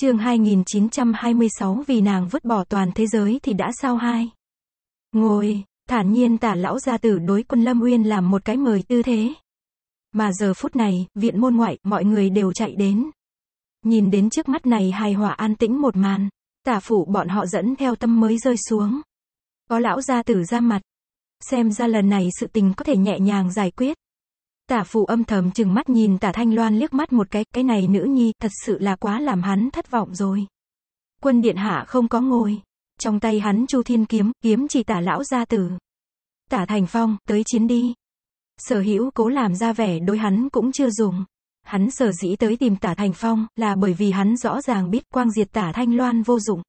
chương 2926 vì nàng vứt bỏ toàn thế giới thì đã sao hai. Ngồi, thản nhiên tả lão gia tử đối quân Lâm Uyên làm một cái mời tư thế. Mà giờ phút này, viện môn ngoại, mọi người đều chạy đến. Nhìn đến trước mắt này hài hòa an tĩnh một màn, tả phụ bọn họ dẫn theo tâm mới rơi xuống. Có lão gia tử ra mặt. Xem ra lần này sự tình có thể nhẹ nhàng giải quyết. Tả phụ âm thầm chừng mắt nhìn tả thanh loan liếc mắt một cái, cái này nữ nhi thật sự là quá làm hắn thất vọng rồi. Quân điện hạ không có ngồi. Trong tay hắn chu thiên kiếm, kiếm chỉ tả lão gia tử. Tả thành phong, tới chiến đi. Sở hữu cố làm ra vẻ đối hắn cũng chưa dùng. Hắn sở dĩ tới tìm tả thành phong, là bởi vì hắn rõ ràng biết quang diệt tả thanh loan vô dụng.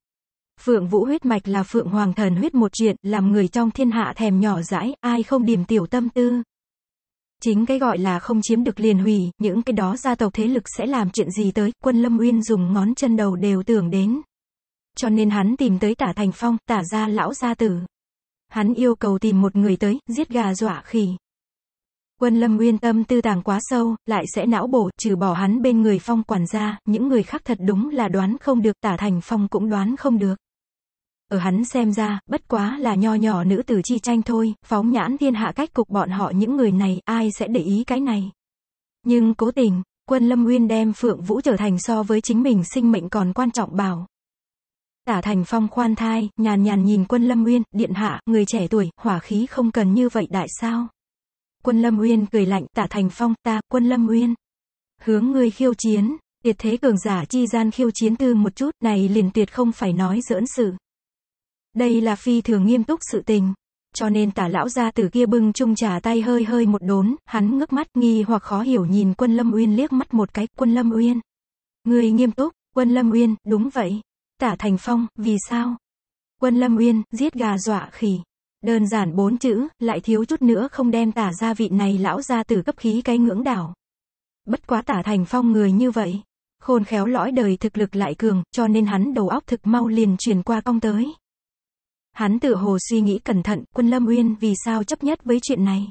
Phượng vũ huyết mạch là phượng hoàng thần huyết một chuyện, làm người trong thiên hạ thèm nhỏ dãi, ai không điềm tiểu tâm tư. Chính cái gọi là không chiếm được liền hủy, những cái đó gia tộc thế lực sẽ làm chuyện gì tới, quân Lâm Uyên dùng ngón chân đầu đều tưởng đến. Cho nên hắn tìm tới tả Thành Phong, tả ra lão gia tử. Hắn yêu cầu tìm một người tới, giết gà dọa khỉ. Quân Lâm Uyên tâm tư tàng quá sâu, lại sẽ não bổ, trừ bỏ hắn bên người Phong quản gia, những người khác thật đúng là đoán không được, tả Thành Phong cũng đoán không được ở hắn xem ra, bất quá là nho nhỏ nữ tử chi tranh thôi, phóng nhãn thiên hạ cách cục bọn họ những người này, ai sẽ để ý cái này. Nhưng cố tình, quân Lâm Nguyên đem Phượng Vũ trở thành so với chính mình sinh mệnh còn quan trọng bảo. Tả Thành Phong khoan thai, nhàn nhàn nhìn quân Lâm Nguyên, điện hạ, người trẻ tuổi, hỏa khí không cần như vậy đại sao. Quân Lâm Nguyên cười lạnh, Tả Thành Phong, ta, quân Lâm Nguyên. Hướng ngươi khiêu chiến, Tiệt thế cường giả chi gian khiêu chiến tư một chút này liền tuyệt không phải nói giỡn sự. Đây là phi thường nghiêm túc sự tình. Cho nên tả lão gia tử kia bưng chung trà tay hơi hơi một đốn, hắn ngước mắt nghi hoặc khó hiểu nhìn quân Lâm Uyên liếc mắt một cái, quân Lâm Uyên. Người nghiêm túc, quân Lâm Uyên, đúng vậy. Tả Thành Phong, vì sao? Quân Lâm Uyên, giết gà dọa khỉ. Đơn giản bốn chữ, lại thiếu chút nữa không đem tả gia vị này lão gia tử cấp khí cái ngưỡng đảo. Bất quá tả Thành Phong người như vậy. Khôn khéo lõi đời thực lực lại cường, cho nên hắn đầu óc thực mau liền chuyển qua cong tới. Hắn tự hồ suy nghĩ cẩn thận, quân Lâm Uyên vì sao chấp nhất với chuyện này.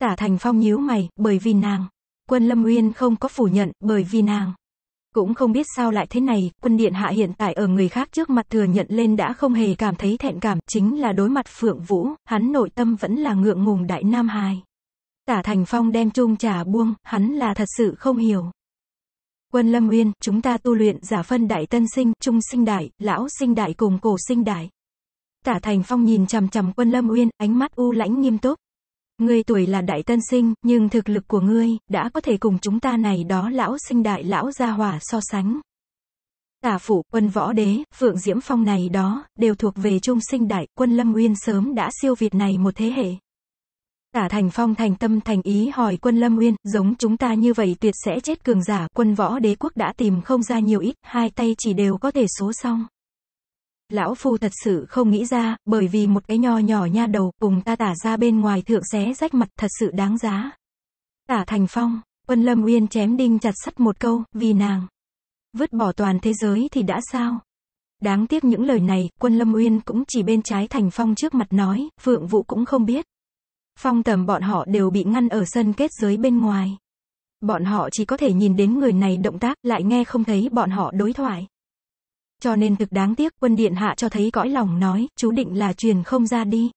Tả Thành Phong nhíu mày, bởi vì nàng. Quân Lâm Uyên không có phủ nhận, bởi vì nàng. Cũng không biết sao lại thế này, quân điện hạ hiện tại ở người khác trước mặt thừa nhận lên đã không hề cảm thấy thẹn cảm, chính là đối mặt Phượng Vũ, hắn nội tâm vẫn là ngượng ngùng đại nam hài. Tả Thành Phong đem chung trà buông, hắn là thật sự không hiểu. Quân Lâm Uyên, chúng ta tu luyện giả phân đại tân sinh, trung sinh đại, lão sinh đại cùng cổ sinh đại. Tả Thành Phong nhìn chằm chằm quân Lâm Uyên, ánh mắt u lãnh nghiêm túc. Ngươi tuổi là đại tân sinh, nhưng thực lực của ngươi, đã có thể cùng chúng ta này đó lão sinh đại lão gia hỏa so sánh. Tả phủ, quân võ đế, phượng diễm phong này đó, đều thuộc về trung sinh đại, quân Lâm Uyên sớm đã siêu việt này một thế hệ. Tả Thành Phong thành tâm thành ý hỏi quân Lâm Uyên, giống chúng ta như vậy tuyệt sẽ chết cường giả, quân võ đế quốc đã tìm không ra nhiều ít, hai tay chỉ đều có thể số xong. Lão Phu thật sự không nghĩ ra, bởi vì một cái nho nhỏ nha đầu cùng ta tả ra bên ngoài thượng xé rách mặt thật sự đáng giá. Tả Thành Phong, Quân Lâm Uyên chém đinh chặt sắt một câu, vì nàng. Vứt bỏ toàn thế giới thì đã sao? Đáng tiếc những lời này, quân Lâm Uyên cũng chỉ bên trái Thành Phong trước mặt nói, Phượng Vũ cũng không biết. Phong tầm bọn họ đều bị ngăn ở sân kết giới bên ngoài. Bọn họ chỉ có thể nhìn đến người này động tác, lại nghe không thấy bọn họ đối thoại. Cho nên thực đáng tiếc, quân điện hạ cho thấy cõi lòng nói, chú định là truyền không ra đi.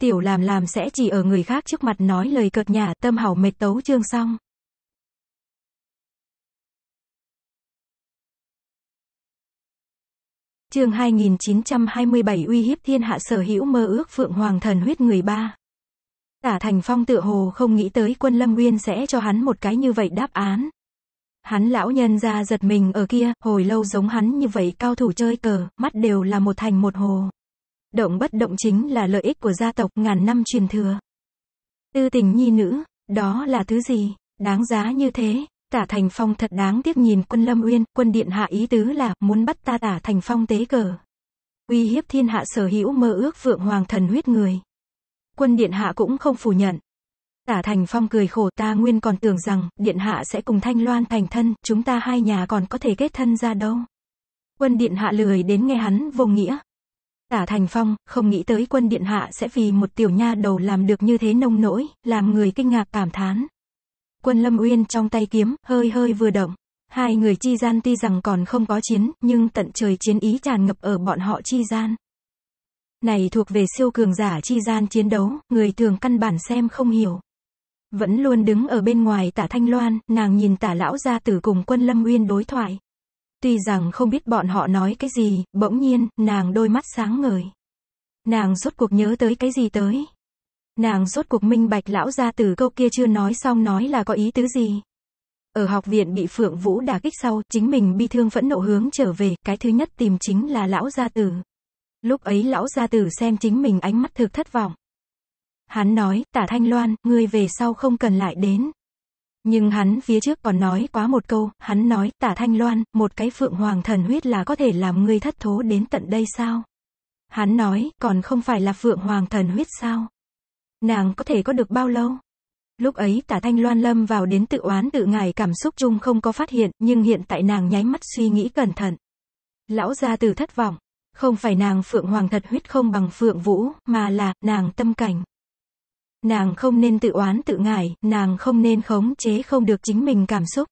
Tiểu làm làm sẽ chỉ ở người khác trước mặt nói lời cợt nhả, tâm hảo mệt tấu chương xong. Chương 2927 uy hiếp thiên hạ sở hữu mơ ước phượng hoàng thần huyết người ba. Tả Thành Phong tự hồ không nghĩ tới quân Lâm Nguyên sẽ cho hắn một cái như vậy đáp án, Hắn lão nhân ra giật mình ở kia, hồi lâu giống hắn như vậy cao thủ chơi cờ, mắt đều là một thành một hồ. Động bất động chính là lợi ích của gia tộc ngàn năm truyền thừa. Tư tình nhi nữ, đó là thứ gì, đáng giá như thế, tả thành phong thật đáng tiếc nhìn quân lâm uyên, quân điện hạ ý tứ là muốn bắt ta tả thành phong tế cờ. Uy hiếp thiên hạ sở hữu mơ ước vượng hoàng thần huyết người. Quân điện hạ cũng không phủ nhận, Tả Thành Phong cười khổ ta nguyên còn tưởng rằng, Điện Hạ sẽ cùng Thanh Loan thành thân, chúng ta hai nhà còn có thể kết thân ra đâu. Quân Điện Hạ lười đến nghe hắn vô nghĩa. Tả Thành Phong, không nghĩ tới quân Điện Hạ sẽ vì một tiểu nha đầu làm được như thế nông nỗi, làm người kinh ngạc cảm thán. Quân Lâm Uyên trong tay kiếm, hơi hơi vừa động. Hai người chi gian tuy rằng còn không có chiến, nhưng tận trời chiến ý tràn ngập ở bọn họ chi gian. Này thuộc về siêu cường giả chi gian chiến đấu, người thường căn bản xem không hiểu. Vẫn luôn đứng ở bên ngoài tả Thanh Loan, nàng nhìn tả lão gia tử cùng quân Lâm nguyên đối thoại. Tuy rằng không biết bọn họ nói cái gì, bỗng nhiên, nàng đôi mắt sáng ngời. Nàng rốt cuộc nhớ tới cái gì tới. Nàng rốt cuộc minh bạch lão gia tử câu kia chưa nói xong nói là có ý tứ gì. Ở học viện bị Phượng Vũ đả kích sau, chính mình bi thương phẫn nộ hướng trở về, cái thứ nhất tìm chính là lão gia tử. Lúc ấy lão gia tử xem chính mình ánh mắt thực thất vọng. Hắn nói, tả Thanh Loan, ngươi về sau không cần lại đến. Nhưng hắn phía trước còn nói quá một câu, hắn nói, tả Thanh Loan, một cái phượng hoàng thần huyết là có thể làm ngươi thất thố đến tận đây sao? Hắn nói, còn không phải là phượng hoàng thần huyết sao? Nàng có thể có được bao lâu? Lúc ấy tả Thanh Loan lâm vào đến tự oán tự ngài cảm xúc chung không có phát hiện, nhưng hiện tại nàng nháy mắt suy nghĩ cẩn thận. Lão gia từ thất vọng, không phải nàng phượng hoàng thật huyết không bằng phượng vũ, mà là, nàng tâm cảnh. Nàng không nên tự oán tự ngải, nàng không nên khống chế không được chính mình cảm xúc.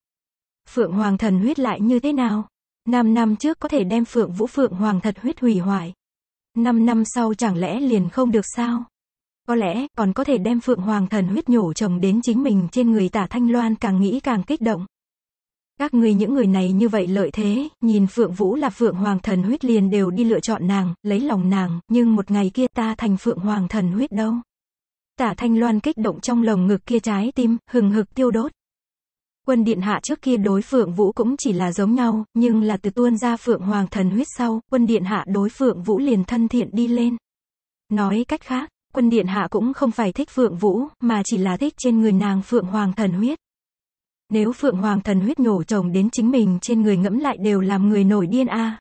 Phượng Hoàng thần huyết lại như thế nào? Năm năm trước có thể đem Phượng Vũ Phượng Hoàng thật huyết hủy hoại. Năm năm sau chẳng lẽ liền không được sao? Có lẽ còn có thể đem Phượng Hoàng thần huyết nhổ chồng đến chính mình trên người tả Thanh Loan càng nghĩ càng kích động. Các người những người này như vậy lợi thế, nhìn Phượng Vũ là Phượng Hoàng thần huyết liền đều đi lựa chọn nàng, lấy lòng nàng, nhưng một ngày kia ta thành Phượng Hoàng thần huyết đâu. Tả Thanh Loan kích động trong lồng ngực kia trái tim, hừng hực tiêu đốt. Quân điện hạ trước kia đối phượng vũ cũng chỉ là giống nhau, nhưng là từ tuôn ra phượng hoàng thần huyết sau, quân điện hạ đối phượng vũ liền thân thiện đi lên. Nói cách khác, quân điện hạ cũng không phải thích phượng vũ, mà chỉ là thích trên người nàng phượng hoàng thần huyết. Nếu phượng hoàng thần huyết nhổ chồng đến chính mình trên người ngẫm lại đều làm người nổi điên a.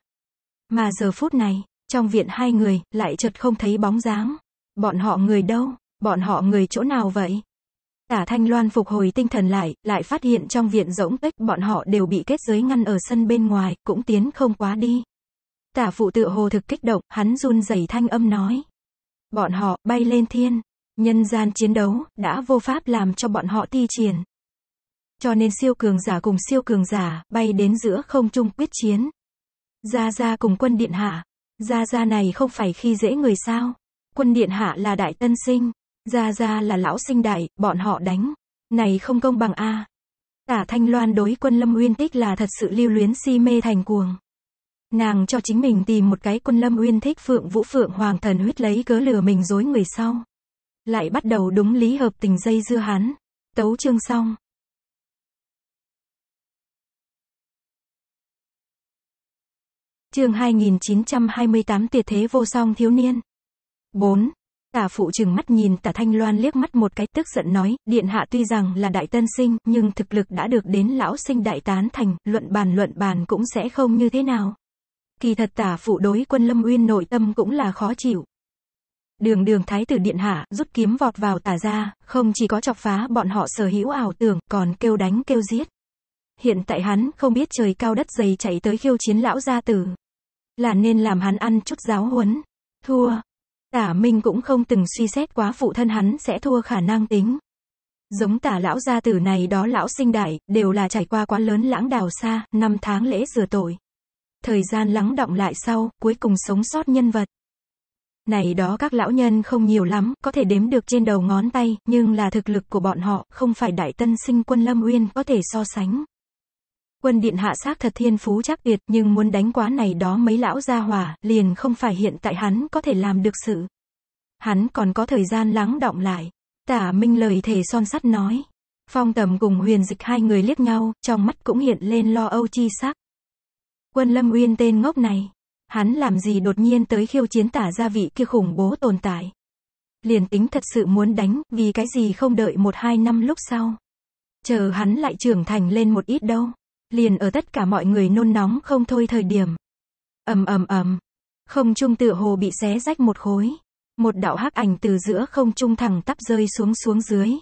Mà giờ phút này, trong viện hai người, lại chợt không thấy bóng dáng. Bọn họ người đâu? Bọn họ người chỗ nào vậy? Tả Thanh Loan phục hồi tinh thần lại, lại phát hiện trong viện rỗng tách bọn họ đều bị kết giới ngăn ở sân bên ngoài, cũng tiến không quá đi. Tả phụ tự hồ thực kích động, hắn run rẩy thanh âm nói. Bọn họ, bay lên thiên. Nhân gian chiến đấu, đã vô pháp làm cho bọn họ thi triển. Cho nên siêu cường giả cùng siêu cường giả, bay đến giữa không trung quyết chiến. Gia Gia cùng quân điện hạ. Gia Gia này không phải khi dễ người sao. Quân điện hạ là đại tân sinh. Ra ra là lão sinh đại, bọn họ đánh. Này không công bằng a. Tả Thanh Loan đối quân Lâm Uyên Tích là thật sự lưu luyến si mê thành cuồng. Nàng cho chính mình tìm một cái quân Lâm Uyên Thích Phượng Vũ Phượng Hoàng Thần huyết lấy cớ lừa mình dối người sau. Lại bắt đầu đúng lý hợp tình dây dưa hắn. Tấu chương xong. Chương 2928 Tiệt thế vô song thiếu niên. 4. Tả phụ trừng mắt nhìn tả thanh loan liếc mắt một cái tức giận nói, điện hạ tuy rằng là đại tân sinh, nhưng thực lực đã được đến lão sinh đại tán thành, luận bàn luận bàn cũng sẽ không như thế nào. Kỳ thật tả phụ đối quân lâm uyên nội tâm cũng là khó chịu. Đường đường thái tử điện hạ, rút kiếm vọt vào tả ra, không chỉ có chọc phá bọn họ sở hữu ảo tưởng, còn kêu đánh kêu giết. Hiện tại hắn, không biết trời cao đất dày chạy tới khiêu chiến lão gia tử. Là nên làm hắn ăn chút giáo huấn. Thua, Tả Minh cũng không từng suy xét quá phụ thân hắn sẽ thua khả năng tính. Giống tả lão gia tử này đó lão sinh đại, đều là trải qua quá lớn lãng đào xa, năm tháng lễ rửa tội. Thời gian lắng động lại sau, cuối cùng sống sót nhân vật. Này đó các lão nhân không nhiều lắm, có thể đếm được trên đầu ngón tay, nhưng là thực lực của bọn họ, không phải đại tân sinh quân Lâm Uyên có thể so sánh. Quân điện hạ xác thật thiên phú chắc tuyệt nhưng muốn đánh quá này đó mấy lão gia hỏa, liền không phải hiện tại hắn có thể làm được sự. Hắn còn có thời gian lắng động lại. Tả Minh lời thể son sắt nói. Phong tầm cùng huyền dịch hai người liếc nhau, trong mắt cũng hiện lên lo âu chi sắc. Quân Lâm Uyên tên ngốc này. Hắn làm gì đột nhiên tới khiêu chiến tả gia vị kia khủng bố tồn tại. Liền tính thật sự muốn đánh, vì cái gì không đợi một hai năm lúc sau. Chờ hắn lại trưởng thành lên một ít đâu. Liền ở tất cả mọi người nôn nóng không thôi thời điểm. ầm ầm ầm. Không trung tựa hồ bị xé rách một khối. Một đạo hắc ảnh từ giữa không trung thẳng tắp rơi xuống xuống dưới.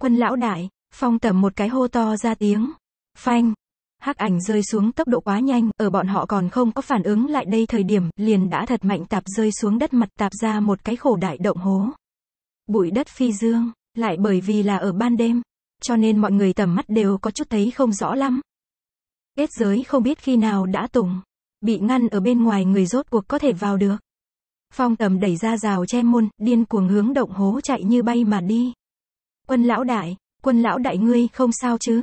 Quân lão đại, phong tầm một cái hô to ra tiếng. Phanh. Hắc ảnh rơi xuống tốc độ quá nhanh, ở bọn họ còn không có phản ứng lại đây thời điểm, liền đã thật mạnh tạp rơi xuống đất mặt tạp ra một cái khổ đại động hố. Bụi đất phi dương, lại bởi vì là ở ban đêm, cho nên mọi người tầm mắt đều có chút thấy không rõ lắm kết giới không biết khi nào đã tủng, bị ngăn ở bên ngoài người rốt cuộc có thể vào được. Phong tầm đẩy ra rào che môn, điên cuồng hướng động hố chạy như bay mà đi. Quân lão đại, quân lão đại ngươi không sao chứ?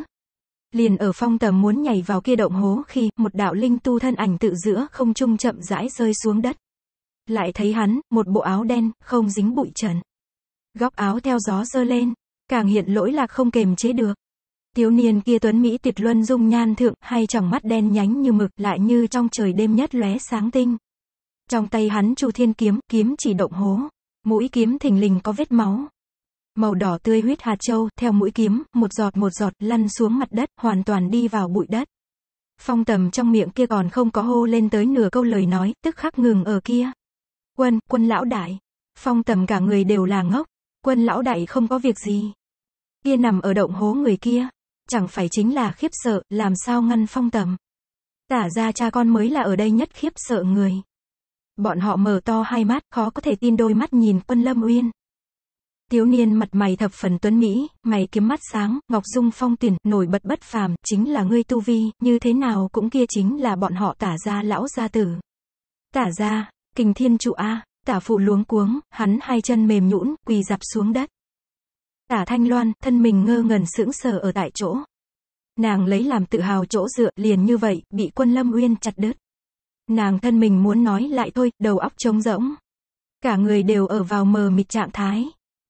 Liền ở phong tầm muốn nhảy vào kia động hố khi một đạo linh tu thân ảnh tự giữa không trung chậm rãi rơi xuống đất. Lại thấy hắn, một bộ áo đen, không dính bụi trần. Góc áo theo gió dơ lên, càng hiện lỗi lạc không kềm chế được thiếu niên kia tuấn Mỹ tuyệt luân dung nhan thượng, hay tròng mắt đen nhánh như mực, lại như trong trời đêm nhất lóe sáng tinh. Trong tay hắn chu thiên kiếm, kiếm chỉ động hố. Mũi kiếm thình lình có vết máu. Màu đỏ tươi huyết hạt châu, theo mũi kiếm, một giọt một giọt lăn xuống mặt đất, hoàn toàn đi vào bụi đất. Phong tầm trong miệng kia còn không có hô lên tới nửa câu lời nói, tức khắc ngừng ở kia. Quân, quân lão đại. Phong tầm cả người đều là ngốc. Quân lão đại không có việc gì. Kia nằm ở động hố người kia chẳng phải chính là khiếp sợ, làm sao ngăn phong tầm. Tả ra cha con mới là ở đây nhất khiếp sợ người. Bọn họ mở to hai mắt, khó có thể tin đôi mắt nhìn quân lâm uyên. Tiếu niên mặt mày thập phần tuấn Mỹ, mày kiếm mắt sáng, Ngọc Dung phong tuyển, nổi bật bất phàm, chính là ngươi tu vi, như thế nào cũng kia chính là bọn họ tả ra lão gia tử. Tả ra, kình thiên trụ A, tả phụ luống cuống, hắn hai chân mềm nhũn quỳ dạp xuống đất. Tả Thanh Loan, thân mình ngơ ngẩn sững sờ ở tại chỗ. Nàng lấy làm tự hào chỗ dựa, liền như vậy, bị quân Lâm Uyên chặt đứt. Nàng thân mình muốn nói lại thôi, đầu óc trống rỗng. Cả người đều ở vào mờ mịt trạng thái.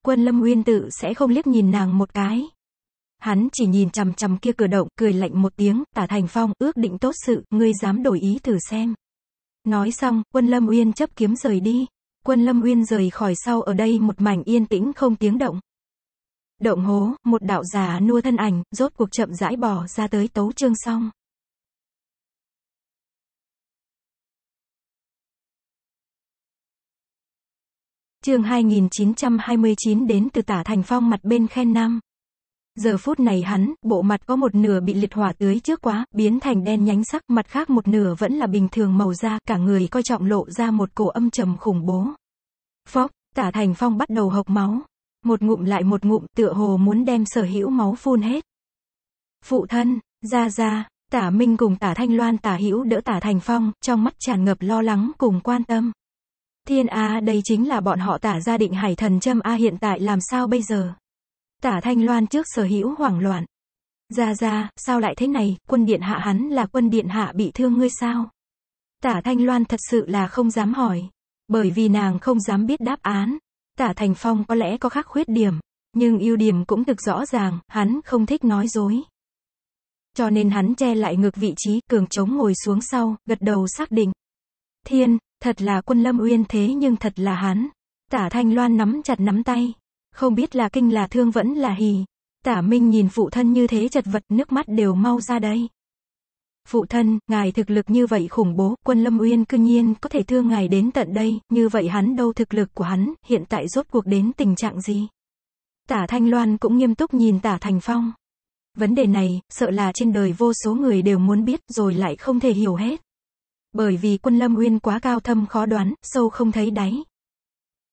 Quân Lâm Uyên tự sẽ không liếc nhìn nàng một cái. Hắn chỉ nhìn chằm chằm kia cửa động, cười lạnh một tiếng, tả thành phong, ước định tốt sự, ngươi dám đổi ý thử xem. Nói xong, quân Lâm Uyên chấp kiếm rời đi. Quân Lâm Uyên rời khỏi sau ở đây một mảnh yên tĩnh không tiếng động. Động hố, một đạo già nua thân ảnh, rốt cuộc chậm rãi bỏ ra tới tấu chương xong. Chương 2929 đến từ tả thành phong mặt bên khen nam. Giờ phút này hắn, bộ mặt có một nửa bị liệt hỏa tưới trước quá, biến thành đen nhánh sắc, mặt khác một nửa vẫn là bình thường màu da, cả người coi trọng lộ ra một cổ âm trầm khủng bố. Phóc, tả thành phong bắt đầu hộc máu, một ngụm lại một ngụm tựa hồ muốn đem sở hữu máu phun hết. Phụ thân, ra ra, tả Minh cùng tả Thanh Loan tả hữu đỡ tả Thành Phong, trong mắt tràn ngập lo lắng cùng quan tâm. Thiên A đây chính là bọn họ tả gia định hải thần châm A hiện tại làm sao bây giờ? Tả Thanh Loan trước sở hữu hoảng loạn. Ra ra, sao lại thế này, quân điện hạ hắn là quân điện hạ bị thương ngươi sao? Tả Thanh Loan thật sự là không dám hỏi, bởi vì nàng không dám biết đáp án. Tả Thành Phong có lẽ có khác khuyết điểm, nhưng ưu điểm cũng thực rõ ràng, hắn không thích nói dối. Cho nên hắn che lại ngược vị trí, cường trống ngồi xuống sau, gật đầu xác định. Thiên, thật là quân lâm uyên thế nhưng thật là hắn. Tả Thanh Loan nắm chặt nắm tay. Không biết là kinh là thương vẫn là hì. Tả Minh nhìn phụ thân như thế chật vật nước mắt đều mau ra đây. Phụ thân, ngài thực lực như vậy khủng bố, quân Lâm Uyên cư nhiên có thể thương ngài đến tận đây, như vậy hắn đâu thực lực của hắn, hiện tại rốt cuộc đến tình trạng gì? Tả Thanh Loan cũng nghiêm túc nhìn Tả Thành Phong. Vấn đề này, sợ là trên đời vô số người đều muốn biết rồi lại không thể hiểu hết. Bởi vì quân Lâm Uyên quá cao thâm khó đoán, sâu không thấy đáy.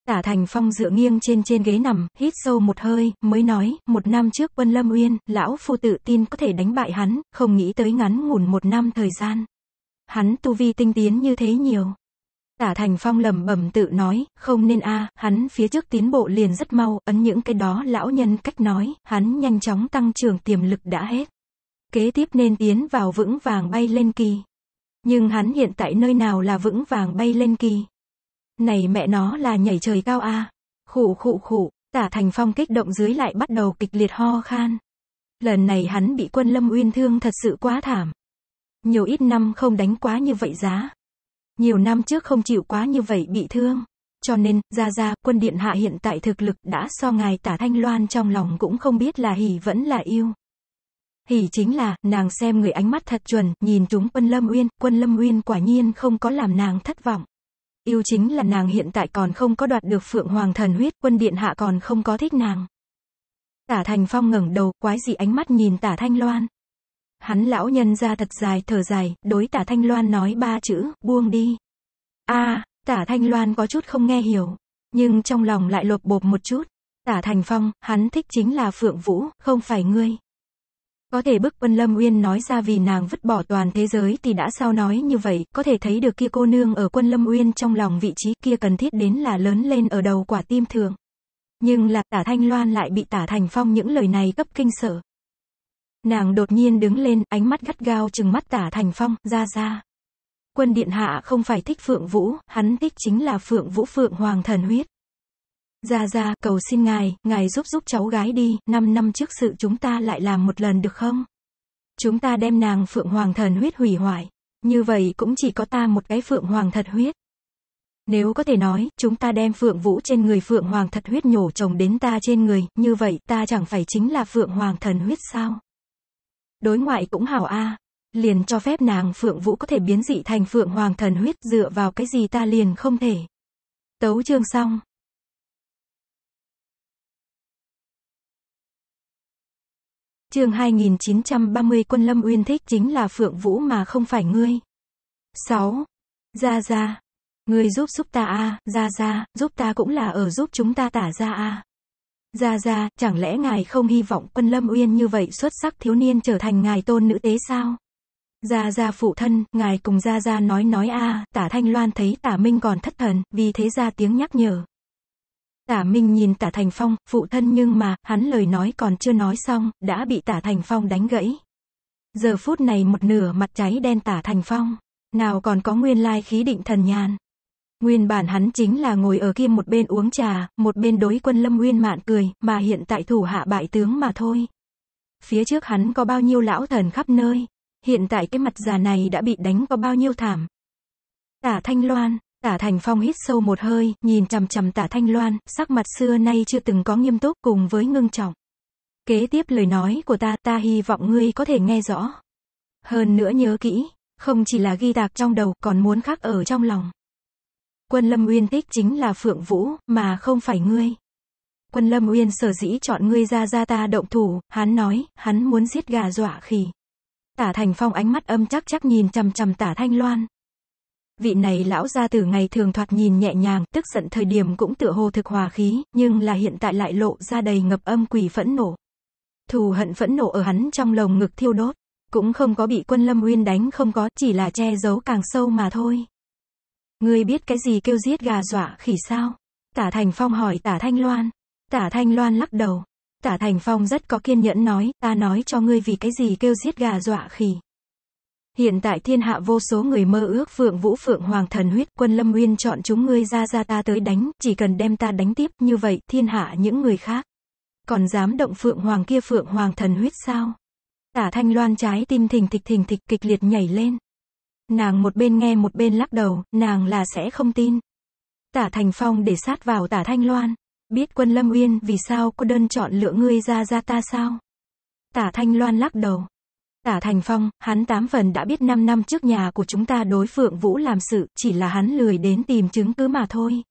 Tả Thành Phong dựa nghiêng trên trên ghế nằm, hít sâu một hơi, mới nói, một năm trước quân Lâm Uyên, lão phu tự tin có thể đánh bại hắn, không nghĩ tới ngắn ngủn một năm thời gian. Hắn tu vi tinh tiến như thế nhiều. Tả Thành Phong lầm bẩm tự nói, không nên a, à, hắn phía trước tiến bộ liền rất mau, ấn những cái đó lão nhân cách nói, hắn nhanh chóng tăng trưởng tiềm lực đã hết. Kế tiếp nên tiến vào vững vàng bay lên kỳ. Nhưng hắn hiện tại nơi nào là vững vàng bay lên kỳ. Này mẹ nó là nhảy trời cao a. Khụ khụ khụ, tả thành phong kích động dưới lại bắt đầu kịch liệt ho khan. Lần này hắn bị quân lâm uyên thương thật sự quá thảm. Nhiều ít năm không đánh quá như vậy giá. Nhiều năm trước không chịu quá như vậy bị thương. Cho nên, gia gia quân điện hạ hiện tại thực lực đã so ngài tả thanh loan trong lòng cũng không biết là hỉ vẫn là yêu. Hỉ chính là, nàng xem người ánh mắt thật chuẩn, nhìn chúng quân lâm uyên, quân lâm uyên quả nhiên không có làm nàng thất vọng. Yêu chính là nàng hiện tại còn không có đoạt được Phượng Hoàng thần huyết, quân điện hạ còn không có thích nàng. Tả Thành Phong ngẩng đầu, quái dị ánh mắt nhìn Tả Thanh Loan. Hắn lão nhân ra thật dài, thở dài, đối Tả Thanh Loan nói ba chữ, buông đi. a à, Tả Thanh Loan có chút không nghe hiểu, nhưng trong lòng lại lột bột một chút. Tả Thành Phong, hắn thích chính là Phượng Vũ, không phải ngươi. Có thể bức quân Lâm Uyên nói ra vì nàng vứt bỏ toàn thế giới thì đã sao nói như vậy, có thể thấy được kia cô nương ở Quân Lâm Uyên trong lòng vị trí kia cần thiết đến là lớn lên ở đầu quả tim thường. Nhưng là tả Thanh Loan lại bị tả Thành Phong những lời này cấp kinh sợ. Nàng đột nhiên đứng lên, ánh mắt gắt gao chừng mắt tả Thành Phong, ra ra. Quân Điện Hạ không phải thích Phượng Vũ, hắn thích chính là Phượng Vũ Phượng Hoàng thần huyết. Ra ra, cầu xin ngài, ngài giúp giúp cháu gái đi, 5 năm trước sự chúng ta lại làm một lần được không? Chúng ta đem nàng Phượng Hoàng thần huyết hủy hoại. Như vậy cũng chỉ có ta một cái Phượng Hoàng thật huyết. Nếu có thể nói, chúng ta đem Phượng Vũ trên người Phượng Hoàng thật huyết nhổ chồng đến ta trên người, như vậy ta chẳng phải chính là Phượng Hoàng thần huyết sao? Đối ngoại cũng hảo a, liền cho phép nàng Phượng Vũ có thể biến dị thành Phượng Hoàng thần huyết dựa vào cái gì ta liền không thể. Tấu chương xong. Chương 2930 Quân Lâm Uyên thích chính là Phượng Vũ mà không phải ngươi. 6. gia gia, Ngươi giúp giúp ta a, gia gia, giúp ta cũng là ở giúp chúng ta tả gia a. gia gia, chẳng lẽ ngài không hy vọng Quân Lâm Uyên như vậy xuất sắc thiếu niên trở thành ngài tôn nữ tế sao? Gia Gia phụ thân, ngài cùng Gia Gia nói nói a, tả Thanh Loan thấy tả Minh còn thất thần, vì thế ra tiếng nhắc nhở. Tả Minh nhìn Tả Thành Phong, phụ thân nhưng mà, hắn lời nói còn chưa nói xong, đã bị Tả Thành Phong đánh gãy. Giờ phút này một nửa mặt cháy đen Tả Thành Phong, nào còn có nguyên lai khí định thần nhàn. Nguyên bản hắn chính là ngồi ở kia một bên uống trà, một bên đối quân Lâm Nguyên mạn cười, mà hiện tại thủ hạ bại tướng mà thôi. Phía trước hắn có bao nhiêu lão thần khắp nơi, hiện tại cái mặt già này đã bị đánh có bao nhiêu thảm. Tả Thanh Loan, Tả Thành Phong hít sâu một hơi, nhìn chằm chằm Tả Thanh Loan, sắc mặt xưa nay chưa từng có nghiêm túc cùng với ngưng trọng. Kế tiếp lời nói của ta, ta hy vọng ngươi có thể nghe rõ. Hơn nữa nhớ kỹ, không chỉ là ghi tạc trong đầu, còn muốn khắc ở trong lòng. Quân Lâm Uyên thích chính là Phượng Vũ, mà không phải ngươi. Quân Lâm Uyên sở dĩ chọn ngươi ra ra ta động thủ, hắn nói, hắn muốn giết gà dọa khỉ. Tả Thành Phong ánh mắt âm chắc chắc nhìn chằm chằm Tả Thanh Loan, Vị này lão gia từ ngày thường thoạt nhìn nhẹ nhàng, tức giận thời điểm cũng tựa hồ thực hòa khí, nhưng là hiện tại lại lộ ra đầy ngập âm quỷ phẫn nộ. Thù hận phẫn nộ ở hắn trong lồng ngực thiêu đốt, cũng không có bị quân lâm uyên đánh không có, chỉ là che giấu càng sâu mà thôi. Ngươi biết cái gì kêu giết gà dọa khỉ sao? Tả Thành Phong hỏi Tả Thanh Loan. Tả Thanh Loan lắc đầu. Tả Thành Phong rất có kiên nhẫn nói, ta nói cho ngươi vì cái gì kêu giết gà dọa khỉ. Hiện tại thiên hạ vô số người mơ ước Phượng Vũ Phượng Hoàng thần huyết quân Lâm Nguyên chọn chúng ngươi ra ra ta tới đánh, chỉ cần đem ta đánh tiếp như vậy thiên hạ những người khác. Còn dám động Phượng Hoàng kia Phượng Hoàng thần huyết sao? Tả thanh loan trái tim thình thịch thình thịch kịch liệt nhảy lên. Nàng một bên nghe một bên lắc đầu, nàng là sẽ không tin. Tả thành phong để sát vào tả thanh loan. Biết quân Lâm Uyên vì sao cô đơn chọn lựa ngươi ra ra ta sao? Tả thanh loan lắc đầu. Tả Thành Phong, hắn tám phần đã biết 5 năm trước nhà của chúng ta đối Phượng Vũ làm sự, chỉ là hắn lười đến tìm chứng cứ mà thôi.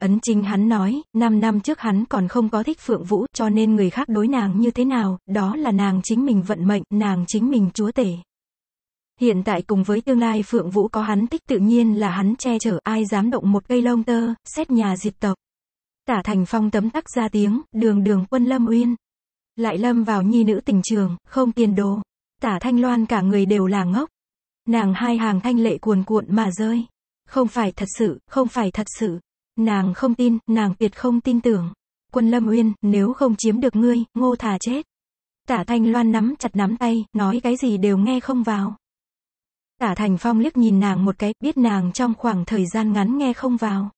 Ấn Trinh hắn nói, 5 năm trước hắn còn không có thích Phượng Vũ, cho nên người khác đối nàng như thế nào, đó là nàng chính mình vận mệnh, nàng chính mình chúa tể. Hiện tại cùng với tương lai Phượng Vũ có hắn tích tự nhiên là hắn che chở ai dám động một cây lông tơ, xét nhà diệt tộc. Tả Thành Phong tấm tắc ra tiếng, đường đường quân Lâm Uyên. Lại lâm vào nhi nữ tình trường, không tiền đồ tả Thanh Loan cả người đều là ngốc. Nàng hai hàng thanh lệ cuồn cuộn mà rơi. Không phải thật sự, không phải thật sự. Nàng không tin, nàng tuyệt không tin tưởng. Quân Lâm Uyên, nếu không chiếm được ngươi, ngô thả chết. Tả Thanh Loan nắm chặt nắm tay, nói cái gì đều nghe không vào. Tả Thành Phong liếc nhìn nàng một cái, biết nàng trong khoảng thời gian ngắn nghe không vào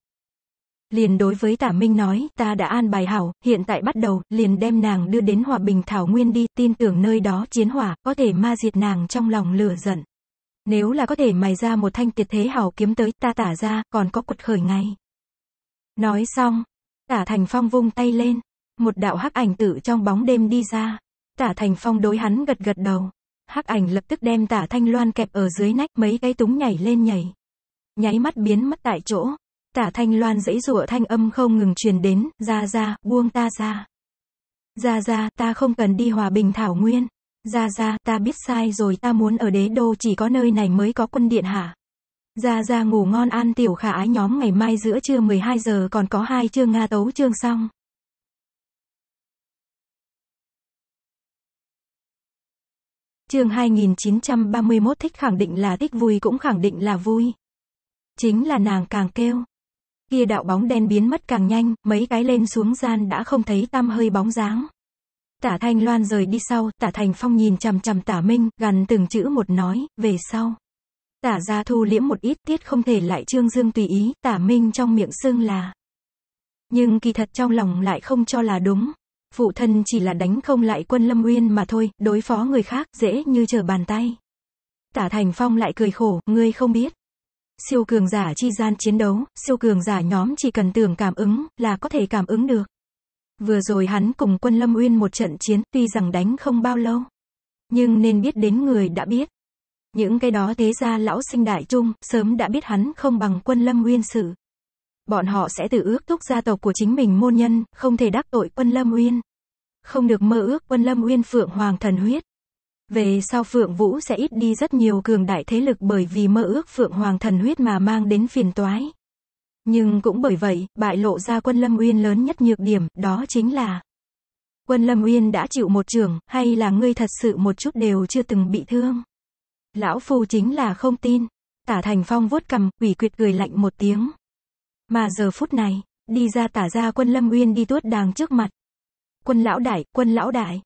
liền đối với tả Minh nói, ta đã an bài hảo, hiện tại bắt đầu, liền đem nàng đưa đến hòa bình thảo nguyên đi, tin tưởng nơi đó chiến hỏa, có thể ma diệt nàng trong lòng lửa giận. Nếu là có thể mài ra một thanh tiệt thế hảo kiếm tới, ta tả ra, còn có quật khởi ngay. Nói xong, tả Thành Phong vung tay lên, một đạo hắc ảnh tự trong bóng đêm đi ra, tả Thành Phong đối hắn gật gật đầu. Hắc ảnh lập tức đem tả Thanh Loan kẹp ở dưới nách mấy cái túng nhảy lên nhảy. Nháy mắt biến mất tại chỗ. Tả Thanh Loan dãy rủa thanh âm không ngừng truyền đến, ra ra, buông ta ra. Ra ra, ta không cần đi hòa bình thảo nguyên. Ra ra, ta biết sai rồi ta muốn ở đế đô chỉ có nơi này mới có quân điện hả? Ra ra ngủ ngon an tiểu khả ái nhóm ngày mai giữa trưa 12 giờ còn có hai chương Nga tấu chương xong. Chương 2931 thích khẳng định là thích vui cũng khẳng định là vui. Chính là nàng càng kêu. Kia đạo bóng đen biến mất càng nhanh, mấy cái lên xuống gian đã không thấy tam hơi bóng dáng. Tả Thanh Loan rời đi sau, Tả Thành Phong nhìn chằm chằm Tả Minh, gần từng chữ một nói, về sau. Tả gia thu liễm một ít tiết không thể lại trương dương tùy ý, Tả Minh trong miệng xương là. Nhưng kỳ thật trong lòng lại không cho là đúng. Phụ thân chỉ là đánh không lại quân Lâm Nguyên mà thôi, đối phó người khác dễ như trở bàn tay. Tả Thành Phong lại cười khổ, ngươi không biết. Siêu cường giả chi gian chiến đấu, siêu cường giả nhóm chỉ cần tưởng cảm ứng là có thể cảm ứng được. Vừa rồi hắn cùng quân Lâm Uyên một trận chiến tuy rằng đánh không bao lâu. Nhưng nên biết đến người đã biết. Những cái đó thế ra lão sinh đại trung sớm đã biết hắn không bằng quân Lâm Uyên sự. Bọn họ sẽ tự ước thúc gia tộc của chính mình môn nhân, không thể đắc tội quân Lâm Uyên. Không được mơ ước quân Lâm Uyên phượng hoàng thần huyết. Về sau Phượng Vũ sẽ ít đi rất nhiều cường đại thế lực bởi vì mơ ước Phượng Hoàng thần huyết mà mang đến phiền toái. Nhưng cũng bởi vậy, bại lộ ra quân Lâm Uyên lớn nhất nhược điểm, đó chính là Quân Lâm Uyên đã chịu một trường, hay là ngươi thật sự một chút đều chưa từng bị thương? Lão Phu chính là không tin. Tả Thành Phong vuốt cầm, quỷ quyệt cười lạnh một tiếng. Mà giờ phút này, đi ra tả ra quân Lâm Uyên đi tuốt đàng trước mặt. Quân lão đại, quân lão đại,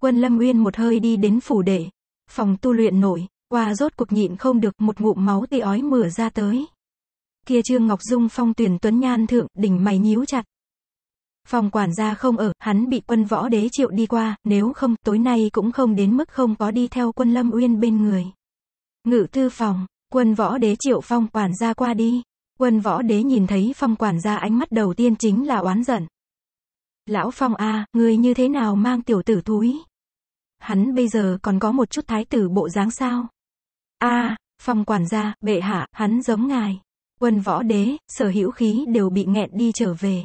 Quân Lâm Uyên một hơi đi đến phủ đệ, phòng tu luyện nổi, qua rốt cuộc nhịn không được một ngụm máu tê ói mửa ra tới. Kia Trương Ngọc Dung phong tuyển tuấn nhan thượng, đỉnh mày nhíu chặt. Phòng quản gia không ở, hắn bị quân võ đế triệu đi qua, nếu không, tối nay cũng không đến mức không có đi theo quân Lâm Uyên bên người. Ngự thư phòng, quân võ đế triệu phong quản gia qua đi. Quân võ đế nhìn thấy phong quản gia ánh mắt đầu tiên chính là oán giận. Lão Phong a, à, người như thế nào mang tiểu tử thúi? Hắn bây giờ còn có một chút thái tử bộ dáng sao? a à, Phong quản gia, bệ hạ, hắn giống ngài. Quân võ đế, sở hữu khí đều bị nghẹn đi trở về.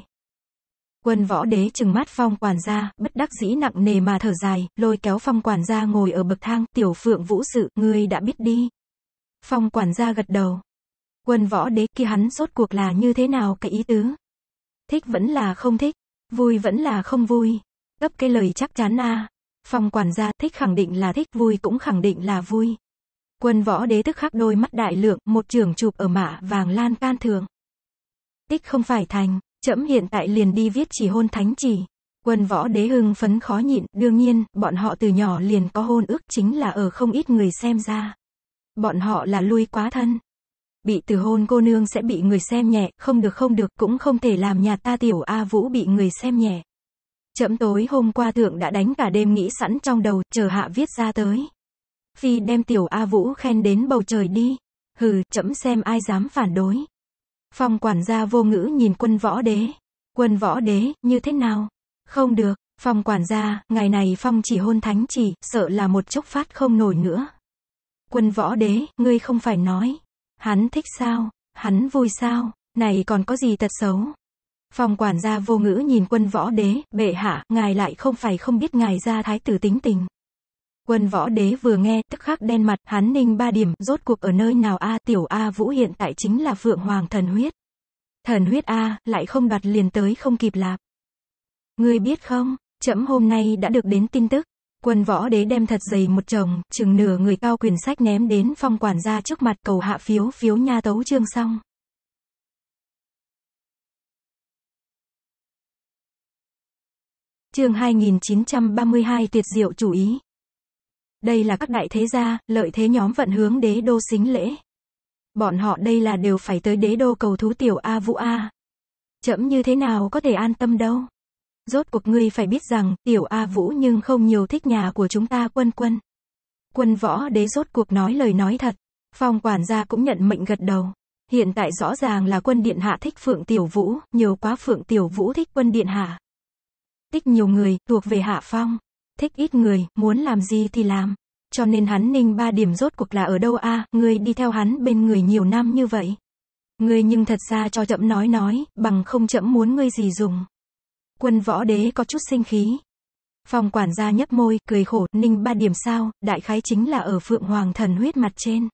Quân võ đế trừng mắt phong quản gia, bất đắc dĩ nặng nề mà thở dài, lôi kéo phong quản gia ngồi ở bậc thang, tiểu phượng vũ sự, ngươi đã biết đi. Phong quản gia gật đầu. Quân võ đế kia hắn rốt cuộc là như thế nào cái ý tứ? Thích vẫn là không thích. Vui vẫn là không vui. Gấp cái lời chắc chắn a. À. Phòng quản gia thích khẳng định là thích, vui cũng khẳng định là vui. Quân võ đế tức khắc đôi mắt đại lượng, một trường chụp ở mạ vàng lan can thường. Tích không phải thành, trẫm hiện tại liền đi viết chỉ hôn thánh chỉ. Quân võ đế hưng phấn khó nhịn, đương nhiên, bọn họ từ nhỏ liền có hôn ước chính là ở không ít người xem ra. Bọn họ là lui quá thân bị từ hôn cô nương sẽ bị người xem nhẹ, không được không được, cũng không thể làm nhà ta tiểu A Vũ bị người xem nhẹ. Chậm tối hôm qua thượng đã đánh cả đêm nghĩ sẵn trong đầu, chờ hạ viết ra tới. Phi đem tiểu A Vũ khen đến bầu trời đi. Hừ, chậm xem ai dám phản đối. Phòng quản gia vô ngữ nhìn quân võ đế. Quân võ đế, như thế nào? Không được, phòng quản gia, ngày này phong chỉ hôn thánh chỉ, sợ là một chốc phát không nổi nữa. Quân võ đế, ngươi không phải nói. Hắn thích sao? Hắn vui sao? Này còn có gì tật xấu? Phòng quản gia vô ngữ nhìn quân võ đế, bệ hạ, ngài lại không phải không biết ngài ra thái tử tính tình. Quân võ đế vừa nghe, tức khắc đen mặt, hắn ninh ba điểm, rốt cuộc ở nơi nào A, tiểu A vũ hiện tại chính là phượng hoàng thần huyết. Thần huyết A, lại không đoạt liền tới không kịp lạp. Ngươi biết không, trẫm hôm nay đã được đến tin tức, Quân võ đế đem thật dày một chồng, chừng nửa người cao quyền sách ném đến phong quản gia trước mặt cầu hạ phiếu phiếu nha tấu chương xong. Chương 2932 tuyệt diệu chủ ý. Đây là các đại thế gia, lợi thế nhóm vận hướng đế đô xính lễ. Bọn họ đây là đều phải tới đế đô cầu thú tiểu A Vũ A. Chậm như thế nào có thể an tâm đâu rốt cuộc ngươi phải biết rằng, tiểu A Vũ nhưng không nhiều thích nhà của chúng ta quân quân. Quân võ đế rốt cuộc nói lời nói thật. Phong quản gia cũng nhận mệnh gật đầu. Hiện tại rõ ràng là quân điện hạ thích Phượng Tiểu Vũ, nhiều quá Phượng Tiểu Vũ thích quân điện hạ. Thích nhiều người, thuộc về hạ phong. Thích ít người, muốn làm gì thì làm. Cho nên hắn ninh ba điểm rốt cuộc là ở đâu a à, ngươi đi theo hắn bên người nhiều năm như vậy. Ngươi nhưng thật ra cho chậm nói nói, bằng không chậm muốn ngươi gì dùng. Quân võ đế có chút sinh khí. Phòng quản gia nhấp môi, cười khổ, ninh ba điểm sao, đại khái chính là ở Phượng Hoàng thần huyết mặt trên.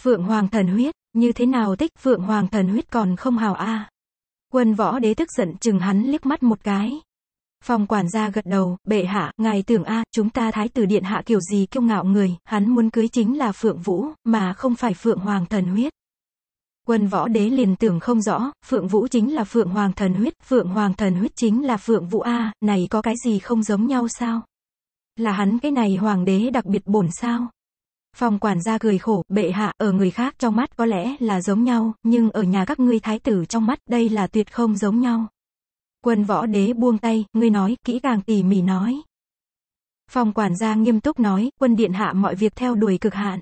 Phượng Hoàng thần huyết, như thế nào tích Phượng Hoàng thần huyết còn không hào a Quân võ đế tức giận chừng hắn liếc mắt một cái. Phòng quản gia gật đầu, bệ hạ, ngài tưởng a chúng ta thái tử điện hạ kiểu gì kiêu ngạo người, hắn muốn cưới chính là Phượng Vũ, mà không phải Phượng Hoàng thần huyết. Quân võ đế liền tưởng không rõ, Phượng Vũ chính là Phượng Hoàng thần huyết, Phượng Hoàng thần huyết chính là Phượng Vũ A, này có cái gì không giống nhau sao? Là hắn cái này Hoàng đế đặc biệt bổn sao? Phòng quản gia cười khổ, bệ hạ, ở người khác trong mắt có lẽ là giống nhau, nhưng ở nhà các ngươi thái tử trong mắt đây là tuyệt không giống nhau. Quân võ đế buông tay, ngươi nói, kỹ càng tỉ mỉ nói. Phòng quản gia nghiêm túc nói, quân điện hạ mọi việc theo đuổi cực hạn.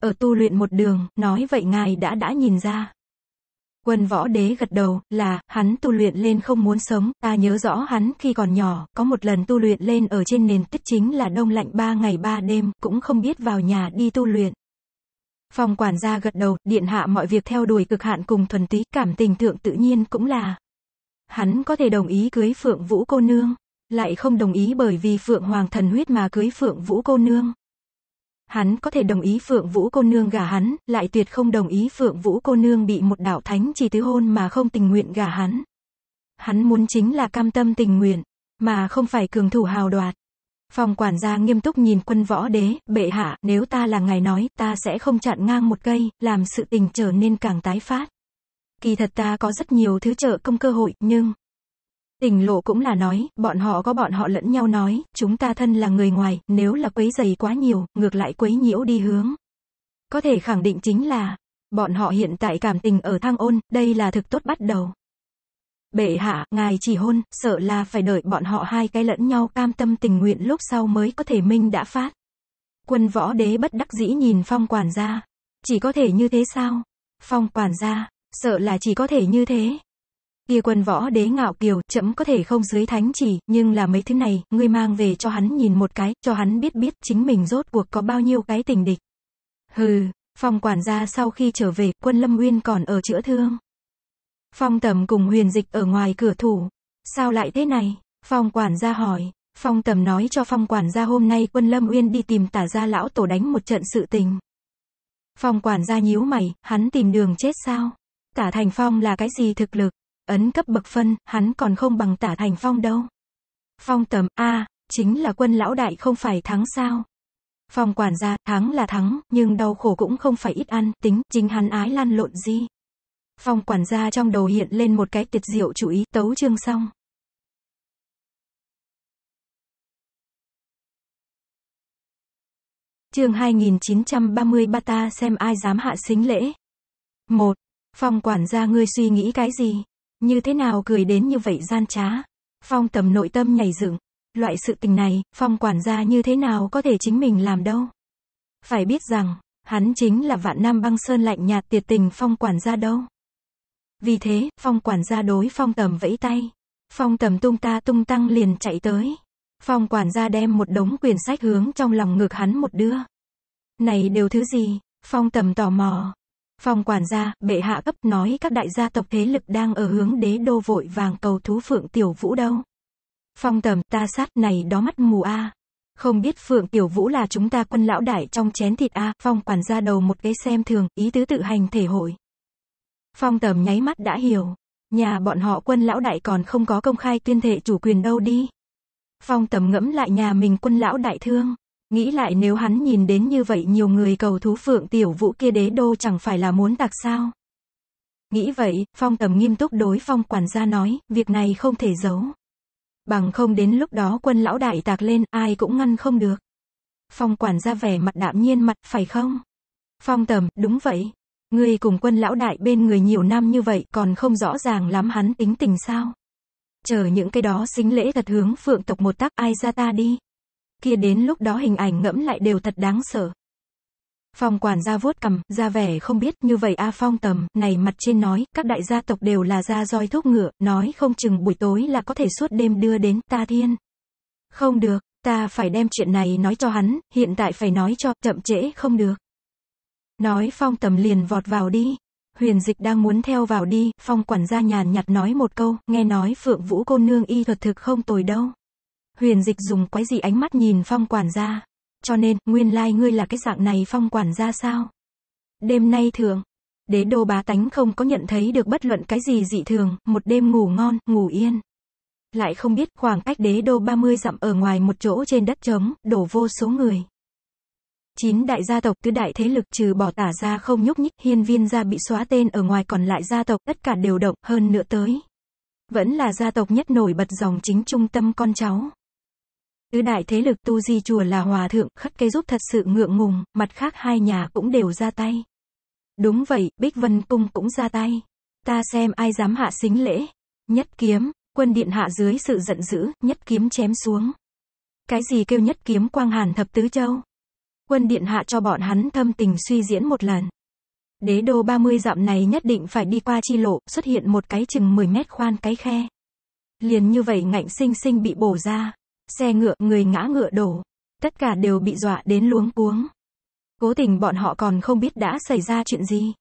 Ở tu luyện một đường, nói vậy ngài đã đã nhìn ra. Quân võ đế gật đầu, là, hắn tu luyện lên không muốn sống, ta nhớ rõ hắn khi còn nhỏ, có một lần tu luyện lên ở trên nền tích chính là đông lạnh ba ngày ba đêm, cũng không biết vào nhà đi tu luyện. Phòng quản gia gật đầu, điện hạ mọi việc theo đuổi cực hạn cùng thuần túy cảm tình thượng tự nhiên cũng là. Hắn có thể đồng ý cưới phượng vũ cô nương, lại không đồng ý bởi vì phượng hoàng thần huyết mà cưới phượng vũ cô nương hắn có thể đồng ý Phượng Vũ cô nương gả hắn, lại tuyệt không đồng ý Phượng Vũ cô nương bị một đạo thánh chỉ tứ hôn mà không tình nguyện gả hắn. Hắn muốn chính là cam tâm tình nguyện, mà không phải cường thủ hào đoạt. Phòng quản gia nghiêm túc nhìn quân võ đế, bệ hạ, nếu ta là ngài nói, ta sẽ không chặn ngang một cây, làm sự tình trở nên càng tái phát. Kỳ thật ta có rất nhiều thứ trợ công cơ hội, nhưng Tình lộ cũng là nói, bọn họ có bọn họ lẫn nhau nói, chúng ta thân là người ngoài, nếu là quấy dày quá nhiều, ngược lại quấy nhiễu đi hướng. Có thể khẳng định chính là, bọn họ hiện tại cảm tình ở thang ôn, đây là thực tốt bắt đầu. Bệ hạ, ngài chỉ hôn, sợ là phải đợi bọn họ hai cái lẫn nhau cam tâm tình nguyện lúc sau mới có thể minh đã phát. Quân võ đế bất đắc dĩ nhìn phong quản gia. Chỉ có thể như thế sao? Phong quản gia, sợ là chỉ có thể như thế kia quân võ đế ngạo kiều, chậm có thể không dưới thánh chỉ, nhưng là mấy thứ này, ngươi mang về cho hắn nhìn một cái, cho hắn biết biết chính mình rốt cuộc có bao nhiêu cái tình địch. Hừ, phong quản gia sau khi trở về, quân Lâm Nguyên còn ở chữa thương. Phong tầm cùng huyền dịch ở ngoài cửa thủ. Sao lại thế này? Phong quản gia hỏi. Phong tầm nói cho phong quản gia hôm nay quân Lâm Uyên đi tìm tả gia lão tổ đánh một trận sự tình. Phong quản gia nhíu mày, hắn tìm đường chết sao? Tả Thành Phong là cái gì thực lực? ấn cấp bậc phân, hắn còn không bằng tả thành phong đâu. Phong tầm, a chính là quân lão đại không phải thắng sao. Phong quản gia, thắng là thắng, nhưng đau khổ cũng không phải ít ăn, tính, chính hắn ái lan lộn gì. Phong quản gia trong đầu hiện lên một cái tuyệt diệu chú ý, tấu chương xong. Chương 2933 ta xem ai dám hạ xính lễ. 1. Phong quản gia ngươi suy nghĩ cái gì? Như thế nào cười đến như vậy gian trá. Phong tầm nội tâm nhảy dựng. Loại sự tình này, Phong quản gia như thế nào có thể chính mình làm đâu. Phải biết rằng, hắn chính là vạn năm băng sơn lạnh nhạt tiệt tình Phong quản gia đâu. Vì thế, Phong quản gia đối Phong tầm vẫy tay. Phong tầm tung ta tung tăng liền chạy tới. Phong quản gia đem một đống quyển sách hướng trong lòng ngực hắn một đưa. Này đều thứ gì? Phong tầm tò mò, Phòng quản gia, bệ hạ cấp nói các đại gia tộc thế lực đang ở hướng đế đô vội vàng cầu thú phượng tiểu vũ đâu. Phong tầm, ta sát này đó mắt mù a Không biết Phượng Tiểu Vũ là chúng ta quân lão đại trong chén thịt a Phong quản gia đầu một cái xem thường, ý tứ tự hành thể hội. Phong tầm nháy mắt đã hiểu. Nhà bọn họ quân lão đại còn không có công khai tuyên thệ chủ quyền đâu đi. Phong tầm ngẫm lại nhà mình quân lão đại thương. Nghĩ lại nếu hắn nhìn đến như vậy nhiều người cầu thú phượng tiểu vũ kia đế đô chẳng phải là muốn tạc sao. Nghĩ vậy, phong tầm nghiêm túc đối phong quản gia nói, việc này không thể giấu. Bằng không đến lúc đó quân lão đại tạc lên, ai cũng ngăn không được. Phong quản gia vẻ mặt đạm nhiên mặt, phải không? Phong tầm, đúng vậy. người cùng quân lão đại bên người nhiều năm như vậy còn không rõ ràng lắm hắn tính tình sao. Chờ những cái đó xính lễ thật hướng phượng tộc một tác ai ra ta đi kia đến lúc đó hình ảnh ngẫm lại đều thật đáng sợ. Phong quản gia vuốt cầm, ra vẻ không biết, như vậy A à, Phong tầm, này mặt trên nói, các đại gia tộc đều là gia roi thuốc ngựa, nói không chừng buổi tối là có thể suốt đêm đưa đến, ta thiên. Không được, ta phải đem chuyện này nói cho hắn, hiện tại phải nói cho, chậm trễ không được. Nói Phong tầm liền vọt vào đi. Huyền dịch đang muốn theo vào đi, Phong quản gia nhàn nhạt nói một câu, nghe nói Phượng Vũ cô nương y thuật thực không tồi đâu. Huyền dịch dùng quái gì ánh mắt nhìn phong quản gia. Cho nên, nguyên lai ngươi là cái dạng này phong quản gia sao? Đêm nay thường, đế đô bá tánh không có nhận thấy được bất luận cái gì dị thường, một đêm ngủ ngon, ngủ yên. Lại không biết khoảng cách đế đô 30 dặm ở ngoài một chỗ trên đất trống, đổ vô số người. Chín đại gia tộc tứ đại thế lực trừ bỏ tả ra không nhúc nhích, hiên viên gia bị xóa tên ở ngoài còn lại gia tộc tất cả đều động hơn nữa tới. Vẫn là gia tộc nhất nổi bật dòng chính trung tâm con cháu. Tứ đại thế lực tu di chùa là hòa thượng khất cây giúp thật sự ngượng ngùng, mặt khác hai nhà cũng đều ra tay. Đúng vậy, Bích Vân Cung cũng ra tay. Ta xem ai dám hạ xính lễ. Nhất kiếm, quân điện hạ dưới sự giận dữ, nhất kiếm chém xuống. Cái gì kêu nhất kiếm quang hàn thập tứ châu? Quân điện hạ cho bọn hắn thâm tình suy diễn một lần. Đế đô 30 dặm này nhất định phải đi qua chi lộ, xuất hiện một cái chừng 10 mét khoan cái khe. Liền như vậy ngạnh sinh sinh bị bổ ra xe ngựa, người ngã ngựa đổ. Tất cả đều bị dọa đến luống cuống. Cố tình bọn họ còn không biết đã xảy ra chuyện gì.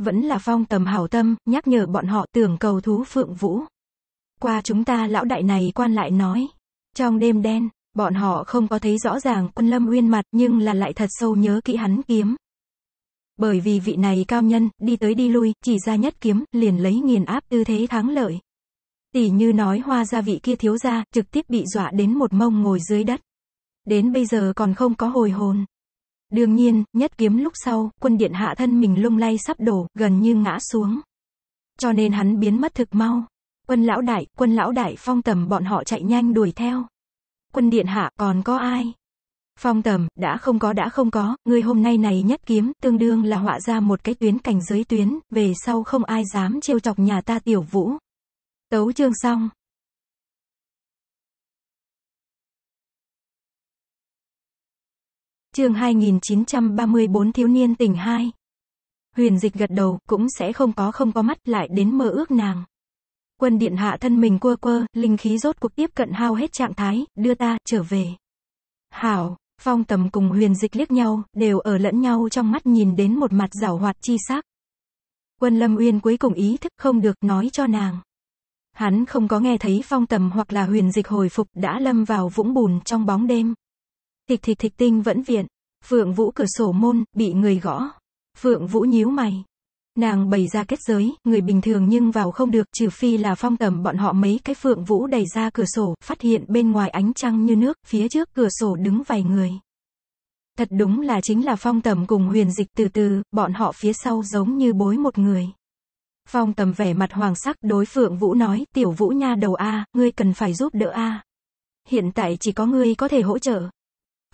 Vẫn là phong tầm hảo tâm, nhắc nhở bọn họ tưởng cầu thú phượng vũ. Qua chúng ta lão đại này quan lại nói. Trong đêm đen, bọn họ không có thấy rõ ràng quân lâm uyên mặt nhưng là lại thật sâu nhớ kỹ hắn kiếm. Bởi vì vị này cao nhân, đi tới đi lui, chỉ ra nhất kiếm, liền lấy nghiền áp tư thế thắng lợi. Tỷ như nói hoa gia vị kia thiếu gia trực tiếp bị dọa đến một mông ngồi dưới đất. Đến bây giờ còn không có hồi hồn. Đương nhiên, nhất kiếm lúc sau, quân điện hạ thân mình lung lay sắp đổ, gần như ngã xuống. Cho nên hắn biến mất thực mau. Quân lão đại, quân lão đại phong tầm bọn họ chạy nhanh đuổi theo. Quân điện hạ còn có ai? Phong tầm, đã không có đã không có, người hôm nay này nhất kiếm, tương đương là họa ra một cái tuyến cảnh giới tuyến, về sau không ai dám trêu chọc nhà ta tiểu vũ. Tấu chương xong. Chương 2934 thiếu niên tỉnh 2. Huyền dịch gật đầu, cũng sẽ không có không có mắt lại đến mơ ước nàng. Quân điện hạ thân mình quơ quơ, linh khí rốt cuộc tiếp cận hao hết trạng thái, đưa ta, trở về. Hảo, phong tầm cùng huyền dịch liếc nhau, đều ở lẫn nhau trong mắt nhìn đến một mặt rảo hoạt chi sắc. Quân lâm uyên cuối cùng ý thức không được nói cho nàng. Hắn không có nghe thấy phong tầm hoặc là huyền dịch hồi phục đã lâm vào vũng bùn trong bóng đêm. Thịch thịch thịch tinh vẫn viện. Phượng Vũ cửa sổ môn, bị người gõ. Phượng Vũ nhíu mày. Nàng bày ra kết giới, người bình thường nhưng vào không được trừ phi là phong tầm bọn họ mấy cái Phượng Vũ đẩy ra cửa sổ, phát hiện bên ngoài ánh trăng như nước, phía trước cửa sổ đứng vài người. Thật đúng là chính là phong tầm cùng huyền dịch từ từ, bọn họ phía sau giống như bối một người. Phong tầm vẻ mặt hoàng sắc đối Phượng Vũ nói, tiểu Vũ nha đầu A, ngươi cần phải giúp đỡ A. Hiện tại chỉ có ngươi có thể hỗ trợ.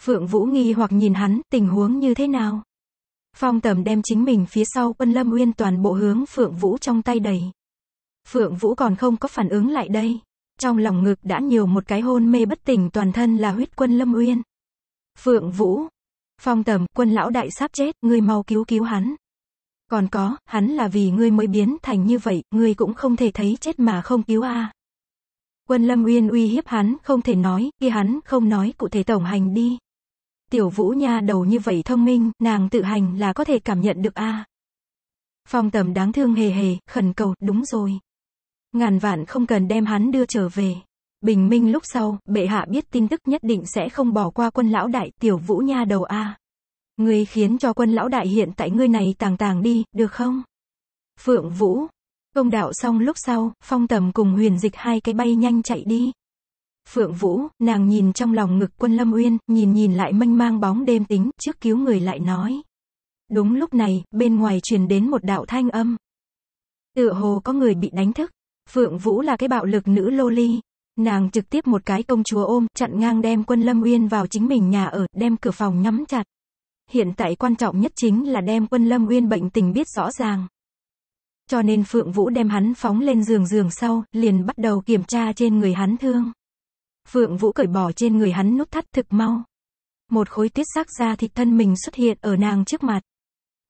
Phượng Vũ nghi hoặc nhìn hắn, tình huống như thế nào? Phong tầm đem chính mình phía sau quân lâm uyên toàn bộ hướng Phượng Vũ trong tay đầy. Phượng Vũ còn không có phản ứng lại đây. Trong lòng ngực đã nhiều một cái hôn mê bất tỉnh toàn thân là huyết quân lâm uyên. Phượng Vũ. Phong tầm, quân lão đại sắp chết, ngươi mau cứu cứu hắn. Còn có, hắn là vì ngươi mới biến thành như vậy, ngươi cũng không thể thấy chết mà không cứu a. Quân Lâm Uyên uy hiếp hắn, không thể nói, khi hắn không nói cụ thể tổng hành đi. Tiểu Vũ nha đầu như vậy thông minh, nàng tự hành là có thể cảm nhận được a. Phong tầm đáng thương hề hề, khẩn cầu, đúng rồi. Ngàn vạn không cần đem hắn đưa trở về. Bình minh lúc sau, bệ hạ biết tin tức nhất định sẽ không bỏ qua quân lão đại, tiểu vũ nha đầu A. Ngươi khiến cho quân lão đại hiện tại ngươi này tàng tàng đi, được không? Phượng Vũ. Công đạo xong lúc sau, phong tầm cùng huyền dịch hai cái bay nhanh chạy đi. Phượng Vũ, nàng nhìn trong lòng ngực quân Lâm Uyên, nhìn nhìn lại mênh mang bóng đêm tính, trước cứu người lại nói. Đúng lúc này, bên ngoài truyền đến một đạo thanh âm. Tựa hồ có người bị đánh thức. Phượng Vũ là cái bạo lực nữ lô ly. Nàng trực tiếp một cái công chúa ôm, chặn ngang đem quân Lâm Uyên vào chính mình nhà ở, đem cửa phòng nhắm chặt hiện tại quan trọng nhất chính là đem quân Lâm Uyên bệnh tình biết rõ ràng. Cho nên Phượng Vũ đem hắn phóng lên giường giường sau, liền bắt đầu kiểm tra trên người hắn thương. Phượng Vũ cởi bỏ trên người hắn nút thắt thực mau. Một khối tuyết xác da thịt thân mình xuất hiện ở nàng trước mặt.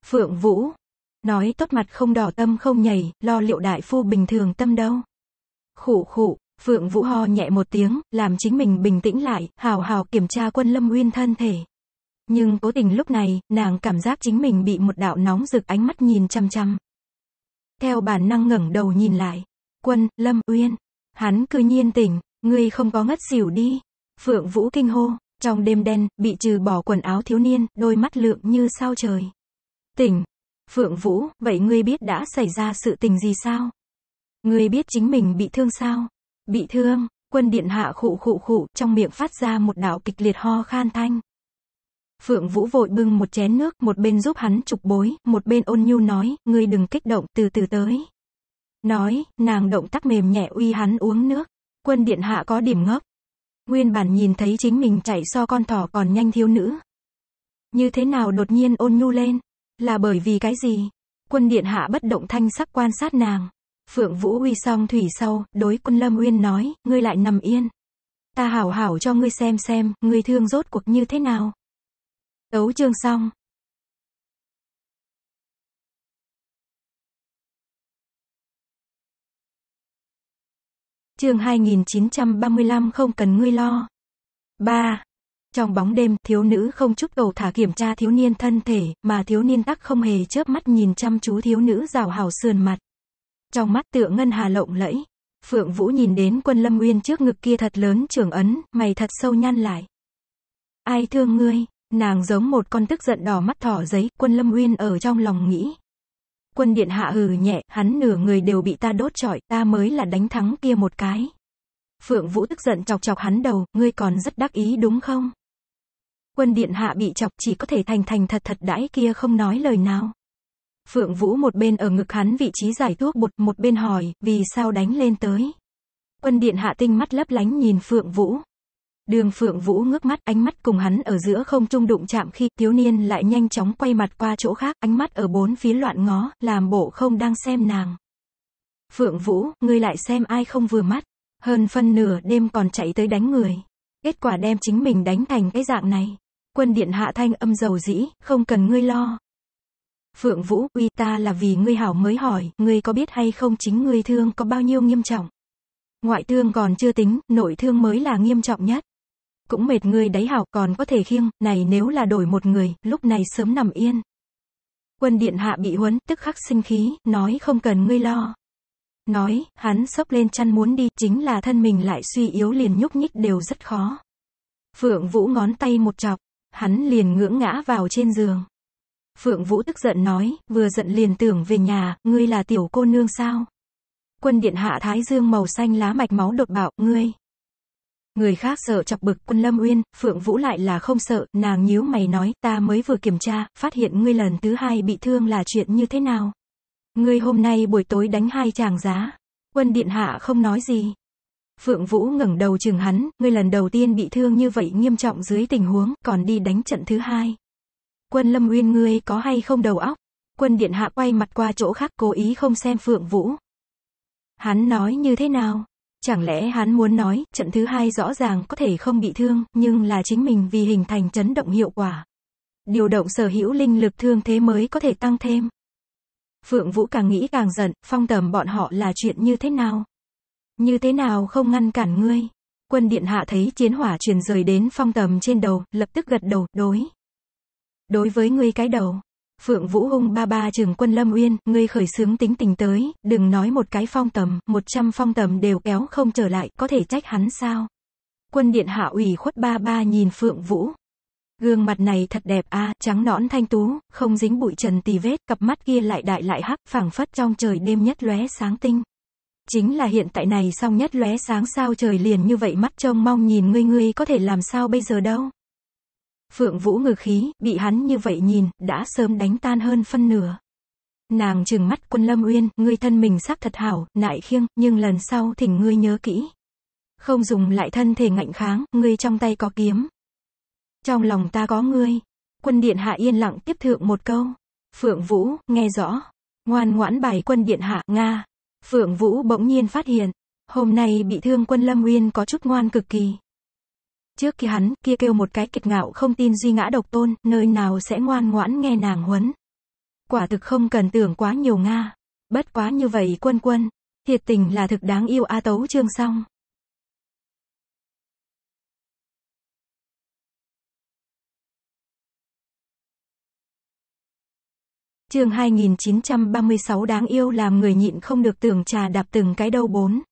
Phượng Vũ. Nói tốt mặt không đỏ tâm không nhảy, lo liệu đại phu bình thường tâm đâu. Khủ khủ, Phượng Vũ ho nhẹ một tiếng, làm chính mình bình tĩnh lại, hào hào kiểm tra quân lâm Nguyên thân thể. Nhưng cố tình lúc này, nàng cảm giác chính mình bị một đạo nóng rực ánh mắt nhìn chăm chăm. Theo bản năng ngẩng đầu nhìn lại. Quân, Lâm, Uyên. Hắn cư nhiên tỉnh, ngươi không có ngất xỉu đi. Phượng Vũ kinh hô, trong đêm đen, bị trừ bỏ quần áo thiếu niên, đôi mắt lượng như sao trời. Tỉnh. Phượng Vũ, vậy ngươi biết đã xảy ra sự tình gì sao? Ngươi biết chính mình bị thương sao? Bị thương, quân điện hạ khụ khụ khụ, trong miệng phát ra một đạo kịch liệt ho khan thanh. Phượng Vũ vội bưng một chén nước, một bên giúp hắn trục bối, một bên ôn nhu nói, ngươi đừng kích động, từ từ tới. Nói, nàng động tác mềm nhẹ uy hắn uống nước. Quân điện hạ có điểm ngốc. Nguyên bản nhìn thấy chính mình chạy so con thỏ còn nhanh thiếu nữ. Như thế nào đột nhiên ôn nhu lên? Là bởi vì cái gì? Quân điện hạ bất động thanh sắc quan sát nàng. Phượng Vũ uy song thủy sau, đối quân Lâm Uyên nói, ngươi lại nằm yên. Ta hảo hảo cho ngươi xem xem, ngươi thương rốt cuộc như thế nào. Tấu chương xong Chương 2935 không cần ngươi lo. 3. Trong bóng đêm, thiếu nữ không chút cầu thả kiểm tra thiếu niên thân thể, mà thiếu niên tắc không hề chớp mắt nhìn chăm chú thiếu nữ rào hào sườn mặt. Trong mắt tựa ngân hà lộng lẫy, Phượng Vũ nhìn đến quân lâm nguyên trước ngực kia thật lớn trưởng ấn, mày thật sâu nhăn lại. Ai thương ngươi? Nàng giống một con tức giận đỏ mắt thỏ giấy, quân Lâm Uyên ở trong lòng nghĩ. Quân điện hạ hừ nhẹ, hắn nửa người đều bị ta đốt chọi ta mới là đánh thắng kia một cái. Phượng Vũ tức giận chọc chọc hắn đầu, ngươi còn rất đắc ý đúng không? Quân điện hạ bị chọc chỉ có thể thành thành thật thật đãi kia không nói lời nào. Phượng Vũ một bên ở ngực hắn vị trí giải thuốc bột một bên hỏi, vì sao đánh lên tới. Quân điện hạ tinh mắt lấp lánh nhìn Phượng Vũ. Đường Phượng Vũ ngước mắt, ánh mắt cùng hắn ở giữa không trung đụng chạm khi thiếu niên lại nhanh chóng quay mặt qua chỗ khác, ánh mắt ở bốn phía loạn ngó, làm bộ không đang xem nàng. Phượng Vũ, ngươi lại xem ai không vừa mắt, hơn phân nửa đêm còn chạy tới đánh người. Kết quả đem chính mình đánh thành cái dạng này. Quân điện hạ thanh âm dầu dĩ, không cần ngươi lo. Phượng Vũ, uy ta là vì ngươi hảo mới hỏi, ngươi có biết hay không chính ngươi thương có bao nhiêu nghiêm trọng. Ngoại thương còn chưa tính, nội thương mới là nghiêm trọng nhất cũng mệt ngươi đấy hảo còn có thể khiêng, này nếu là đổi một người, lúc này sớm nằm yên. Quân điện hạ bị huấn, tức khắc sinh khí, nói không cần ngươi lo. Nói, hắn sốc lên chăn muốn đi, chính là thân mình lại suy yếu liền nhúc nhích đều rất khó. Phượng Vũ ngón tay một chọc, hắn liền ngưỡng ngã vào trên giường. Phượng Vũ tức giận nói, vừa giận liền tưởng về nhà, ngươi là tiểu cô nương sao? Quân điện hạ thái dương màu xanh lá mạch máu đột bạo, ngươi. Người khác sợ chọc bực quân Lâm Uyên, Phượng Vũ lại là không sợ, nàng nhíu mày nói, ta mới vừa kiểm tra, phát hiện ngươi lần thứ hai bị thương là chuyện như thế nào. Ngươi hôm nay buổi tối đánh hai chàng giá. Quân Điện Hạ không nói gì. Phượng Vũ ngẩng đầu chừng hắn, ngươi lần đầu tiên bị thương như vậy nghiêm trọng dưới tình huống, còn đi đánh trận thứ hai. Quân Lâm Uyên ngươi có hay không đầu óc? Quân Điện Hạ quay mặt qua chỗ khác cố ý không xem Phượng Vũ. Hắn nói như thế nào? Chẳng lẽ hắn muốn nói, trận thứ hai rõ ràng có thể không bị thương, nhưng là chính mình vì hình thành chấn động hiệu quả. Điều động sở hữu linh lực thương thế mới có thể tăng thêm. Phượng Vũ càng nghĩ càng giận, phong tầm bọn họ là chuyện như thế nào? Như thế nào không ngăn cản ngươi? Quân điện hạ thấy chiến hỏa truyền rời đến phong tầm trên đầu, lập tức gật đầu, đối. Đối với ngươi cái đầu, Phượng Vũ Hung ba ba trường quân Lâm Uyên, ngươi khởi sướng tính tình tới, đừng nói một cái phong tầm, một trăm phong tầm đều kéo không trở lại, có thể trách hắn sao? Quân điện hạ ủy khuất ba ba nhìn Phượng Vũ. Gương mặt này thật đẹp a, trắng nõn thanh tú, không dính bụi trần tì vết, cặp mắt kia lại đại lại hắc, phảng phất trong trời đêm nhất lóe sáng tinh. Chính là hiện tại này song nhất lóe sáng sao trời liền như vậy mắt trông mong nhìn ngươi ngươi có thể làm sao bây giờ đâu. Phượng Vũ ngừ khí, bị hắn như vậy nhìn, đã sớm đánh tan hơn phân nửa. Nàng trừng mắt quân lâm uyên, ngươi thân mình sắc thật hảo, nại khiêng, nhưng lần sau thỉnh ngươi nhớ kỹ. Không dùng lại thân thể ngạnh kháng, ngươi trong tay có kiếm. Trong lòng ta có ngươi. Quân điện hạ yên lặng tiếp thượng một câu. Phượng Vũ, nghe rõ. Ngoan ngoãn bài quân điện hạ, Nga. Phượng Vũ bỗng nhiên phát hiện. Hôm nay bị thương quân lâm uyên có chút ngoan cực kỳ. Trước kia hắn, kia kêu một cái kiệt ngạo không tin duy ngã độc tôn, nơi nào sẽ ngoan ngoãn nghe nàng huấn. Quả thực không cần tưởng quá nhiều Nga. Bất quá như vậy quân quân, thiệt tình là thực đáng yêu A Tấu chương xong. Chương 2936 đáng yêu làm người nhịn không được tưởng trà đạp từng cái đâu bốn.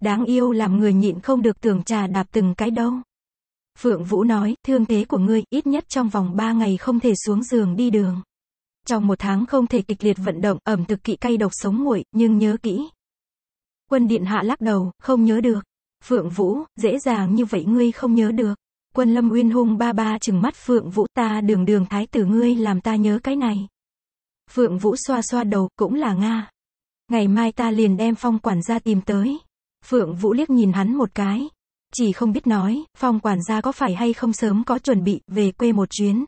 Đáng yêu làm người nhịn không được tưởng trà đạp từng cái đâu. Phượng Vũ nói, thương thế của ngươi ít nhất trong vòng 3 ngày không thể xuống giường đi đường. Trong một tháng không thể kịch liệt vận động, ẩm thực kỵ cay độc sống nguội, nhưng nhớ kỹ. Quân Điện Hạ lắc đầu, không nhớ được. Phượng Vũ, dễ dàng như vậy ngươi không nhớ được. Quân Lâm Uyên hung ba ba chừng mắt Phượng Vũ ta đường đường thái tử ngươi làm ta nhớ cái này. Phượng Vũ xoa xoa đầu, cũng là Nga. Ngày mai ta liền đem phong quản gia tìm tới. Phượng Vũ liếc nhìn hắn một cái, chỉ không biết nói, phòng quản gia có phải hay không sớm có chuẩn bị, về quê một chuyến.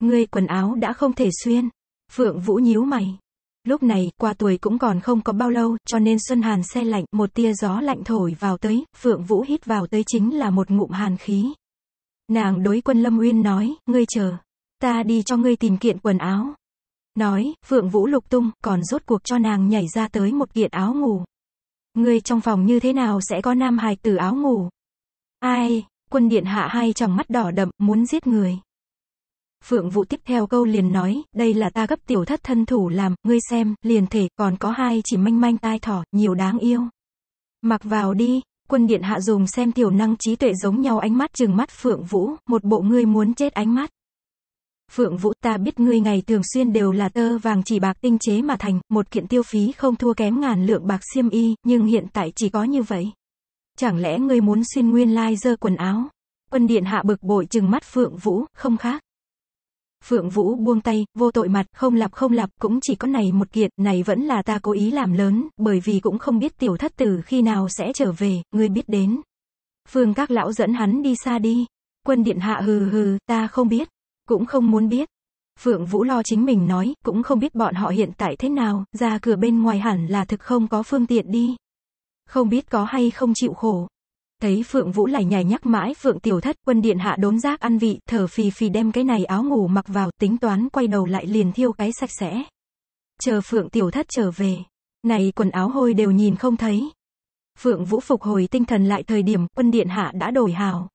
Ngươi quần áo đã không thể xuyên. Phượng Vũ nhíu mày. Lúc này, qua tuổi cũng còn không có bao lâu, cho nên xuân hàn xe lạnh, một tia gió lạnh thổi vào tới, Phượng Vũ hít vào tới chính là một ngụm hàn khí. Nàng đối quân Lâm Uyên nói, ngươi chờ. Ta đi cho ngươi tìm kiện quần áo. Nói, Phượng Vũ lục tung, còn rốt cuộc cho nàng nhảy ra tới một kiện áo ngủ. Ngươi trong phòng như thế nào sẽ có nam hài tử áo ngủ? Ai, quân điện hạ hai tròng mắt đỏ đậm, muốn giết người. Phượng Vũ tiếp theo câu liền nói, đây là ta gấp tiểu thất thân thủ làm, ngươi xem, liền thể, còn có hai chỉ manh manh tai thỏ, nhiều đáng yêu. Mặc vào đi, quân điện hạ dùng xem tiểu năng trí tuệ giống nhau ánh mắt trừng mắt Phượng Vũ, một bộ ngươi muốn chết ánh mắt. Phượng Vũ ta biết ngươi ngày thường xuyên đều là tơ vàng chỉ bạc tinh chế mà thành, một kiện tiêu phí không thua kém ngàn lượng bạc xiêm y, nhưng hiện tại chỉ có như vậy. Chẳng lẽ ngươi muốn xuyên nguyên lai dơ quần áo? Quân điện hạ bực bội chừng mắt Phượng Vũ, không khác. Phượng Vũ buông tay, vô tội mặt, không lặp không lặp, cũng chỉ có này một kiện, này vẫn là ta cố ý làm lớn, bởi vì cũng không biết tiểu thất tử khi nào sẽ trở về, ngươi biết đến. Phương các lão dẫn hắn đi xa đi. Quân điện hạ hừ hừ, ta không biết, cũng không muốn biết. Phượng Vũ lo chính mình nói, cũng không biết bọn họ hiện tại thế nào, ra cửa bên ngoài hẳn là thực không có phương tiện đi không biết có hay không chịu khổ. Thấy Phượng Vũ lải nhảy nhắc mãi Phượng Tiểu Thất quân điện hạ đốn giác ăn vị, thở phì phì đem cái này áo ngủ mặc vào tính toán quay đầu lại liền thiêu cái sạch sẽ. Chờ Phượng Tiểu Thất trở về. Này quần áo hôi đều nhìn không thấy. Phượng Vũ phục hồi tinh thần lại thời điểm quân điện hạ đã đổi hào.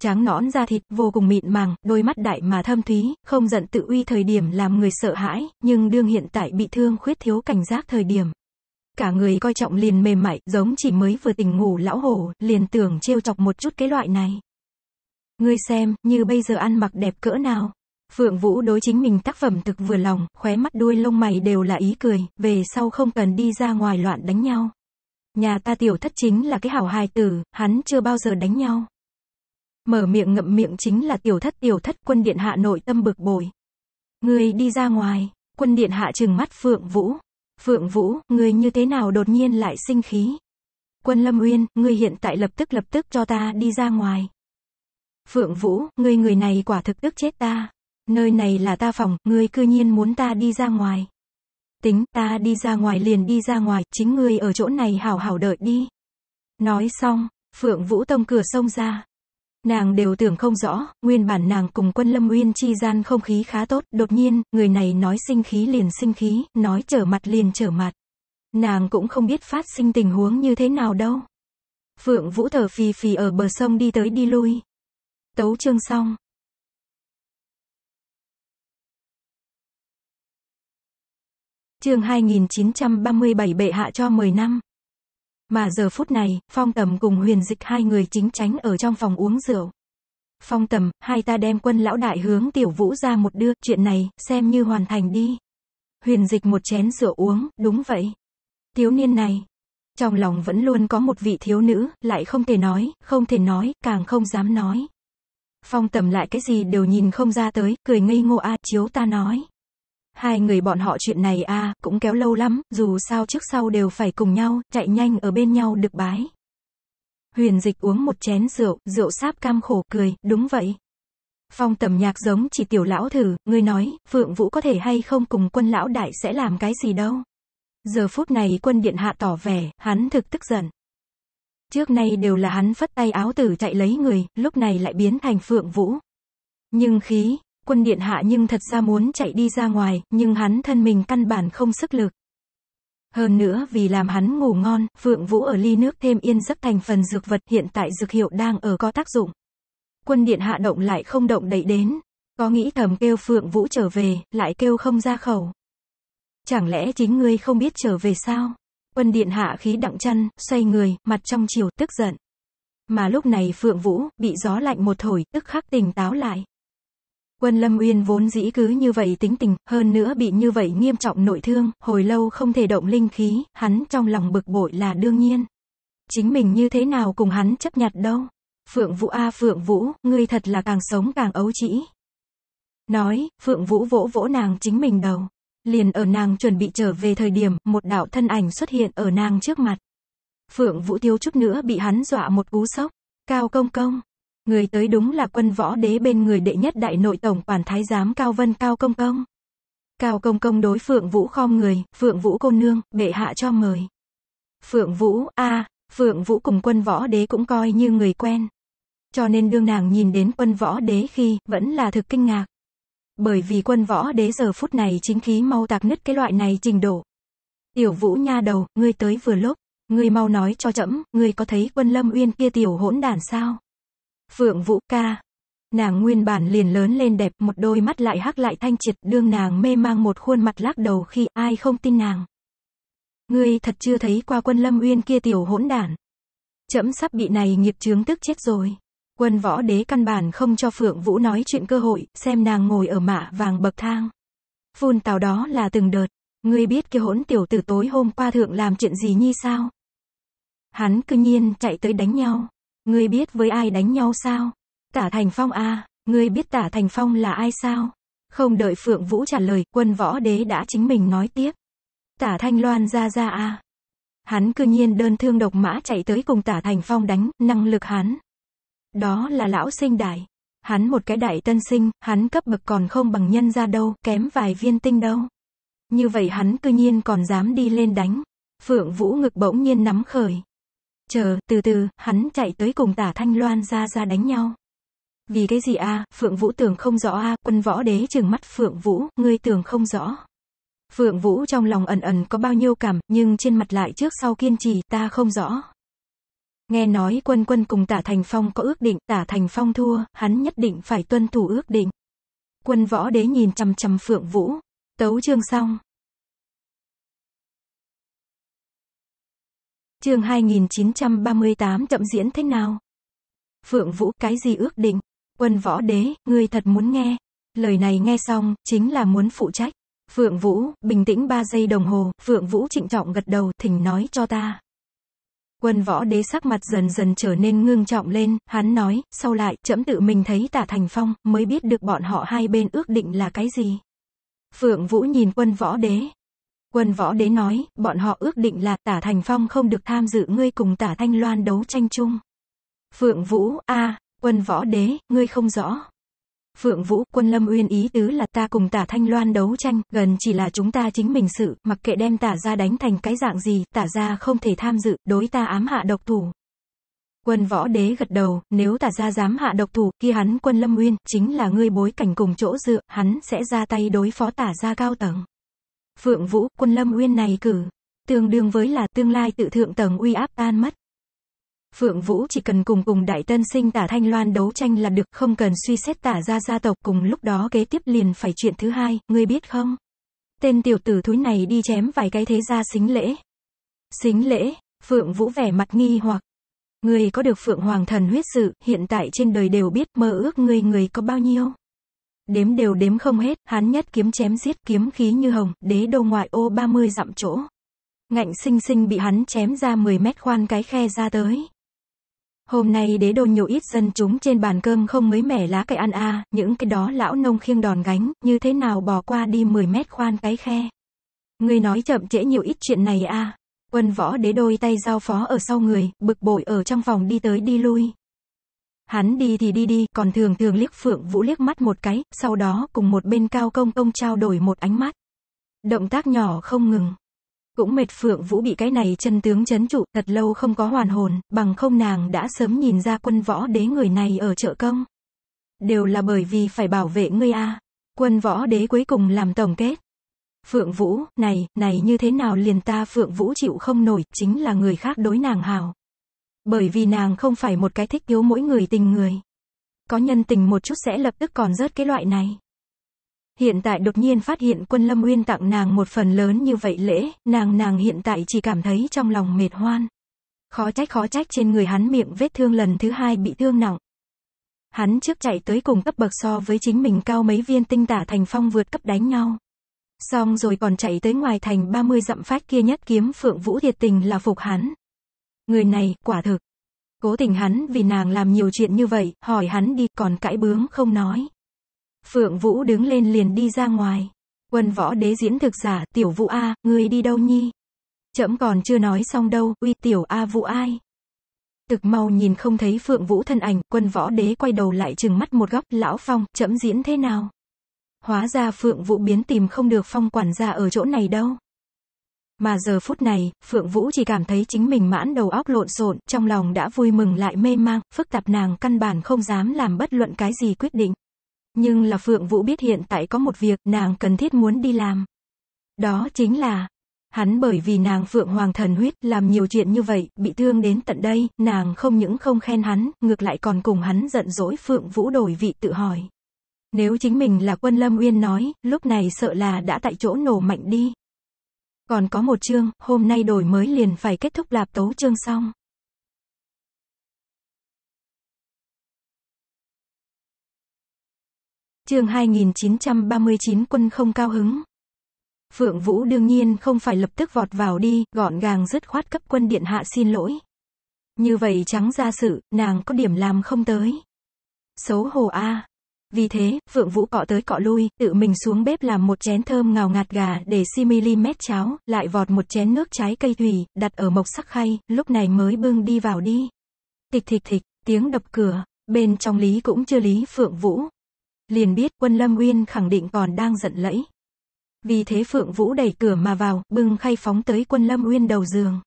Tráng nõn da thịt vô cùng mịn màng, đôi mắt đại mà thâm thúy, không giận tự uy thời điểm làm người sợ hãi, nhưng đương hiện tại bị thương khuyết thiếu cảnh giác thời điểm, cả người coi trọng liền mềm mại, giống chỉ mới vừa tỉnh ngủ lão hổ, liền tưởng trêu chọc một chút cái loại này. Ngươi xem, như bây giờ ăn mặc đẹp cỡ nào. Phượng Vũ đối chính mình tác phẩm thực vừa lòng, khóe mắt đuôi lông mày đều là ý cười, về sau không cần đi ra ngoài loạn đánh nhau. Nhà ta tiểu thất chính là cái hảo hài tử, hắn chưa bao giờ đánh nhau. Mở miệng ngậm miệng chính là tiểu thất tiểu thất quân điện hạ nội tâm bực bội. người đi ra ngoài, quân điện hạ trừng mắt Phượng Vũ, Phượng Vũ, người như thế nào đột nhiên lại sinh khí? Quân Lâm Uyên, người hiện tại lập tức lập tức cho ta đi ra ngoài. Phượng Vũ, ngươi người này quả thực tức chết ta. Nơi này là ta phòng, ngươi cư nhiên muốn ta đi ra ngoài. Tính, ta đi ra ngoài liền đi ra ngoài, chính ngươi ở chỗ này hảo hảo đợi đi. Nói xong, Phượng Vũ Tông cửa xông ra. Nàng đều tưởng không rõ, nguyên bản nàng cùng quân lâm Nguyên chi gian không khí khá tốt, đột nhiên, người này nói sinh khí liền sinh khí, nói trở mặt liền trở mặt. Nàng cũng không biết phát sinh tình huống như thế nào đâu. Phượng Vũ thở phì phì ở bờ sông đi tới đi lui. Tấu chương xong. Chương 2937 bệ hạ cho 10 năm. Mà giờ phút này, Phong Tầm cùng huyền dịch hai người chính tránh ở trong phòng uống rượu. Phong Tầm, hai ta đem quân lão đại hướng tiểu vũ ra một đưa, chuyện này, xem như hoàn thành đi. Huyền dịch một chén rượu uống, đúng vậy. Thiếu niên này, trong lòng vẫn luôn có một vị thiếu nữ, lại không thể nói, không thể nói, càng không dám nói. Phong Tầm lại cái gì đều nhìn không ra tới, cười ngây ngô a chiếu ta nói. Hai người bọn họ chuyện này a cũng kéo lâu lắm, dù sao trước sau đều phải cùng nhau, chạy nhanh ở bên nhau được bái. Huyền dịch uống một chén rượu, rượu sáp cam khổ cười, đúng vậy. Phong tầm nhạc giống chỉ tiểu lão thử, ngươi nói, Phượng Vũ có thể hay không cùng quân lão đại sẽ làm cái gì đâu. Giờ phút này quân điện hạ tỏ vẻ, hắn thực tức giận. Trước nay đều là hắn phất tay áo tử chạy lấy người, lúc này lại biến thành Phượng Vũ. Nhưng khí, Quân điện hạ nhưng thật ra muốn chạy đi ra ngoài, nhưng hắn thân mình căn bản không sức lực. Hơn nữa vì làm hắn ngủ ngon, Phượng Vũ ở ly nước thêm yên giấc thành phần dược vật hiện tại dược hiệu đang ở có tác dụng. Quân điện hạ động lại không động đẩy đến. Có nghĩ thầm kêu Phượng Vũ trở về, lại kêu không ra khẩu. Chẳng lẽ chính ngươi không biết trở về sao? Quân điện hạ khí đặng chăn, xoay người, mặt trong chiều tức giận. Mà lúc này Phượng Vũ, bị gió lạnh một thổi, tức khắc tỉnh táo lại. Quân Lâm Uyên vốn dĩ cứ như vậy tính tình, hơn nữa bị như vậy nghiêm trọng nội thương, hồi lâu không thể động linh khí, hắn trong lòng bực bội là đương nhiên. Chính mình như thế nào cùng hắn chấp nhặt đâu. Phượng Vũ a Phượng Vũ, ngươi thật là càng sống càng ấu trĩ. Nói, Phượng Vũ vỗ vỗ nàng chính mình đầu. Liền ở nàng chuẩn bị trở về thời điểm, một đạo thân ảnh xuất hiện ở nàng trước mặt. Phượng Vũ thiếu chút nữa bị hắn dọa một cú sốc. Cao công công, Người tới đúng là quân võ đế bên người đệ nhất đại nội tổng quản thái giám Cao Vân Cao Công Công. Cao Công Công đối Phượng Vũ khom người, Phượng Vũ cô nương, bệ hạ cho mời. Phượng Vũ, a Phượng Vũ cùng quân võ đế cũng coi như người quen. Cho nên đương nàng nhìn đến quân võ đế khi, vẫn là thực kinh ngạc. Bởi vì quân võ đế giờ phút này chính khí mau tạc nứt cái loại này trình độ. Tiểu vũ nha đầu, ngươi tới vừa lúc, ngươi mau nói cho chậm, ngươi có thấy quân lâm uyên kia tiểu hỗn đản sao? Phượng Vũ ca. Nàng nguyên bản liền lớn lên đẹp, một đôi mắt lại hắc lại thanh triệt, đương nàng mê mang một khuôn mặt lắc đầu khi ai không tin nàng. Ngươi thật chưa thấy qua quân lâm uyên kia tiểu hỗn đản. Chậm sắp bị này nghiệp chướng tức chết rồi. Quân võ đế căn bản không cho Phượng Vũ nói chuyện cơ hội, xem nàng ngồi ở mạ vàng bậc thang. Phun tàu đó là từng đợt, ngươi biết kia hỗn tiểu tử tối hôm qua thượng làm chuyện gì nhi sao? Hắn cư nhiên chạy tới đánh nhau. Ngươi biết với ai đánh nhau sao? Tả Thành Phong a, à, ngươi biết Tả Thành Phong là ai sao? Không đợi Phượng Vũ trả lời, quân võ đế đã chính mình nói tiếp. Tả Thanh Loan ra ra a, à. Hắn cư nhiên đơn thương độc mã chạy tới cùng Tả Thành Phong đánh, năng lực hắn. Đó là lão sinh đại. Hắn một cái đại tân sinh, hắn cấp bậc còn không bằng nhân ra đâu, kém vài viên tinh đâu. Như vậy hắn cư nhiên còn dám đi lên đánh. Phượng Vũ ngực bỗng nhiên nắm khởi. Chờ, từ từ, hắn chạy tới cùng tả Thanh Loan ra ra đánh nhau. Vì cái gì a Phượng Vũ tưởng không rõ a quân võ đế trừng mắt Phượng Vũ, ngươi tưởng không rõ. Phượng Vũ trong lòng ẩn ẩn có bao nhiêu cảm, nhưng trên mặt lại trước sau kiên trì, ta không rõ. Nghe nói quân quân cùng tả Thành Phong có ước định, tả Thành Phong thua, hắn nhất định phải tuân thủ ước định. Quân võ đế nhìn chằm chằm Phượng Vũ. Tấu chương xong. Chương 2938 chậm diễn thế nào? Phượng Vũ cái gì ước định? Quân võ đế, ngươi thật muốn nghe. Lời này nghe xong, chính là muốn phụ trách. Phượng Vũ, bình tĩnh 3 giây đồng hồ, Phượng Vũ trịnh trọng gật đầu, thỉnh nói cho ta. Quân võ đế sắc mặt dần dần trở nên ngưng trọng lên, hắn nói, sau lại, chậm tự mình thấy tả thành phong, mới biết được bọn họ hai bên ước định là cái gì. Phượng Vũ nhìn quân võ đế, Quân võ đế nói, bọn họ ước định là tả Thành Phong không được tham dự ngươi cùng tả Thanh Loan đấu tranh chung. Phượng Vũ, a quân võ đế, ngươi không rõ. Phượng Vũ, quân Lâm Uyên ý tứ là ta cùng tả Thanh Loan đấu tranh, gần chỉ là chúng ta chính mình sự, mặc kệ đem tả ra đánh thành cái dạng gì, tả ra không thể tham dự, đối ta ám hạ độc thủ. Quân võ đế gật đầu, nếu tả ra dám hạ độc thủ, kia hắn quân Lâm Uyên, chính là ngươi bối cảnh cùng chỗ dựa, hắn sẽ ra tay đối phó tả ra cao tầng. Phượng Vũ, quân Lâm Uyên này cử, tương đương với là tương lai tự thượng tầng uy áp tan mất. Phượng Vũ chỉ cần cùng cùng Đại Tân Sinh tả Thanh Loan đấu tranh là được, không cần suy xét tả ra gia tộc cùng lúc đó kế tiếp liền phải chuyện thứ hai, ngươi biết không? Tên tiểu tử thúi này đi chém vài cái thế gia xính lễ. Xính lễ, Phượng Vũ vẻ mặt nghi hoặc. Ngươi có được Phượng Hoàng thần huyết sự, hiện tại trên đời đều biết mơ ước người người có bao nhiêu. Đếm đều đếm không hết, Hắn nhất kiếm chém giết kiếm khí như hồng, đế đô ngoại ô 30 dặm chỗ. Ngạnh sinh sinh bị hắn chém ra 10 mét khoan cái khe ra tới. Hôm nay đế đô nhiều ít dân chúng trên bàn cơm không mấy mẻ lá cây ăn a, à, những cái đó lão nông khiêng đòn gánh, như thế nào bỏ qua đi 10 mét khoan cái khe. Người nói chậm trễ nhiều ít chuyện này a. À. Quân võ đế đôi tay giao phó ở sau người, bực bội ở trong phòng đi tới đi lui. Hắn đi thì đi đi, còn thường thường liếc Phượng Vũ liếc mắt một cái, sau đó cùng một bên cao công công trao đổi một ánh mắt. Động tác nhỏ không ngừng. Cũng mệt Phượng Vũ bị cái này chân tướng chấn trụ, thật lâu không có hoàn hồn, bằng không nàng đã sớm nhìn ra quân võ đế người này ở chợ công. Đều là bởi vì phải bảo vệ ngươi a. Quân võ đế cuối cùng làm tổng kết. Phượng Vũ, này, này như thế nào liền ta Phượng Vũ chịu không nổi, chính là người khác đối nàng hào bởi vì nàng không phải một cái thích yếu mỗi người tình người. Có nhân tình một chút sẽ lập tức còn rớt cái loại này. Hiện tại đột nhiên phát hiện quân Lâm Uyên tặng nàng một phần lớn như vậy lễ, nàng nàng hiện tại chỉ cảm thấy trong lòng mệt hoan. Khó trách khó trách trên người hắn miệng vết thương lần thứ hai bị thương nặng. Hắn trước chạy tới cùng cấp bậc so với chính mình cao mấy viên tinh tả thành phong vượt cấp đánh nhau. Xong rồi còn chạy tới ngoài thành 30 dặm phát kia nhất kiếm phượng vũ thiệt tình là phục hắn. Người này, quả thực. Cố tình hắn vì nàng làm nhiều chuyện như vậy, hỏi hắn đi, còn cãi bướng không nói. Phượng Vũ đứng lên liền đi ra ngoài. Quân võ đế diễn thực giả, tiểu vũ A, người đi đâu nhi? Chậm còn chưa nói xong đâu, uy tiểu A vũ ai? Thực mau nhìn không thấy Phượng Vũ thân ảnh, quân võ đế quay đầu lại chừng mắt một góc, lão phong, chậm diễn thế nào? Hóa ra Phượng Vũ biến tìm không được phong quản gia ở chỗ này đâu. Mà giờ phút này, Phượng Vũ chỉ cảm thấy chính mình mãn đầu óc lộn xộn, trong lòng đã vui mừng lại mê mang, phức tạp nàng căn bản không dám làm bất luận cái gì quyết định. Nhưng là Phượng Vũ biết hiện tại có một việc nàng cần thiết muốn đi làm. Đó chính là, hắn bởi vì nàng Phượng Hoàng thần huyết làm nhiều chuyện như vậy, bị thương đến tận đây, nàng không những không khen hắn, ngược lại còn cùng hắn giận dỗi Phượng Vũ đổi vị tự hỏi. Nếu chính mình là quân Lâm Uyên nói, lúc này sợ là đã tại chỗ nổ mạnh đi. Còn có một chương, hôm nay đổi mới liền phải kết thúc lạp tố chương xong. Chương 2939 quân không cao hứng. Phượng Vũ đương nhiên không phải lập tức vọt vào đi, gọn gàng dứt khoát cấp quân điện hạ xin lỗi. Như vậy trắng ra sự, nàng có điểm làm không tới. Xấu hổ a, vì thế, Phượng Vũ cọ tới cọ lui, tự mình xuống bếp làm một chén thơm ngào ngạt gà để simili mét cháo, lại vọt một chén nước trái cây thủy, đặt ở mộc sắc khay, lúc này mới bưng đi vào đi. Tịch thịch thịch, tiếng đập cửa, bên trong Lý cũng chưa Lý Phượng Vũ. Liền biết quân Lâm nguyên khẳng định còn đang giận lẫy. Vì thế Phượng Vũ đẩy cửa mà vào, bưng khay phóng tới quân Lâm nguyên đầu giường.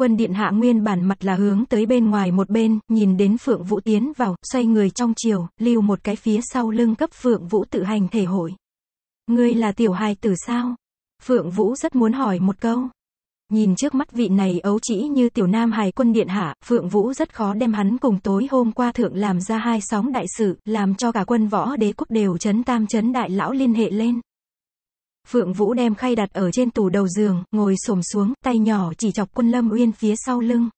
Quân điện hạ nguyên bản mặt là hướng tới bên ngoài một bên, nhìn đến Phượng Vũ tiến vào, xoay người trong chiều, lưu một cái phía sau lưng cấp Phượng Vũ tự hành thể hội. Ngươi là tiểu hài tử sao? Phượng Vũ rất muốn hỏi một câu. Nhìn trước mắt vị này ấu chỉ như tiểu nam hài quân điện hạ, Phượng Vũ rất khó đem hắn cùng tối hôm qua thượng làm ra hai sóng đại sự, làm cho cả quân võ đế quốc đều chấn tam chấn đại lão liên hệ lên. Phượng Vũ đem khay đặt ở trên tủ đầu giường, ngồi xổm xuống, tay nhỏ chỉ chọc quân Lâm Uyên phía sau lưng.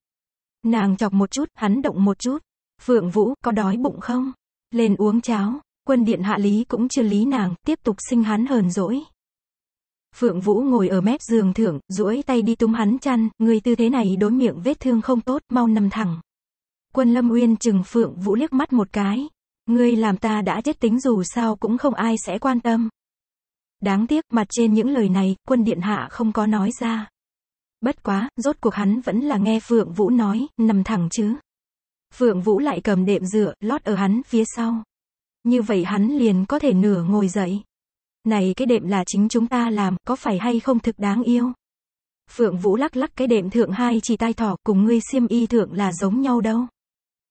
Nàng chọc một chút, hắn động một chút. Phượng Vũ, có đói bụng không? Lên uống cháo. Quân điện hạ lý cũng chưa lý nàng, tiếp tục sinh hắn hờn dỗi. Phượng Vũ ngồi ở mép giường thượng, duỗi tay đi túm hắn chăn, người tư thế này đối miệng vết thương không tốt, mau nằm thẳng. Quân Lâm Uyên chừng Phượng Vũ liếc mắt một cái. Ngươi làm ta đã chết tính dù sao cũng không ai sẽ quan tâm. Đáng tiếc mặt trên những lời này, quân điện hạ không có nói ra. Bất quá, rốt cuộc hắn vẫn là nghe Phượng Vũ nói, nằm thẳng chứ. Phượng Vũ lại cầm đệm dựa, lót ở hắn phía sau. Như vậy hắn liền có thể nửa ngồi dậy. Này cái đệm là chính chúng ta làm, có phải hay không thực đáng yêu? Phượng Vũ lắc lắc cái đệm thượng hai chỉ tai thỏ cùng ngươi xiêm y thượng là giống nhau đâu.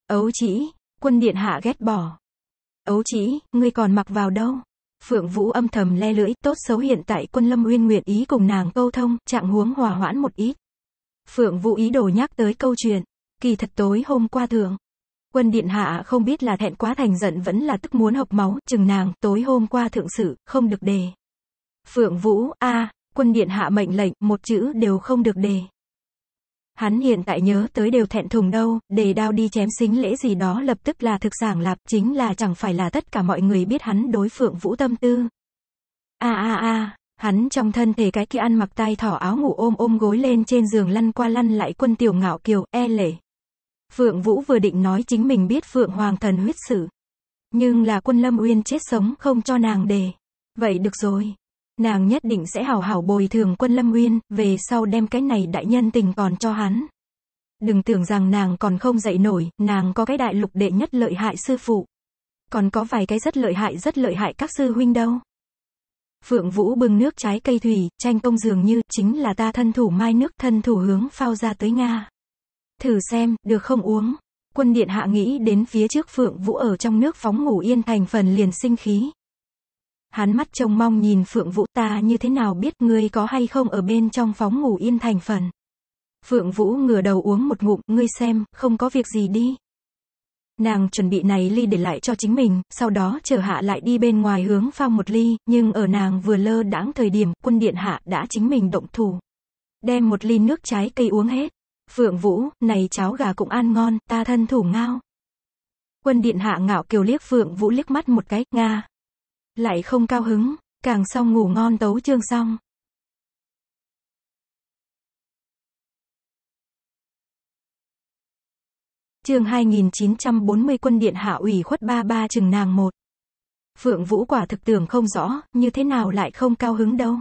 Ấu chỉ, quân điện hạ ghét bỏ. Ấu chỉ, ngươi còn mặc vào đâu? Phượng Vũ âm thầm le lưỡi, tốt xấu hiện tại quân Lâm Uyên nguyện ý cùng nàng câu thông, trạng huống hòa hoãn một ít. Phượng Vũ ý đồ nhắc tới câu chuyện, kỳ thật tối hôm qua thượng Quân Điện Hạ không biết là thẹn quá thành giận vẫn là tức muốn học máu, chừng nàng, tối hôm qua thượng sự, không được đề. Phượng Vũ, a quân Điện Hạ mệnh lệnh, một chữ đều không được đề. Hắn hiện tại nhớ tới đều thẹn thùng đâu, để đao đi chém xính lễ gì đó lập tức là thực giảng lạp, chính là chẳng phải là tất cả mọi người biết hắn đối phượng vũ tâm tư. a a a hắn trong thân thể cái kia ăn mặc tai thỏ áo ngủ ôm ôm gối lên trên giường lăn qua lăn lại quân tiểu ngạo kiều, e lệ. Phượng Vũ vừa định nói chính mình biết Phượng Hoàng thần huyết sử. Nhưng là quân Lâm Uyên chết sống không cho nàng đề. Vậy được rồi, nàng nhất định sẽ hào hảo bồi thường quân Lâm nguyên về sau đem cái này đại nhân tình còn cho hắn. Đừng tưởng rằng nàng còn không dậy nổi, nàng có cái đại lục đệ nhất lợi hại sư phụ. Còn có vài cái rất lợi hại rất lợi hại các sư huynh đâu. Phượng Vũ bưng nước trái cây thủy, tranh công dường như, chính là ta thân thủ mai nước thân thủ hướng phao ra tới Nga. Thử xem, được không uống. Quân điện hạ nghĩ đến phía trước Phượng Vũ ở trong nước phóng ngủ yên thành phần liền sinh khí hắn mắt trông mong nhìn Phượng Vũ ta như thế nào biết ngươi có hay không ở bên trong phóng ngủ yên thành phần. Phượng Vũ ngửa đầu uống một ngụm, ngươi xem, không có việc gì đi. Nàng chuẩn bị này ly để lại cho chính mình, sau đó chờ hạ lại đi bên ngoài hướng phao một ly, nhưng ở nàng vừa lơ đãng thời điểm, quân điện hạ đã chính mình động thủ. Đem một ly nước trái cây uống hết. Phượng Vũ, này cháo gà cũng ăn ngon, ta thân thủ ngao. Quân điện hạ ngạo kiều liếc Phượng Vũ liếc mắt một cái, Nga, lại không cao hứng, càng xong ngủ ngon tấu chương xong. Chương 2940 quân điện hạ ủy khuất ba ba chừng nàng một. Phượng Vũ quả thực tưởng không rõ, như thế nào lại không cao hứng đâu.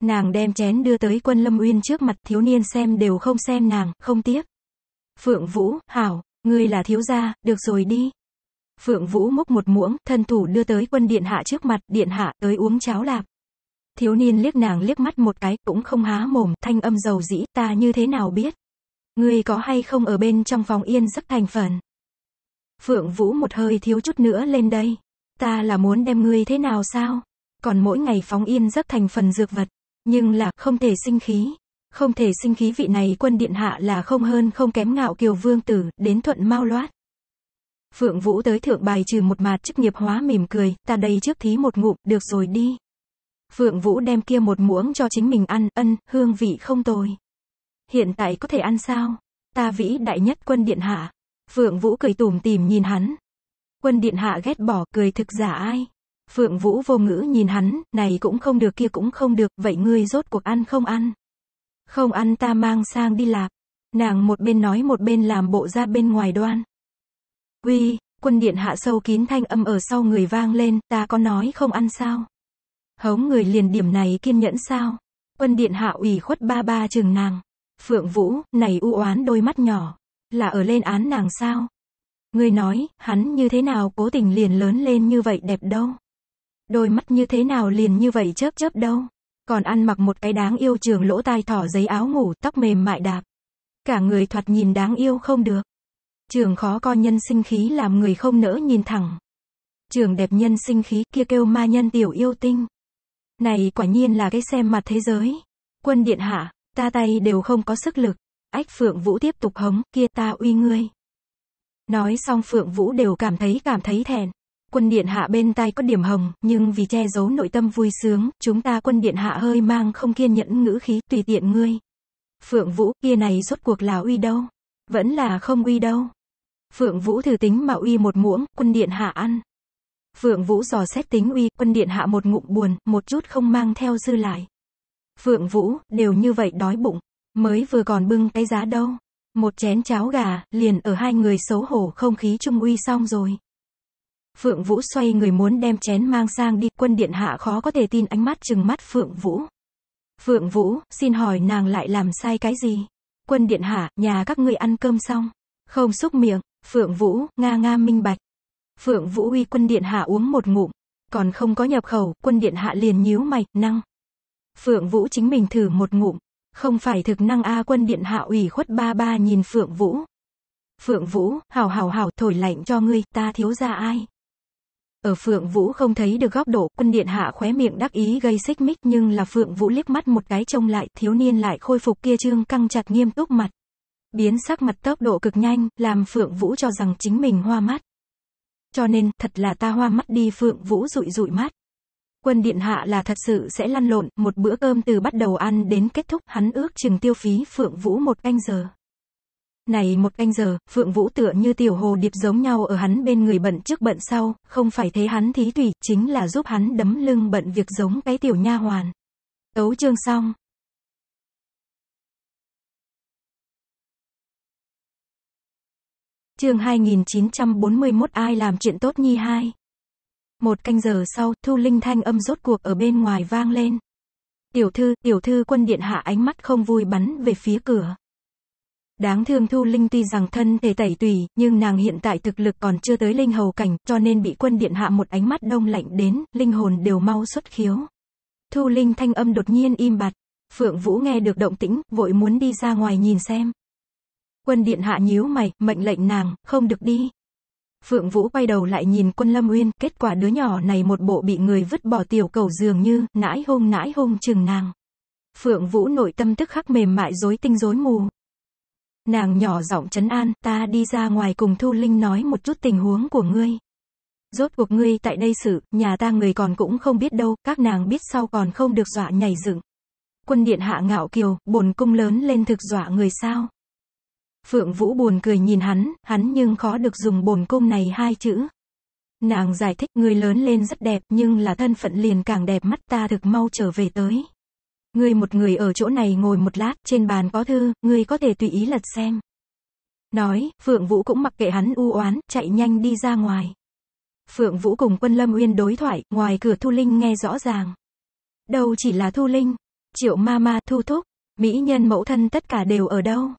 Nàng đem chén đưa tới quân Lâm Uyên trước mặt thiếu niên xem đều không xem nàng, không tiếc. Phượng Vũ, Hảo, ngươi là thiếu gia, được rồi đi, Phượng Vũ múc một muỗng, thân thủ đưa tới quân điện hạ trước mặt, điện hạ, tới uống cháo lạp. Thiếu niên liếc nàng liếc mắt một cái, cũng không há mồm, thanh âm dầu dĩ, ta như thế nào biết. Ngươi có hay không ở bên trong phòng yên giấc thành phần. Phượng Vũ một hơi thiếu chút nữa lên đây. Ta là muốn đem ngươi thế nào sao? Còn mỗi ngày phóng yên giấc thành phần dược vật. Nhưng là không thể sinh khí. Không thể sinh khí vị này quân điện hạ là không hơn không kém ngạo kiều vương tử, đến thuận mau loát. Phượng Vũ tới thượng bài trừ một mạt chức nghiệp hóa mỉm cười, ta đây trước thí một ngụm, được rồi đi. Phượng Vũ đem kia một muỗng cho chính mình ăn, ân, hương vị không tồi. Hiện tại có thể ăn sao? Ta vĩ đại nhất quân điện hạ. Phượng Vũ cười tủm tỉm nhìn hắn. Quân điện hạ ghét bỏ cười thực giả ai? Phượng Vũ vô ngữ nhìn hắn, này cũng không được kia cũng không được, vậy ngươi rốt cuộc ăn không ăn? Không ăn ta mang sang đi lạp. Nàng một bên nói một bên làm bộ ra bên ngoài đoan quy quân điện hạ sâu kín thanh âm ở sau người vang lên, ta có nói không ăn sao? Hống người liền điểm này kiên nhẫn sao? Quân điện hạ ủy khuất ba ba chừng nàng. Phượng Vũ, này u oán đôi mắt nhỏ. Là ở lên án nàng sao? Người nói, hắn như thế nào cố tình liền lớn lên như vậy đẹp đâu? Đôi mắt như thế nào liền như vậy chớp chớp đâu? Còn ăn mặc một cái đáng yêu trường lỗ tai thỏ giấy áo ngủ tóc mềm mại đạp. Cả người thoạt nhìn đáng yêu không được. Trường khó co nhân sinh khí làm người không nỡ nhìn thẳng. Trường đẹp nhân sinh khí kia kêu ma nhân tiểu yêu tinh. Này quả nhiên là cái xem mặt thế giới. Quân điện hạ, ta tay đều không có sức lực. Ách Phượng Vũ tiếp tục hống, kia ta uy ngươi. Nói xong Phượng Vũ đều cảm thấy cảm thấy thèn. Quân điện hạ bên tay có điểm hồng, nhưng vì che giấu nội tâm vui sướng, chúng ta quân điện hạ hơi mang không kiên nhẫn ngữ khí, tùy tiện ngươi. Phượng Vũ, kia này rốt cuộc là uy đâu? Vẫn là không uy đâu. Phượng Vũ thử tính mà uy một muỗng, quân điện hạ ăn. Phượng Vũ dò xét tính uy, quân điện hạ một ngụm buồn, một chút không mang theo dư lại. Phượng Vũ, đều như vậy đói bụng, mới vừa còn bưng cái giá đâu. Một chén cháo gà, liền ở hai người xấu hổ không khí trung uy xong rồi. Phượng Vũ xoay người muốn đem chén mang sang đi, quân điện hạ khó có thể tin ánh mắt chừng mắt Phượng Vũ. Phượng Vũ, xin hỏi nàng lại làm sai cái gì? Quân điện hạ, nhà các ngươi ăn cơm xong, không xúc miệng, Phượng Vũ, Nga Nga minh bạch. Phượng Vũ uy quân điện hạ uống một ngụm. Còn không có nhập khẩu, quân điện hạ liền nhíu mày, năng. Phượng Vũ chính mình thử một ngụm. Không phải thực năng A quân điện hạ ủy khuất ba ba nhìn Phượng Vũ. Phượng Vũ, hảo hảo hảo, thổi lạnh cho ngươi, ta thiếu ra ai. Ở Phượng Vũ không thấy được góc độ, quân điện hạ khóe miệng đắc ý gây xích mích nhưng là Phượng Vũ liếc mắt một cái trông lại, thiếu niên lại khôi phục kia trương căng chặt nghiêm túc mặt biến sắc mặt tốc độ cực nhanh, làm Phượng Vũ cho rằng chính mình hoa mắt. Cho nên, thật là ta hoa mắt đi Phượng Vũ rụi rụi mắt. Quân Điện Hạ là thật sự sẽ lăn lộn, một bữa cơm từ bắt đầu ăn đến kết thúc, hắn ước chừng tiêu phí Phượng Vũ một canh giờ. Này một canh giờ, Phượng Vũ tựa như tiểu hồ điệp giống nhau ở hắn bên người bận trước bận sau, không phải thế hắn thí tùy, chính là giúp hắn đấm lưng bận việc giống cái tiểu nha hoàn. Tấu chương xong. chương 2941 ai làm chuyện tốt nhi hai. Một canh giờ sau, Thu Linh thanh âm rốt cuộc ở bên ngoài vang lên. Tiểu thư, tiểu thư quân điện hạ ánh mắt không vui bắn về phía cửa. Đáng thương Thu Linh tuy rằng thân thể tẩy tùy, nhưng nàng hiện tại thực lực còn chưa tới linh hầu cảnh, cho nên bị quân điện hạ một ánh mắt đông lạnh đến, linh hồn đều mau xuất khiếu. Thu Linh thanh âm đột nhiên im bặt. Phượng Vũ nghe được động tĩnh, vội muốn đi ra ngoài nhìn xem. Quân điện hạ nhíu mày, mệnh lệnh nàng, không được đi. Phượng Vũ quay đầu lại nhìn quân Lâm Uyên, kết quả đứa nhỏ này một bộ bị người vứt bỏ tiểu cầu dường như, nãi hung nãi hung chừng nàng. Phượng Vũ nội tâm tức khắc mềm mại dối tinh rối mù. Nàng nhỏ giọng chấn an, ta đi ra ngoài cùng Thu Linh nói một chút tình huống của ngươi. Rốt cuộc ngươi tại đây sự nhà ta người còn cũng không biết đâu, các nàng biết sau còn không được dọa nhảy dựng. Quân điện hạ ngạo kiều, bồn cung lớn lên thực dọa người sao. Phượng Vũ buồn cười nhìn hắn, hắn nhưng khó được dùng bồn cung này hai chữ. Nàng giải thích người lớn lên rất đẹp nhưng là thân phận liền càng đẹp mắt ta thực mau trở về tới. Ngươi một người ở chỗ này ngồi một lát, trên bàn có thư, ngươi có thể tùy ý lật xem. Nói, Phượng Vũ cũng mặc kệ hắn u oán, chạy nhanh đi ra ngoài. Phượng Vũ cùng quân Lâm Uyên đối thoại, ngoài cửa Thu Linh nghe rõ ràng. Đâu chỉ là Thu Linh, Triệu Ma Ma, Thu Thúc, Mỹ nhân mẫu thân tất cả đều ở đâu.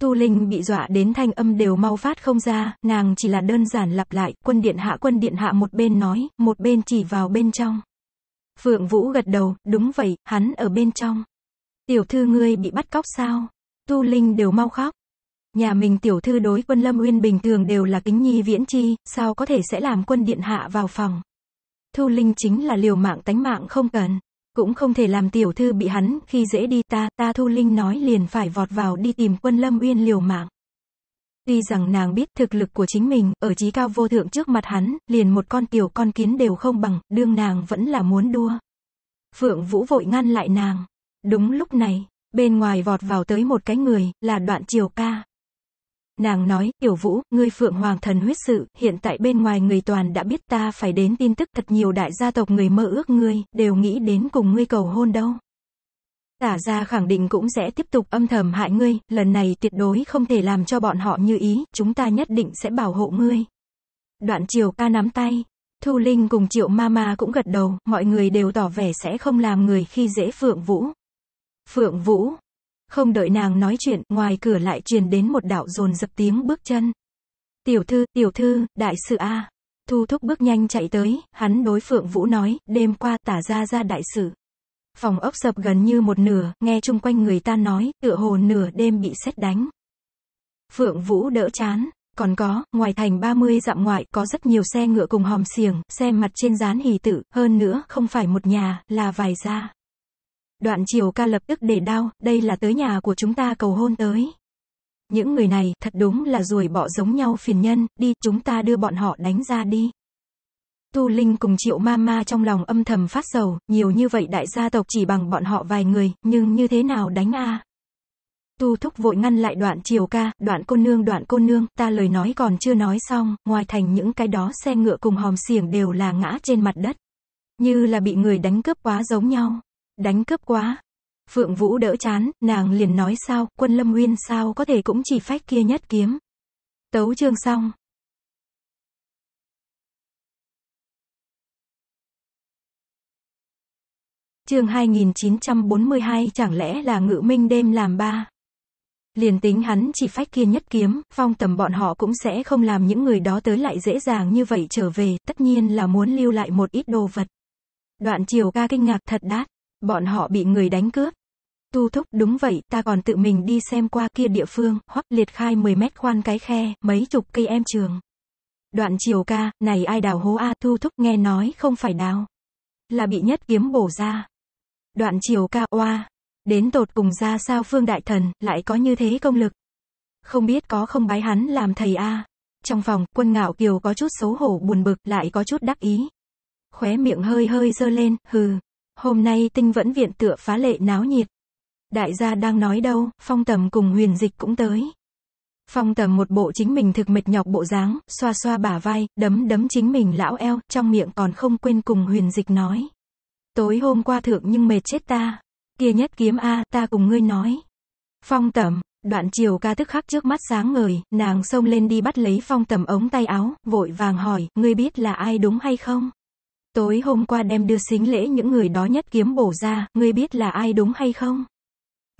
Tu Linh bị dọa đến thanh âm đều mau phát không ra, nàng chỉ là đơn giản lặp lại, quân điện hạ quân điện hạ một bên nói, một bên chỉ vào bên trong. Phượng Vũ gật đầu, đúng vậy, hắn ở bên trong. Tiểu thư ngươi bị bắt cóc sao? Tu Linh đều mau khóc. Nhà mình tiểu thư đối quân Lâm Uyên bình thường đều là kính nhi viễn chi, sao có thể sẽ làm quân điện hạ vào phòng. Thu Linh chính là liều mạng tánh mạng không cần. Cũng không thể làm tiểu thư bị hắn khi dễ đi ta, ta Thu Linh nói liền phải vọt vào đi tìm quân Lâm Uyên liều mạng. Tuy rằng nàng biết thực lực của chính mình, ở trí cao vô thượng trước mặt hắn, liền một con tiểu con kiến đều không bằng, đương nàng vẫn là muốn đua. Phượng Vũ vội ngăn lại nàng. Đúng lúc này, bên ngoài vọt vào tới một cái người, là đoạn triều ca. Nàng nói, Tiểu Vũ, ngươi Phượng Hoàng thần huyết sự, hiện tại bên ngoài người toàn đã biết ta phải đến tin tức thật nhiều đại gia tộc người mơ ước ngươi, đều nghĩ đến cùng ngươi cầu hôn đâu. Tả gia khẳng định cũng sẽ tiếp tục âm thầm hại ngươi, lần này tuyệt đối không thể làm cho bọn họ như ý, chúng ta nhất định sẽ bảo hộ ngươi. Đoạn chiều ca nắm tay, Thu Linh cùng Triệu ma cũng gật đầu, mọi người đều tỏ vẻ sẽ không làm người khi dễ Phượng Vũ. Phượng Vũ, không đợi nàng nói chuyện, ngoài cửa lại truyền đến một đạo dồn dập tiếng bước chân. Tiểu thư, tiểu thư, đại sự A. Thu thúc bước nhanh chạy tới, hắn đối Phượng Vũ nói, đêm qua tả ra ra đại sự. Phòng ốc sập gần như một nửa, nghe chung quanh người ta nói, tựa hồ nửa đêm bị xét đánh. Phượng Vũ đỡ chán, còn có, ngoài thành 30 dặm ngoại, có rất nhiều xe ngựa cùng hòm xiềng, xe mặt trên dán hì tử, hơn nữa, không phải một nhà, là vài gia. Đoạn chiều ca lập tức để đao, đây là tới nhà của chúng ta cầu hôn tới. Những người này, thật đúng là ruồi bọ giống nhau phiền nhân, đi, chúng ta đưa bọn họ đánh ra đi. Tu Linh cùng triệu ma ma trong lòng âm thầm phát sầu, nhiều như vậy đại gia tộc chỉ bằng bọn họ vài người, nhưng như thế nào đánh a? Tu thúc vội ngăn lại đoạn chiều ca, đoạn cô nương đoạn cô nương, ta lời nói còn chưa nói xong, ngoài thành những cái đó xe ngựa cùng hòm xiềng đều là ngã trên mặt đất. Như là bị người đánh cướp quá giống nhau. Đánh cướp quá. Phượng Vũ đỡ chán, nàng liền nói sao, quân Lâm Nguyên sao có thể cũng chỉ phách kia nhất kiếm. Tấu chương xong. Chương 2942 chẳng lẽ là ngự minh đêm làm ba. Liền tính hắn chỉ phách kia nhất kiếm, phong tầm bọn họ cũng sẽ không làm những người đó tới lại dễ dàng như vậy trở về, tất nhiên là muốn lưu lại một ít đồ vật. Đoạn chiều ca kinh ngạc thật đát. Bọn họ bị người đánh cướp. Tu thúc đúng vậy, ta còn tự mình đi xem qua kia địa phương, hoặc liệt khai 10 mét khoan cái khe, mấy chục cây em trường. Đoạn chiều ca, này ai đào hố A thu thúc nghe nói không phải đào. Là bị nhất kiếm bổ ra. Đoạn chiều ca oa. Đến tột cùng ra sao phương đại thần, lại có như thế công lực. Không biết có không bái hắn làm thầy A. Trong phòng, quân ngạo kiều có chút xấu hổ buồn bực, lại có chút đắc ý. Khóe miệng hơi hơi dơ lên, hừ. Hôm nay tinh vẫn viện tựa phá lệ náo nhiệt. Đại gia đang nói đâu, phong tầm cùng huyền dịch cũng tới. Phong tầm một bộ chính mình thực mệt nhọc bộ dáng, xoa xoa bả vai, đấm đấm chính mình lão eo, trong miệng còn không quên cùng huyền dịch nói. Tối hôm qua thượng nhưng mệt chết ta. Kia nhất kiếm A, ta cùng ngươi nói. Phong tầm, đoạn chiều ca tức khắc trước mắt sáng ngời, nàng xông lên đi bắt lấy phong tầm ống tay áo, vội vàng hỏi, ngươi biết là ai đúng hay không? Tối hôm qua đem đưa xính lễ những người đó nhất kiếm bổ ra, ngươi biết là ai đúng hay không?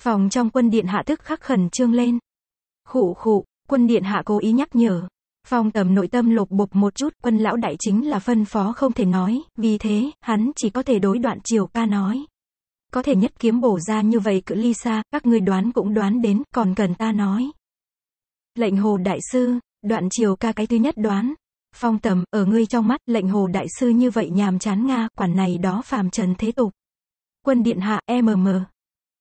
Phòng trong quân điện hạ tức khắc khẩn trương lên. Khụ khụ, quân điện hạ cố ý nhắc nhở. Phong tầm nội tâm lột bục một chút, quân lão đại chính là phân phó không thể nói, vì thế, hắn chỉ có thể đối đoạn triều ca nói. Có thể nhất kiếm bổ ra như vậy cự ly xa, các ngươi đoán cũng đoán đến, còn cần ta nói. Lệnh hồ đại sư, đoạn triều ca cái thứ nhất đoán, Phong tầm, ở ngươi trong mắt, lệnh hồ đại sư như vậy nhàm chán Nga, quản này đó phàm trần thế tục. Quân điện hạ, MM.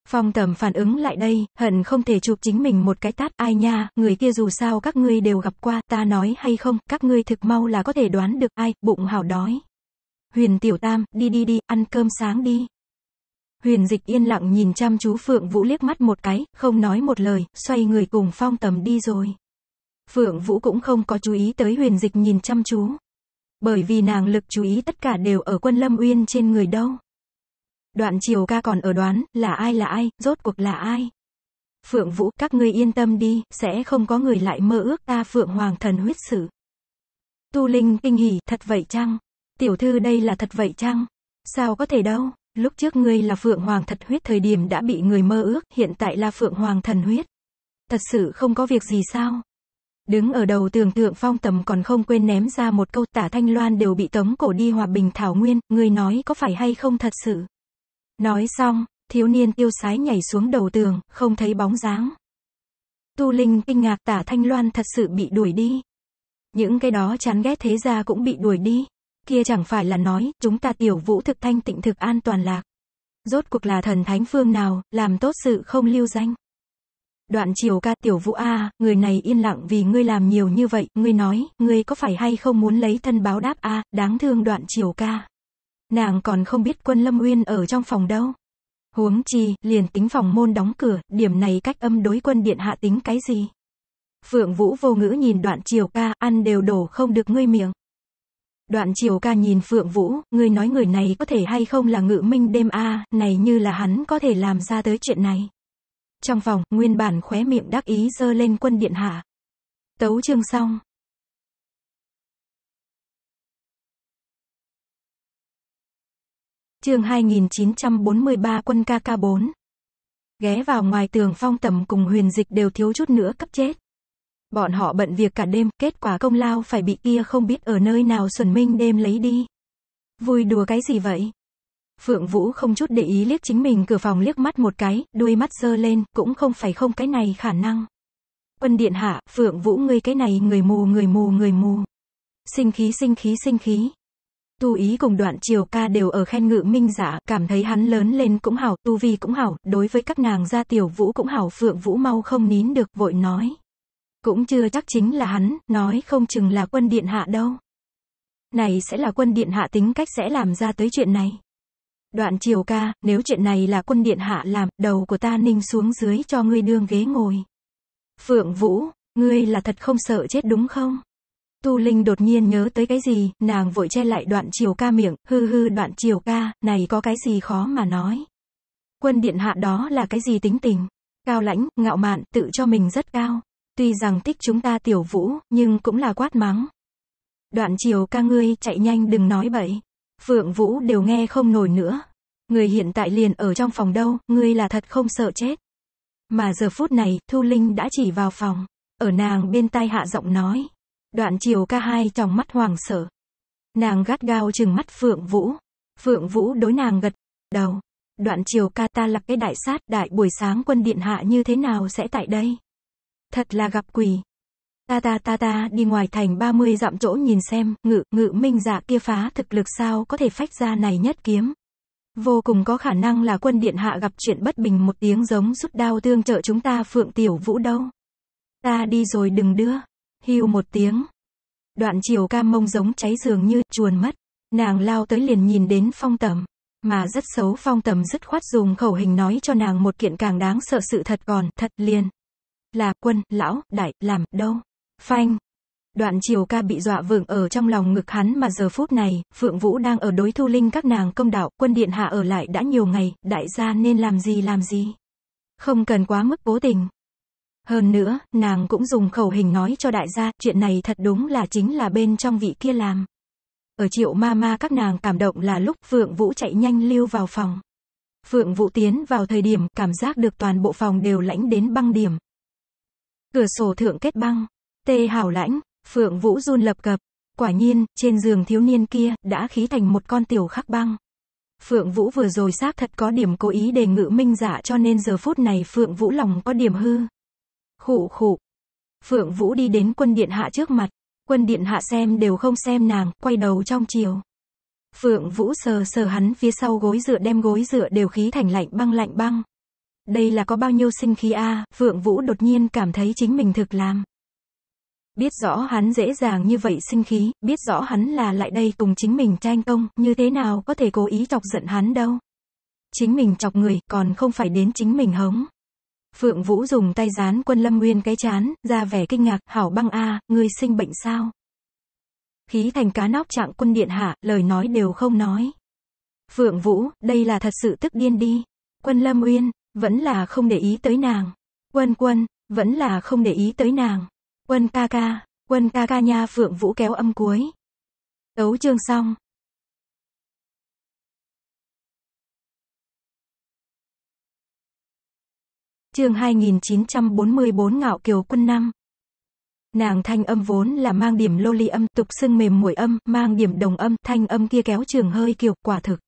Phong tầm phản ứng lại đây, hận không thể chụp chính mình một cái tát, ai nha, người kia dù sao các ngươi đều gặp qua, ta nói hay không, các ngươi thực mau là có thể đoán được ai, bụng hảo đói. Huyền tiểu tam, đi đi đi, ăn cơm sáng đi. Huyền dịch yên lặng nhìn chăm chú Phượng Vũ liếc mắt một cái, không nói một lời, xoay người cùng phong tầm đi rồi. Phượng Vũ cũng không có chú ý tới huyền dịch nhìn chăm chú. Bởi vì nàng lực chú ý tất cả đều ở quân lâm uyên trên người đâu. Đoạn chiều ca còn ở đoán, là ai là ai, rốt cuộc là ai. Phượng Vũ, các ngươi yên tâm đi, sẽ không có người lại mơ ước ta Phượng Hoàng thần huyết sử. Tu Linh kinh hỉ, thật vậy chăng? Tiểu thư đây là thật vậy chăng? Sao có thể đâu? Lúc trước ngươi là Phượng Hoàng thật huyết thời điểm đã bị người mơ ước, hiện tại là Phượng Hoàng thần huyết. Thật sự không có việc gì sao? Đứng ở đầu tường thượng phong tầm còn không quên ném ra một câu tả Thanh Loan đều bị tống cổ đi hòa bình thảo nguyên, người nói có phải hay không thật sự. Nói xong, thiếu niên tiêu sái nhảy xuống đầu tường, không thấy bóng dáng. Tu Linh kinh ngạc tả Thanh Loan thật sự bị đuổi đi. Những cái đó chán ghét thế gia cũng bị đuổi đi. Kia chẳng phải là nói, chúng ta tiểu vũ thực thanh tịnh thực an toàn lạc. Rốt cuộc là thần thánh phương nào, làm tốt sự không lưu danh. Đoạn chiều ca tiểu vũ A, người này yên lặng vì ngươi làm nhiều như vậy, ngươi nói, ngươi có phải hay không muốn lấy thân báo đáp A, đáng thương đoạn chiều ca. Nàng còn không biết quân Lâm Uyên ở trong phòng đâu. Huống chi, liền tính phòng môn đóng cửa, điểm này cách âm đối quân điện hạ tính cái gì. Phượng Vũ vô ngữ nhìn đoạn chiều ca, ăn đều đổ không được ngươi miệng. Đoạn chiều ca nhìn Phượng Vũ, ngươi nói người này có thể hay không là ngự minh đêm A, này như là hắn có thể làm ra tới chuyện này. Trong phòng, nguyên bản khóe miệng đắc ý dơ lên quân điện hạ. Tấu chương xong. Chương 2943 quân KK4. Ghé vào ngoài tường phong tầm cùng huyền dịch đều thiếu chút nữa cấp chết. Bọn họ bận việc cả đêm, kết quả công lao phải bị kia không biết ở nơi nào xuân minh đêm lấy đi. Vui đùa cái gì vậy? Phượng Vũ không chút để ý liếc chính mình cửa phòng liếc mắt một cái, đuôi mắt dơ lên, cũng không phải không cái này khả năng. Quân điện hạ, Phượng Vũ ngươi cái này người mù người mù người mù. Sinh khí sinh khí sinh khí. Tu ý cùng đoạn triều ca đều ở khen ngự minh giả, dạ, cảm thấy hắn lớn lên cũng hảo, tu vi cũng hảo, đối với các nàng gia tiểu vũ cũng hảo, Phượng Vũ mau không nín được, vội nói. Cũng chưa chắc chính là hắn, nói không chừng là quân điện hạ đâu. Này sẽ là quân điện hạ tính cách sẽ làm ra tới chuyện này. Đoạn chiều ca, nếu chuyện này là quân điện hạ làm, đầu của ta ninh xuống dưới cho ngươi đương ghế ngồi. Phượng Vũ, ngươi là thật không sợ chết đúng không? Tu Linh đột nhiên nhớ tới cái gì, nàng vội che lại đoạn chiều ca miệng, hư hư đoạn chiều ca, này có cái gì khó mà nói. Quân điện hạ đó là cái gì tính tình? Cao lãnh, ngạo mạn, tự cho mình rất cao. Tuy rằng thích chúng ta tiểu vũ, nhưng cũng là quát mắng. Đoạn chiều ca ngươi chạy nhanh đừng nói bậy. Phượng Vũ đều nghe không nổi nữa. Người hiện tại liền ở trong phòng đâu, ngươi là thật không sợ chết. Mà giờ phút này, Thu Linh đã chỉ vào phòng. Ở nàng bên tai hạ giọng nói. Đoạn chiều ca hai trong mắt hoàng sợ. Nàng gắt gao chừng mắt Phượng Vũ. Phượng Vũ đối nàng gật đầu. Đoạn chiều ca ta là cái đại sát đại buổi sáng quân điện hạ như thế nào sẽ tại đây? Thật là gặp quỷ. Ta ta ta ta đi ngoài thành 30 dặm chỗ nhìn xem, ngự, ngự minh giả dạ kia phá thực lực sao có thể phách ra này nhất kiếm. Vô cùng có khả năng là quân điện hạ gặp chuyện bất bình một tiếng giống rút đao tương trợ chúng ta phượng tiểu vũ đâu. Ta đi rồi đừng đưa. Hưu một tiếng. Đoạn chiều cam mông giống cháy dường như chuồn mất. Nàng lao tới liền nhìn đến phong tầm. Mà rất xấu phong tầm dứt khoát dùng khẩu hình nói cho nàng một kiện càng đáng sợ sự thật còn thật liền. Là quân, lão, đại, làm, đâu. Phanh. Đoạn chiều ca bị dọa vượng ở trong lòng ngực hắn mà giờ phút này, Phượng Vũ đang ở đối thu linh các nàng công đạo, quân điện hạ ở lại đã nhiều ngày, đại gia nên làm gì làm gì. Không cần quá mức cố tình. Hơn nữa, nàng cũng dùng khẩu hình nói cho đại gia, chuyện này thật đúng là chính là bên trong vị kia làm. Ở triệu ma ma các nàng cảm động là lúc Phượng Vũ chạy nhanh lưu vào phòng. Phượng Vũ tiến vào thời điểm cảm giác được toàn bộ phòng đều lãnh đến băng điểm. Cửa sổ thượng kết băng. Tê hảo lãnh, Phượng Vũ run lập cập. Quả nhiên, trên giường thiếu niên kia, đã khí thành một con tiểu khắc băng. Phượng Vũ vừa rồi xác thật có điểm cố ý đề ngự minh giả dạ cho nên giờ phút này Phượng Vũ lòng có điểm hư. Khụ khụ. Phượng Vũ đi đến quân điện hạ trước mặt. Quân điện hạ xem đều không xem nàng, quay đầu trong chiều. Phượng Vũ sờ sờ hắn phía sau gối dựa đem gối dựa đều khí thành lạnh băng lạnh băng. Đây là có bao nhiêu sinh khí a Phượng Vũ đột nhiên cảm thấy chính mình thực làm. Biết rõ hắn dễ dàng như vậy sinh khí, biết rõ hắn là lại đây cùng chính mình tranh công, như thế nào có thể cố ý chọc giận hắn đâu. Chính mình chọc người, còn không phải đến chính mình hống. Phượng Vũ dùng tay dán quân Lâm Nguyên cái chán, ra vẻ kinh ngạc, hảo băng a, ngươi sinh bệnh sao? Khí thành cá nóc trạng quân điện hạ, lời nói đều không nói. Phượng Vũ, đây là thật sự tức điên đi. Quân Lâm nguyên vẫn là không để ý tới nàng. Quân quân, vẫn là không để ý tới nàng. Quân ca ca, quân ca ca nha Phượng Vũ kéo âm cuối. Tấu chương xong. Chương 2944 Ngạo Kiều Quân năm. Nàng thanh âm vốn là mang điểm lô ly âm, tục xưng mềm muội âm, mang điểm đồng âm, thanh âm kia kéo trường hơi kiều, quả thực.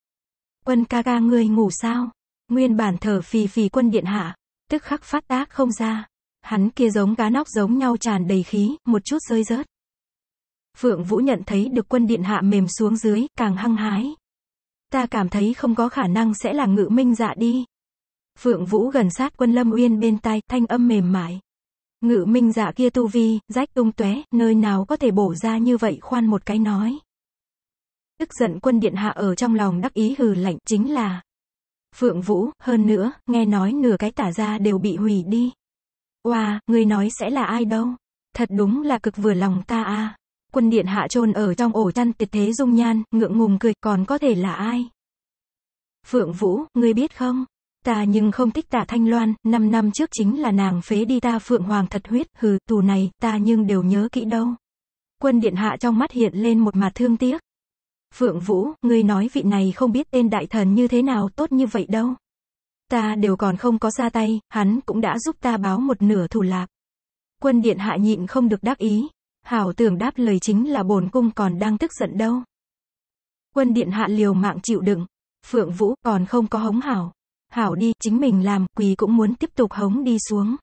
Quân ca ca ngươi ngủ sao? Nguyên bản thở phì phì quân điện hạ, tức khắc phát tác không ra hắn kia giống cá nóc giống nhau tràn đầy khí, một chút rơi rớt. Phượng Vũ nhận thấy được quân điện hạ mềm xuống dưới, càng hăng hái. Ta cảm thấy không có khả năng sẽ là ngự minh dạ đi. Phượng Vũ gần sát quân lâm uyên bên tai, thanh âm mềm mại. Ngự minh dạ kia tu vi, rách tung tóe nơi nào có thể bổ ra như vậy khoan một cái nói. Tức giận quân điện hạ ở trong lòng đắc ý hừ lạnh chính là. Phượng Vũ, hơn nữa, nghe nói nửa cái tả ra đều bị hủy đi. Oa, wow, ngươi nói sẽ là ai đâu? Thật đúng là cực vừa lòng ta À. Quân điện hạ trôn ở trong ổ chăn tuyệt thế dung nhan, ngượng ngùng cười, còn có thể là ai? Phượng Vũ, ngươi biết không? Ta nhưng không thích tạ Thanh Loan, 5 năm trước chính là nàng phế đi ta Phượng Hoàng thật huyết, hừ, tù này, ta nhưng đều nhớ kỹ đâu. Quân điện hạ trong mắt hiện lên một mặt thương tiếc. Phượng Vũ, ngươi nói vị này không biết tên đại thần như thế nào tốt như vậy đâu. Ta đều còn không có ra tay, hắn cũng đã giúp ta báo một nửa thủ lạp. Quân điện hạ nhịn không được đáp ý. Hảo tưởng đáp lời chính là bổn cung còn đang tức giận đâu. Quân điện hạ liều mạng chịu đựng. Phượng Vũ còn không có hống hảo. Hảo đi, chính mình làm, quỳ cũng muốn tiếp tục hống đi xuống.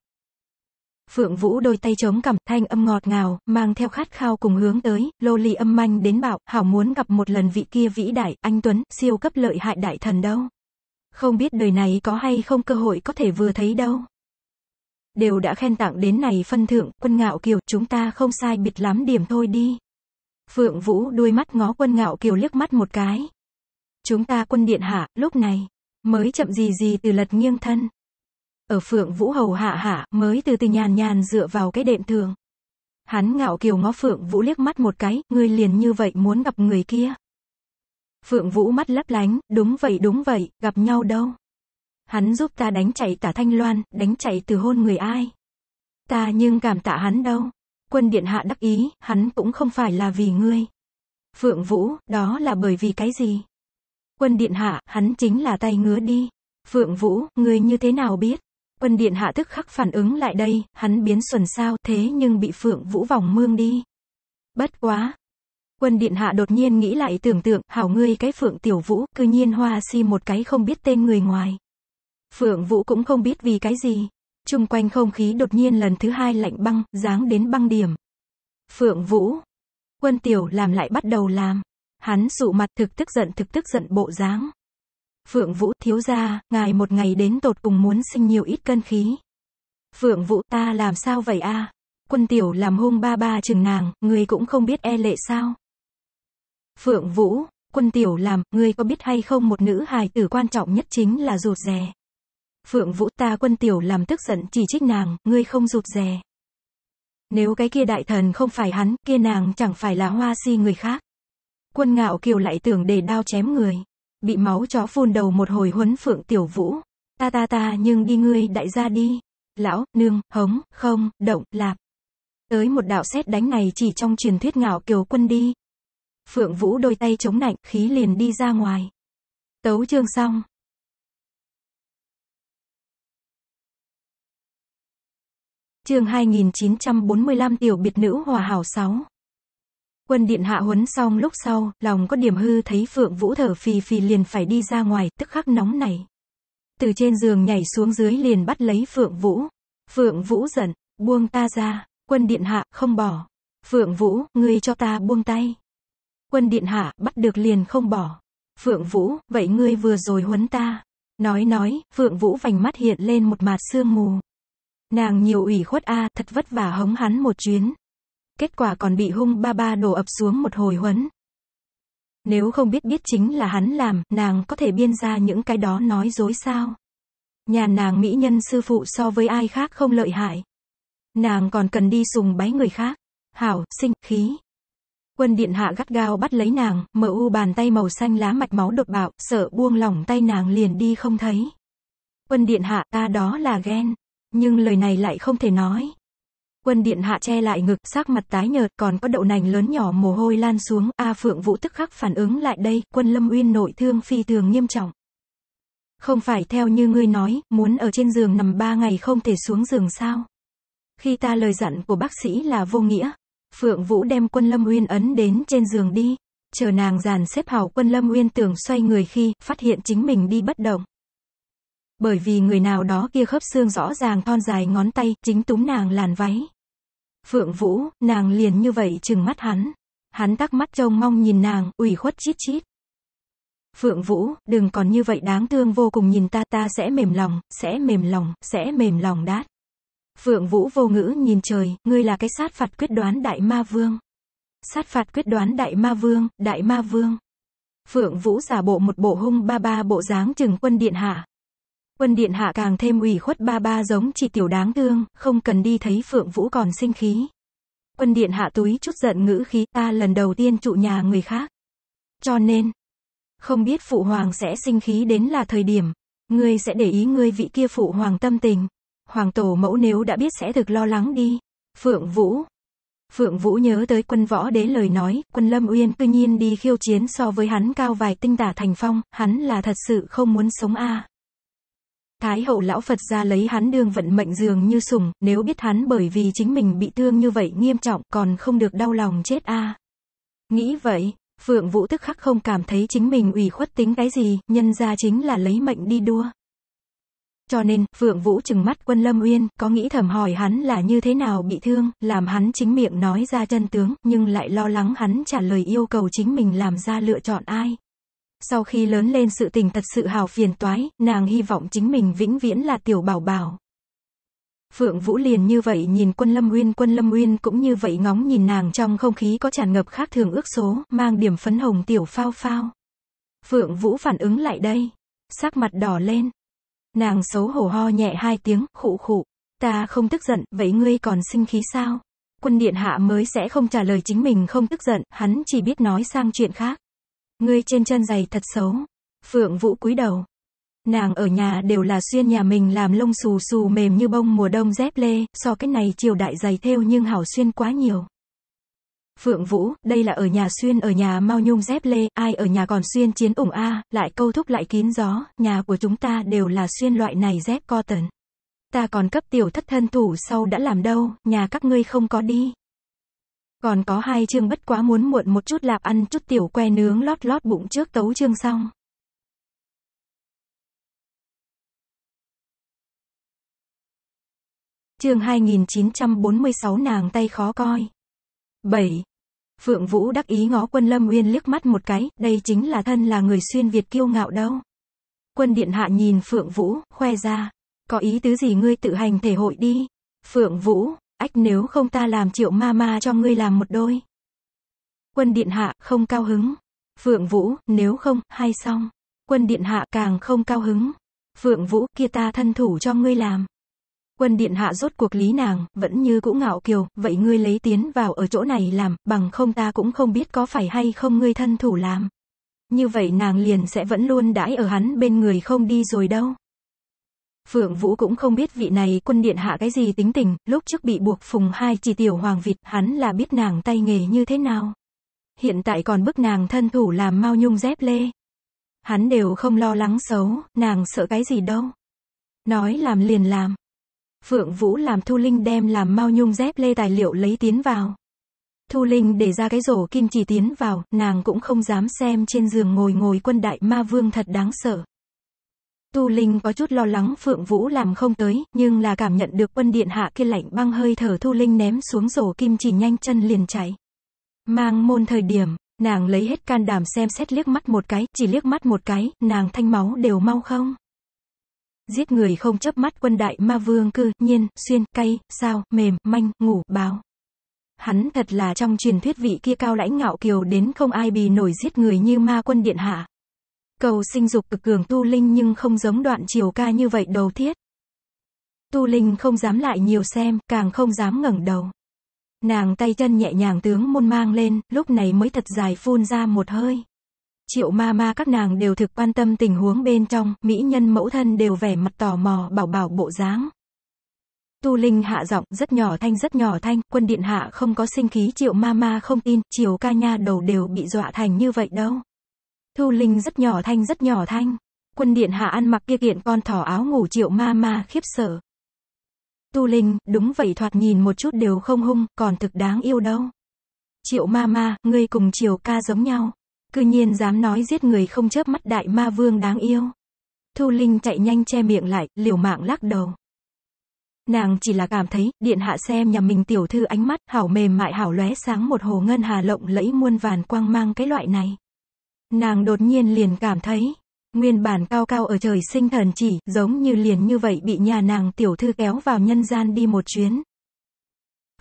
Phượng Vũ đôi tay chống cằm, thanh âm ngọt ngào, mang theo khát khao cùng hướng tới, lô ly âm manh đến bạo, hảo muốn gặp một lần vị kia vĩ đại, anh Tuấn, siêu cấp lợi hại đại thần đâu. Không biết đời này có hay không cơ hội có thể vừa thấy đâu. Đều đã khen tặng đến này phân thượng, quân ngạo kiều, chúng ta không sai biệt lắm điểm thôi đi. Phượng Vũ đuôi mắt ngó quân ngạo kiều liếc mắt một cái. Chúng ta quân điện hạ, lúc này, mới chậm gì gì từ lật nghiêng thân. Ở Phượng Vũ hầu hạ hạ, mới từ từ nhàn nhàn dựa vào cái đệm thường. Hắn ngạo kiều ngó Phượng Vũ liếc mắt một cái, ngươi liền như vậy muốn gặp người kia. Phượng Vũ mắt lấp lánh, đúng vậy đúng vậy, gặp nhau đâu. Hắn giúp ta đánh chạy cả Thanh Loan, đánh chạy từ hôn người ai. Ta nhưng cảm tạ hắn đâu. Quân Điện Hạ đắc ý, hắn cũng không phải là vì ngươi. Phượng Vũ, đó là bởi vì cái gì? Quân Điện Hạ, hắn chính là tay ngứa đi. Phượng Vũ, ngươi như thế nào biết? Quân Điện Hạ tức khắc phản ứng lại đây, hắn biến xuẩn sao thế nhưng bị Phượng Vũ vòng mương đi. Bất quá, Quân điện hạ đột nhiên nghĩ lại tưởng tượng, hảo ngươi cái phượng tiểu vũ, cư nhiên hoa si một cái không biết tên người ngoài. Phượng vũ cũng không biết vì cái gì. Trung quanh không khí đột nhiên lần thứ hai lạnh băng, dáng đến băng điểm. Phượng vũ. Quân tiểu làm lại bắt đầu làm. Hắn sụ mặt thực tức giận thực tức giận bộ dáng. Phượng vũ thiếu gia, ngài một ngày đến tột cùng muốn sinh nhiều ít cân khí. Phượng vũ ta làm sao vậy a? Quân tiểu làm hung ba ba chừng nàng, người cũng không biết e lệ sao. Phượng Vũ, quân tiểu làm, ngươi có biết hay không một nữ hài tử quan trọng nhất chính là rụt rè. Phượng Vũ ta quân tiểu làm tức giận chỉ trích nàng, ngươi không rụt rè. Nếu cái kia đại thần không phải hắn, kia nàng chẳng phải là hoa si người khác. Quân ngạo kiều lại tưởng để đao chém người. Bị máu chó phun đầu một hồi huấn Phượng Tiểu Vũ. Ta ta ta nhưng đi ngươi đại gia đi. Lão, nương, hống, không, động, lạp. Tới một đạo xét đánh này chỉ trong truyền thuyết ngạo kiều quân đi. Phượng Vũ đôi tay chống nạnh, khí liền đi ra ngoài. Tấu chương xong. Chương 2945 Tiểu biệt nữ hòa hảo 6. Quân điện hạ huấn xong lúc sau, lòng có điểm hư thấy Phượng Vũ thở phì phì liền phải đi ra ngoài, tức khắc nóng này. Từ trên giường nhảy xuống dưới liền bắt lấy Phượng Vũ. Phượng Vũ giận, buông ta ra, quân điện hạ, không bỏ. Phượng Vũ, ngươi cho ta buông tay. Quân điện hạ, bắt được liền không bỏ. Phượng Vũ, vậy ngươi vừa rồi huấn ta. Nói nói, Phượng Vũ vành mắt hiện lên một mạt sương mù. Nàng nhiều ủy khuất a, thật vất vả hống hắn một chuyến. Kết quả còn bị hung ba ba đổ ập xuống một hồi huấn. Nếu không biết biết chính là hắn làm, nàng có thể biên ra những cái đó nói dối sao? Nhà nàng mỹ nhân sư phụ so với ai khác không lợi hại. Nàng còn cần đi sùng bái người khác. Hảo, sinh, khí. Quân điện hạ gắt gao bắt lấy nàng, mở u bàn tay màu xanh lá mạch máu đột bạo, sợ buông lỏng tay nàng liền đi không thấy. Quân điện hạ ta đó là ghen, nhưng lời này lại không thể nói. Quân điện hạ che lại ngực, sắc mặt tái nhợt, còn có đậu nành lớn nhỏ mồ hôi lan xuống, A Phượng Vũ tức khắc phản ứng lại đây, quân Lâm Uyên nội thương phi thường nghiêm trọng. Không phải theo như ngươi nói, muốn ở trên giường nằm ba ngày không thể xuống giường sao? Khi ta lời dặn của bác sĩ là vô nghĩa, Phượng Vũ đem quân Lâm Uyên ấn đến trên giường đi. Chờ nàng giàn xếp hảo quân Lâm Uyên tưởng xoay người khi phát hiện chính mình đi bất động. Bởi vì người nào đó kia khớp xương rõ ràng thon dài ngón tay, chính túm nàng làn váy. Phượng Vũ, nàng liền như vậy chừng mắt hắn. Hắn tắc mắt trông mong nhìn nàng, ủy khuất chít chít. Phượng Vũ, đừng còn như vậy đáng thương vô cùng nhìn ta ta sẽ mềm lòng, sẽ mềm lòng, sẽ mềm lòng đát. Phượng Vũ vô ngữ nhìn trời, ngươi là cái sát phạt quyết đoán đại ma vương. Sát phạt quyết đoán đại ma vương, đại ma vương. Phượng Vũ giả bộ một bộ hung ba ba bộ dáng chừng quân điện hạ. Quân điện hạ càng thêm ủy khuất ba ba giống chỉ tiểu đáng thương, không cần đi thấy Phượng Vũ còn sinh khí. Quân điện hạ túi chút giận ngữ khí ta lần đầu tiên trụ nhà người khác. Cho nên, không biết phụ hoàng sẽ sinh khí đến là thời điểm, ngươi sẽ để ý ngươi vị kia phụ hoàng tâm tình. Hoàng tổ mẫu nếu đã biết sẽ thực lo lắng đi. Phượng Vũ Phượng Vũ nhớ tới quân võ đế lời nói, quân Lâm Uyên tự nhiên đi khiêu chiến so với hắn cao vài tinh tả thành phong, hắn là thật sự không muốn sống a. Thái hậu lão Phật ra lấy hắn đương vận mệnh dường như sủng, nếu biết hắn bởi vì chính mình bị thương như vậy nghiêm trọng còn không được đau lòng chết a. Nghĩ vậy, Phượng Vũ tức khắc không cảm thấy chính mình ủy khuất tính cái gì, nhân ra chính là lấy mệnh đi đua. Cho nên, Phượng Vũ chừng mắt quân Lâm Uyên, có nghĩ thầm hỏi hắn là như thế nào bị thương, làm hắn chính miệng nói ra chân tướng, nhưng lại lo lắng hắn trả lời yêu cầu chính mình làm ra lựa chọn ai. Sau khi lớn lên sự tình thật sự hào phiền toái, nàng hy vọng chính mình vĩnh viễn là tiểu bảo bảo. Phượng Vũ liền như vậy nhìn quân Lâm Uyên, quân Lâm Uyên cũng như vậy ngóng nhìn nàng trong không khí có tràn ngập khác thường ước số, mang điểm phấn hồng tiểu phao phao. Phượng Vũ phản ứng lại đây, sắc mặt đỏ lên, Nàng xấu hổ ho nhẹ hai tiếng, khụ khụ. Ta không tức giận, vậy ngươi còn sinh khí sao? Quân điện hạ mới sẽ không trả lời chính mình không tức giận, hắn chỉ biết nói sang chuyện khác. Ngươi trên chân giày thật xấu. Phượng Vũ cúi đầu. Nàng ở nhà đều là xuyên nhà mình làm lông xù xù mềm như bông mùa đông dép lê, so cái này chiều đại giày theo nhưng hảo xuyên quá nhiều. Phượng Vũ, đây là ở nhà xuyên ở nhà mau nhung dép lê, ai ở nhà còn xuyên chiến ủng A, lại câu thúc lại kín gió, nhà của chúng ta đều là xuyên loại này dép co tần. Ta còn cấp tiểu thất thân thủ sau đã làm đâu, nhà các ngươi không có đi. Còn có hai chương bất quá muốn muộn một chút lạp ăn chút tiểu que nướng lót lót bụng trước tấu chương xong. Chương 2946 nàng tay khó coi. 7. Phượng Vũ đắc ý ngó quân Lâm Uyên liếc mắt một cái, đây chính là thân là người xuyên Việt kiêu ngạo đâu. Quân Điện Hạ nhìn Phượng Vũ, khoe ra. Có ý tứ gì ngươi tự hành thể hội đi. Phượng Vũ, ách nếu không ta làm triệu ma ma cho ngươi làm một đôi. Quân Điện Hạ, không cao hứng. Phượng Vũ, nếu không, hay xong. Quân Điện Hạ càng không cao hứng. Phượng Vũ, kia ta thân thủ cho ngươi làm quân điện hạ rốt cuộc lý nàng, vẫn như cũ ngạo kiều, vậy ngươi lấy tiến vào ở chỗ này làm, bằng không ta cũng không biết có phải hay không ngươi thân thủ làm. Như vậy nàng liền sẽ vẫn luôn đãi ở hắn bên người không đi rồi đâu. Phượng Vũ cũng không biết vị này quân điện hạ cái gì tính tình, lúc trước bị buộc phùng hai chỉ tiểu hoàng vịt, hắn là biết nàng tay nghề như thế nào. Hiện tại còn bức nàng thân thủ làm mau nhung dép lê. Hắn đều không lo lắng xấu, nàng sợ cái gì đâu. Nói làm liền làm. Phượng Vũ làm Thu Linh đem làm mau nhung dép lê tài liệu lấy tiến vào. Thu Linh để ra cái rổ kim chỉ tiến vào, nàng cũng không dám xem trên giường ngồi ngồi quân đại ma vương thật đáng sợ. Tu Linh có chút lo lắng Phượng Vũ làm không tới, nhưng là cảm nhận được quân điện hạ kia lạnh băng hơi thở Thu Linh ném xuống rổ kim chỉ nhanh chân liền chạy. Mang môn thời điểm, nàng lấy hết can đảm xem xét liếc mắt một cái, chỉ liếc mắt một cái, nàng thanh máu đều mau không giết người không chấp mắt quân đại ma vương cư, nhiên, xuyên, cay, sao, mềm, manh, ngủ, báo. Hắn thật là trong truyền thuyết vị kia cao lãnh ngạo kiều đến không ai bì nổi giết người như ma quân điện hạ. Cầu sinh dục cực cường tu linh nhưng không giống đoạn chiều ca như vậy đầu thiết. Tu linh không dám lại nhiều xem, càng không dám ngẩng đầu. Nàng tay chân nhẹ nhàng tướng môn mang lên, lúc này mới thật dài phun ra một hơi triệu ma ma các nàng đều thực quan tâm tình huống bên trong, mỹ nhân mẫu thân đều vẻ mặt tò mò bảo bảo bộ dáng. Tu Linh hạ giọng, rất nhỏ thanh rất nhỏ thanh, quân điện hạ không có sinh khí triệu ma ma không tin, triều ca nha đầu đều bị dọa thành như vậy đâu. Thu Linh rất nhỏ thanh rất nhỏ thanh, quân điện hạ ăn mặc kia kiện con thỏ áo ngủ triệu ma ma khiếp sợ. Tu Linh, đúng vậy thoạt nhìn một chút đều không hung, còn thực đáng yêu đâu. Triệu ma ma, ngươi cùng triều ca giống nhau. Cư nhiên dám nói giết người không chớp mắt đại ma vương đáng yêu. Thu Linh chạy nhanh che miệng lại, liều mạng lắc đầu. Nàng chỉ là cảm thấy, điện hạ xem nhà mình tiểu thư ánh mắt, hảo mềm mại hảo lóe sáng một hồ ngân hà lộng lẫy muôn vàn quang mang cái loại này. Nàng đột nhiên liền cảm thấy, nguyên bản cao cao ở trời sinh thần chỉ, giống như liền như vậy bị nhà nàng tiểu thư kéo vào nhân gian đi một chuyến.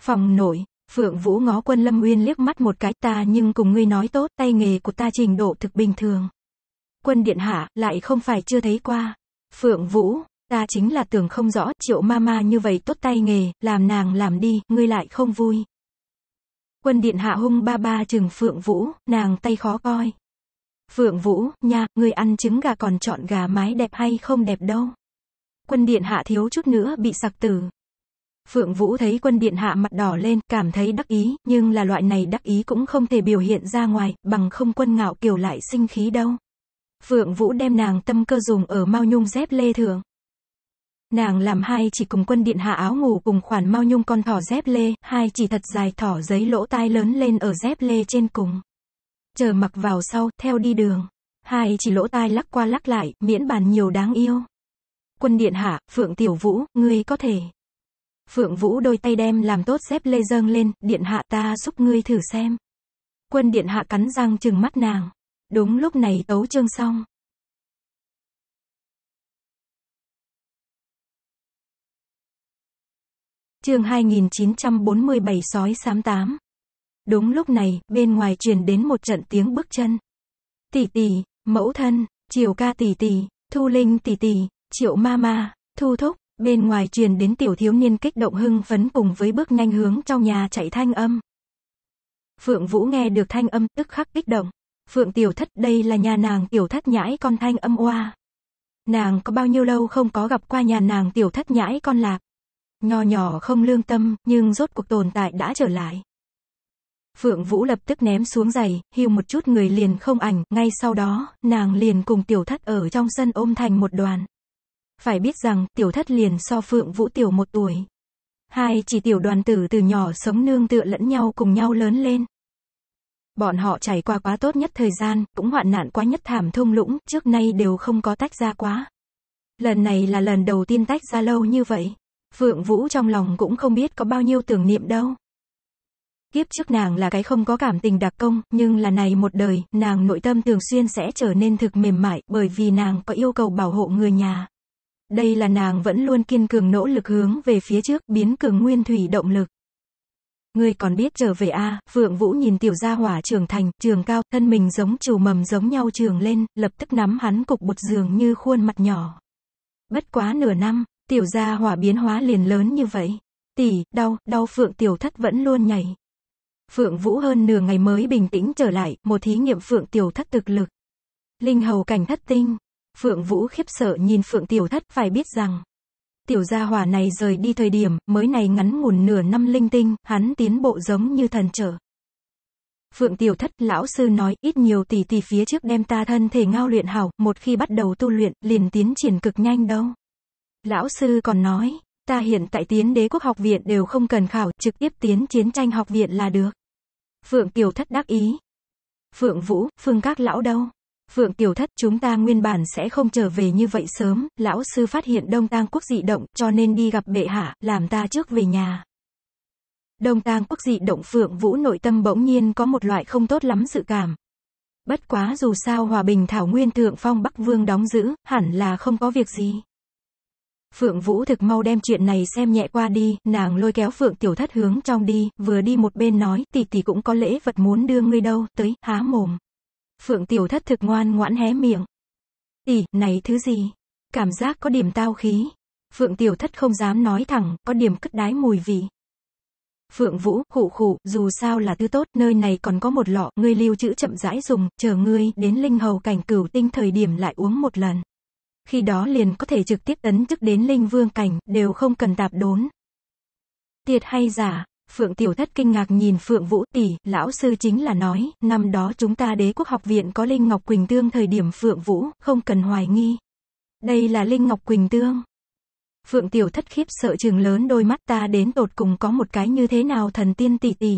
Phòng nổi, Phượng Vũ ngó quân Lâm Uyên liếc mắt một cái ta nhưng cùng ngươi nói tốt, tay nghề của ta trình độ thực bình thường. Quân Điện Hạ, lại không phải chưa thấy qua. Phượng Vũ, ta chính là tưởng không rõ, triệu ma ma như vậy tốt tay nghề, làm nàng làm đi, ngươi lại không vui. Quân Điện Hạ hung ba ba chừng Phượng Vũ, nàng tay khó coi. Phượng Vũ, nha, ngươi ăn trứng gà còn chọn gà mái đẹp hay không đẹp đâu. Quân Điện Hạ thiếu chút nữa bị sặc tử. Phượng Vũ thấy quân điện hạ mặt đỏ lên, cảm thấy đắc ý, nhưng là loại này đắc ý cũng không thể biểu hiện ra ngoài, bằng không quân ngạo kiều lại sinh khí đâu. Phượng Vũ đem nàng tâm cơ dùng ở mao nhung dép lê thường. Nàng làm hai chỉ cùng quân điện hạ áo ngủ cùng khoản mao nhung con thỏ dép lê, hai chỉ thật dài thỏ giấy lỗ tai lớn lên ở dép lê trên cùng. Chờ mặc vào sau, theo đi đường. Hai chỉ lỗ tai lắc qua lắc lại, miễn bàn nhiều đáng yêu. Quân điện hạ, Phượng Tiểu Vũ, ngươi có thể. Phượng Vũ đôi tay đem làm tốt dép lê dâng lên, điện hạ ta giúp ngươi thử xem. Quân điện hạ cắn răng chừng mắt nàng. Đúng lúc này tấu chương xong. Chương 2947 sói xám tám. Đúng lúc này, bên ngoài truyền đến một trận tiếng bước chân. Tỷ tỷ, mẫu thân, Triều ca tỷ tỷ, Thu Linh tỷ tỷ, Triệu ma ma, Thu thúc, Bên ngoài truyền đến tiểu thiếu niên kích động hưng phấn cùng với bước nhanh hướng trong nhà chạy thanh âm. Phượng Vũ nghe được thanh âm tức khắc kích động. Phượng tiểu thất đây là nhà nàng tiểu thất nhãi con thanh âm oa. Nàng có bao nhiêu lâu không có gặp qua nhà nàng tiểu thất nhãi con lạc. Nho nhỏ không lương tâm, nhưng rốt cuộc tồn tại đã trở lại. Phượng Vũ lập tức ném xuống giày, hưu một chút người liền không ảnh, ngay sau đó, nàng liền cùng tiểu thất ở trong sân ôm thành một đoàn. Phải biết rằng, tiểu thất liền so phượng vũ tiểu một tuổi. Hai chỉ tiểu đoàn tử từ nhỏ sống nương tựa lẫn nhau cùng nhau lớn lên. Bọn họ trải qua quá tốt nhất thời gian, cũng hoạn nạn quá nhất thảm thung lũng, trước nay đều không có tách ra quá. Lần này là lần đầu tiên tách ra lâu như vậy. Phượng Vũ trong lòng cũng không biết có bao nhiêu tưởng niệm đâu. Kiếp trước nàng là cái không có cảm tình đặc công, nhưng là này một đời, nàng nội tâm thường xuyên sẽ trở nên thực mềm mại, bởi vì nàng có yêu cầu bảo hộ người nhà đây là nàng vẫn luôn kiên cường nỗ lực hướng về phía trước, biến cường nguyên thủy động lực. Ngươi còn biết trở về a à, Phượng Vũ nhìn tiểu gia hỏa trưởng thành, trường cao, thân mình giống trù mầm giống nhau trường lên, lập tức nắm hắn cục bột giường như khuôn mặt nhỏ. Bất quá nửa năm, tiểu gia hỏa biến hóa liền lớn như vậy. Tỷ, đau, đau Phượng tiểu thất vẫn luôn nhảy. Phượng Vũ hơn nửa ngày mới bình tĩnh trở lại, một thí nghiệm Phượng tiểu thất thực lực. Linh hầu cảnh thất tinh, Phượng Vũ khiếp sợ nhìn Phượng Tiểu Thất phải biết rằng. Tiểu gia hỏa này rời đi thời điểm, mới này ngắn ngủn nửa năm linh tinh, hắn tiến bộ giống như thần trở. Phượng Tiểu Thất lão sư nói, ít nhiều tỷ tỷ phía trước đem ta thân thể ngao luyện hảo, một khi bắt đầu tu luyện, liền tiến triển cực nhanh đâu. Lão sư còn nói, ta hiện tại tiến đế quốc học viện đều không cần khảo, trực tiếp tiến chiến tranh học viện là được. Phượng Tiểu Thất đắc ý. Phượng Vũ, Phương các lão đâu? Phượng tiểu thất chúng ta nguyên bản sẽ không trở về như vậy sớm, lão sư phát hiện Đông Tang quốc dị động, cho nên đi gặp bệ hạ, làm ta trước về nhà. Đông Tang quốc dị động Phượng Vũ nội tâm bỗng nhiên có một loại không tốt lắm sự cảm. Bất quá dù sao hòa bình thảo nguyên thượng phong Bắc Vương đóng giữ, hẳn là không có việc gì. Phượng Vũ thực mau đem chuyện này xem nhẹ qua đi, nàng lôi kéo Phượng Tiểu Thất hướng trong đi, vừa đi một bên nói, tỷ tỷ cũng có lễ vật muốn đưa ngươi đâu, tới, há mồm. Phượng tiểu thất thực ngoan ngoãn hé miệng. Tỷ, này thứ gì? Cảm giác có điểm tao khí. Phượng tiểu thất không dám nói thẳng, có điểm cất đái mùi vị. Phượng Vũ, khụ khụ, dù sao là thứ tốt, nơi này còn có một lọ, ngươi lưu trữ chậm rãi dùng, chờ ngươi đến linh hầu cảnh cửu tinh thời điểm lại uống một lần. Khi đó liền có thể trực tiếp tấn chức đến linh vương cảnh, đều không cần tạp đốn. Tiệt hay giả, Phượng Tiểu Thất kinh ngạc nhìn Phượng Vũ tỷ, lão sư chính là nói, năm đó chúng ta đế quốc học viện có Linh Ngọc Quỳnh Tương thời điểm Phượng Vũ, không cần hoài nghi. Đây là Linh Ngọc Quỳnh Tương. Phượng Tiểu Thất khiếp sợ trường lớn đôi mắt ta đến tột cùng có một cái như thế nào thần tiên tỷ tỷ.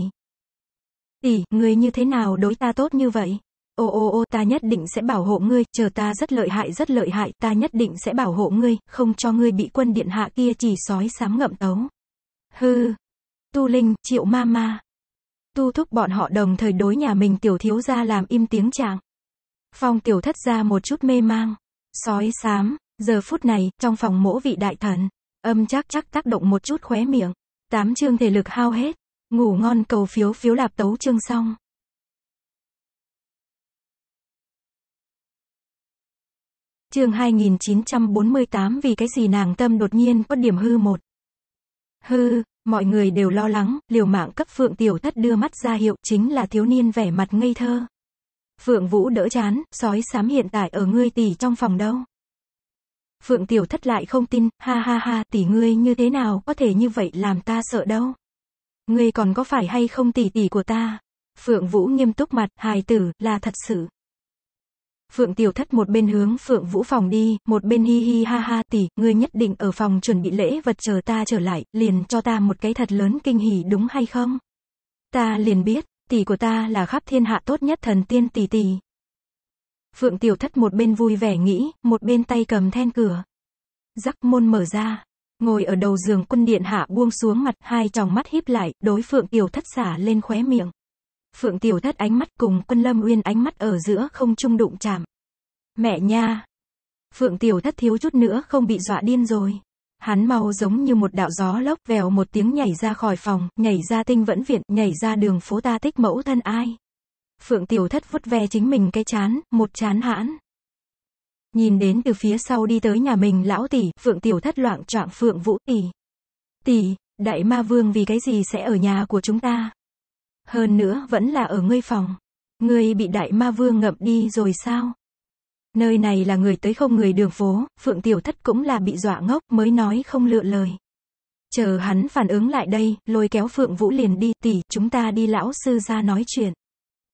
Tỷ, người như thế nào đối ta tốt như vậy? Ô ô ô ta nhất định sẽ bảo hộ ngươi, chờ ta rất lợi hại rất lợi hại, ta nhất định sẽ bảo hộ ngươi, không cho ngươi bị quân điện hạ kia chỉ sói sám ngậm tấu. Hừ. Tu Linh, Triệu Mama. Tu thúc bọn họ đồng thời đối nhà mình tiểu thiếu gia làm im tiếng chàng. Phong tiểu thất ra một chút mê mang. Sói xám, giờ phút này, trong phòng mỗ vị đại thần. Âm chắc chắc tác động một chút khóe miệng. Tám chương thể lực hao hết. Ngủ ngon cầu phiếu phiếu lạp tấu chương xong. Chương 2948 vì cái gì nàng tâm đột nhiên có điểm hư một. Hư, Mọi người đều lo lắng, liều mạng cấp Phượng Tiểu Thất đưa mắt ra hiệu chính là thiếu niên vẻ mặt ngây thơ. Phượng Vũ đỡ chán, sói xám hiện tại ở ngươi tỷ trong phòng đâu. Phượng Tiểu Thất lại không tin, ha ha ha, tỷ ngươi như thế nào có thể như vậy làm ta sợ đâu. Ngươi còn có phải hay không tỷ tỷ của ta? Phượng Vũ nghiêm túc mặt, hài tử, là thật sự. Phượng Tiểu Thất một bên hướng Phượng Vũ phòng đi, một bên hi hi ha ha tỷ, ngươi nhất định ở phòng chuẩn bị lễ vật chờ ta trở lại, liền cho ta một cái thật lớn kinh hỉ đúng hay không? Ta liền biết, tỷ của ta là khắp thiên hạ tốt nhất thần tiên tỷ tỷ. Phượng Tiểu Thất một bên vui vẻ nghĩ, một bên tay cầm then cửa. Rắc môn mở ra, ngồi ở đầu giường quân điện hạ buông xuống mặt, hai tròng mắt híp lại, đối Phượng Tiểu Thất xả lên khóe miệng. Phượng Tiểu Thất ánh mắt cùng Quân Lâm Uyên ánh mắt ở giữa không trung đụng chạm. Mẹ nha! Phượng Tiểu Thất thiếu chút nữa không bị dọa điên rồi. Hắn mau giống như một đạo gió lốc vèo một tiếng nhảy ra khỏi phòng, nhảy ra tinh vẫn viện, nhảy ra đường phố ta thích mẫu thân ai. Phượng Tiểu Thất vút ve chính mình cái chán, một chán hãn. Nhìn đến từ phía sau đi tới nhà mình lão tỷ, Phượng Tiểu Thất loạn trọng Phượng Vũ tỷ. Tỷ, đại ma vương vì cái gì sẽ ở nhà của chúng ta? Hơn nữa vẫn là ở ngươi phòng. Ngươi bị đại ma vương ngậm đi rồi sao? Nơi này là người tới không người đường phố, Phượng Tiểu Thất cũng là bị dọa ngốc mới nói không lựa lời. Chờ hắn phản ứng lại đây, lôi kéo Phượng Vũ liền đi, tỉ chúng ta đi lão sư ra nói chuyện.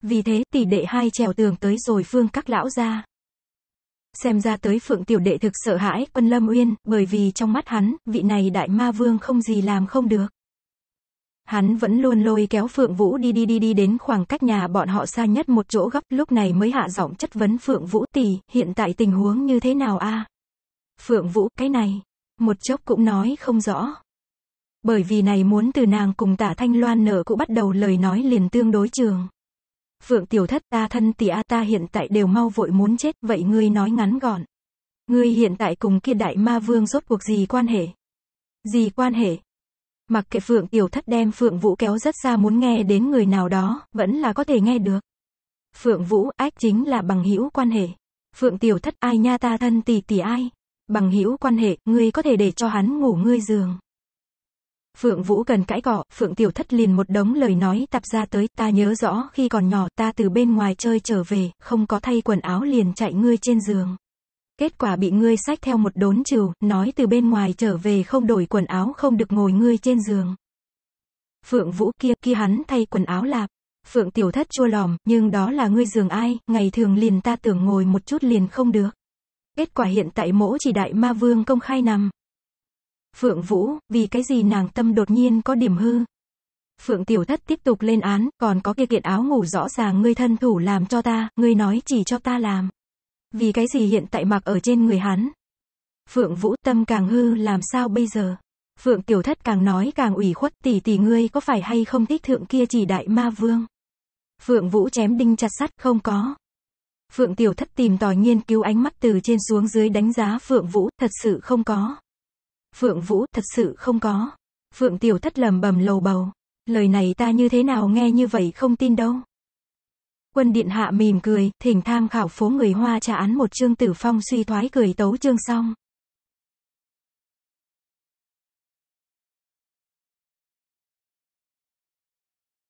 Vì thế, tỉ đệ hai trèo tường tới rồi phương các lão ra. Xem ra tới Phượng Tiểu Đệ thực sợ hãi, quân Lâm Uyên, bởi vì trong mắt hắn, vị này đại ma vương không gì làm không được. Hắn vẫn luôn lôi kéo Phượng Vũ đi đi đi đi đến khoảng cách nhà bọn họ xa nhất một chỗ góc, lúc này mới hạ giọng chất vấn Phượng Vũ tỷ, hiện tại tình huống như thế nào a? Phượng Vũ, cái này, một chốc cũng nói không rõ. Bởi vì này muốn từ nàng cùng tả thanh loan nở cũng bắt đầu lời nói liền tương đối trường. Phượng tiểu thất ta thân tỷ a ta hiện tại đều mau vội muốn chết, vậy ngươi nói ngắn gọn. Ngươi hiện tại cùng kia đại ma vương rốt cuộc gì quan hệ? Gì quan hệ? Mặc kệ Phượng Tiểu Thất đem Phượng Vũ kéo rất ra muốn nghe đến người nào đó, vẫn là có thể nghe được. Phượng Vũ, ách chính là bằng hữu quan hệ. Phượng Tiểu Thất ai nha ta thân tỷ tỷ ai. Bằng hữu quan hệ, ngươi có thể để cho hắn ngủ ngươi giường. Phượng Vũ cần cãi cọ, Phượng Tiểu Thất liền một đống lời nói tập ra tới, ta nhớ rõ khi còn nhỏ ta từ bên ngoài chơi trở về, không có thay quần áo liền chạy ngươi trên giường kết quả bị ngươi sách theo một đốn trừ, nói từ bên ngoài trở về không đổi quần áo không được ngồi ngươi trên giường. Phượng Vũ kia, kia hắn thay quần áo lạp. Phượng Tiểu Thất chua lòm, nhưng đó là ngươi giường ai, ngày thường liền ta tưởng ngồi một chút liền không được. Kết quả hiện tại mỗ chỉ đại ma vương công khai nằm. Phượng Vũ, vì cái gì nàng tâm đột nhiên có điểm hư? Phượng Tiểu Thất tiếp tục lên án, còn có kia kiện áo ngủ rõ ràng ngươi thân thủ làm cho ta, ngươi nói chỉ cho ta làm. Vì cái gì hiện tại mặc ở trên người hắn? Phượng Vũ tâm càng hư làm sao bây giờ? Phượng Tiểu Thất càng nói càng ủy khuất tỷ tỷ ngươi có phải hay không thích thượng kia chỉ đại ma vương? Phượng Vũ chém đinh chặt sắt không có. Phượng Tiểu Thất tìm tòi nghiên cứu ánh mắt từ trên xuống dưới đánh giá Phượng Vũ, thật sự không có. Phượng Vũ, thật sự không có. Phượng Tiểu Thất lầm bầm lầu bầu. Lời này ta như thế nào nghe như vậy không tin đâu. Quân điện hạ mỉm cười, thỉnh tham khảo phố người Hoa trả án một chương tử phong suy thoái cười tấu chương xong.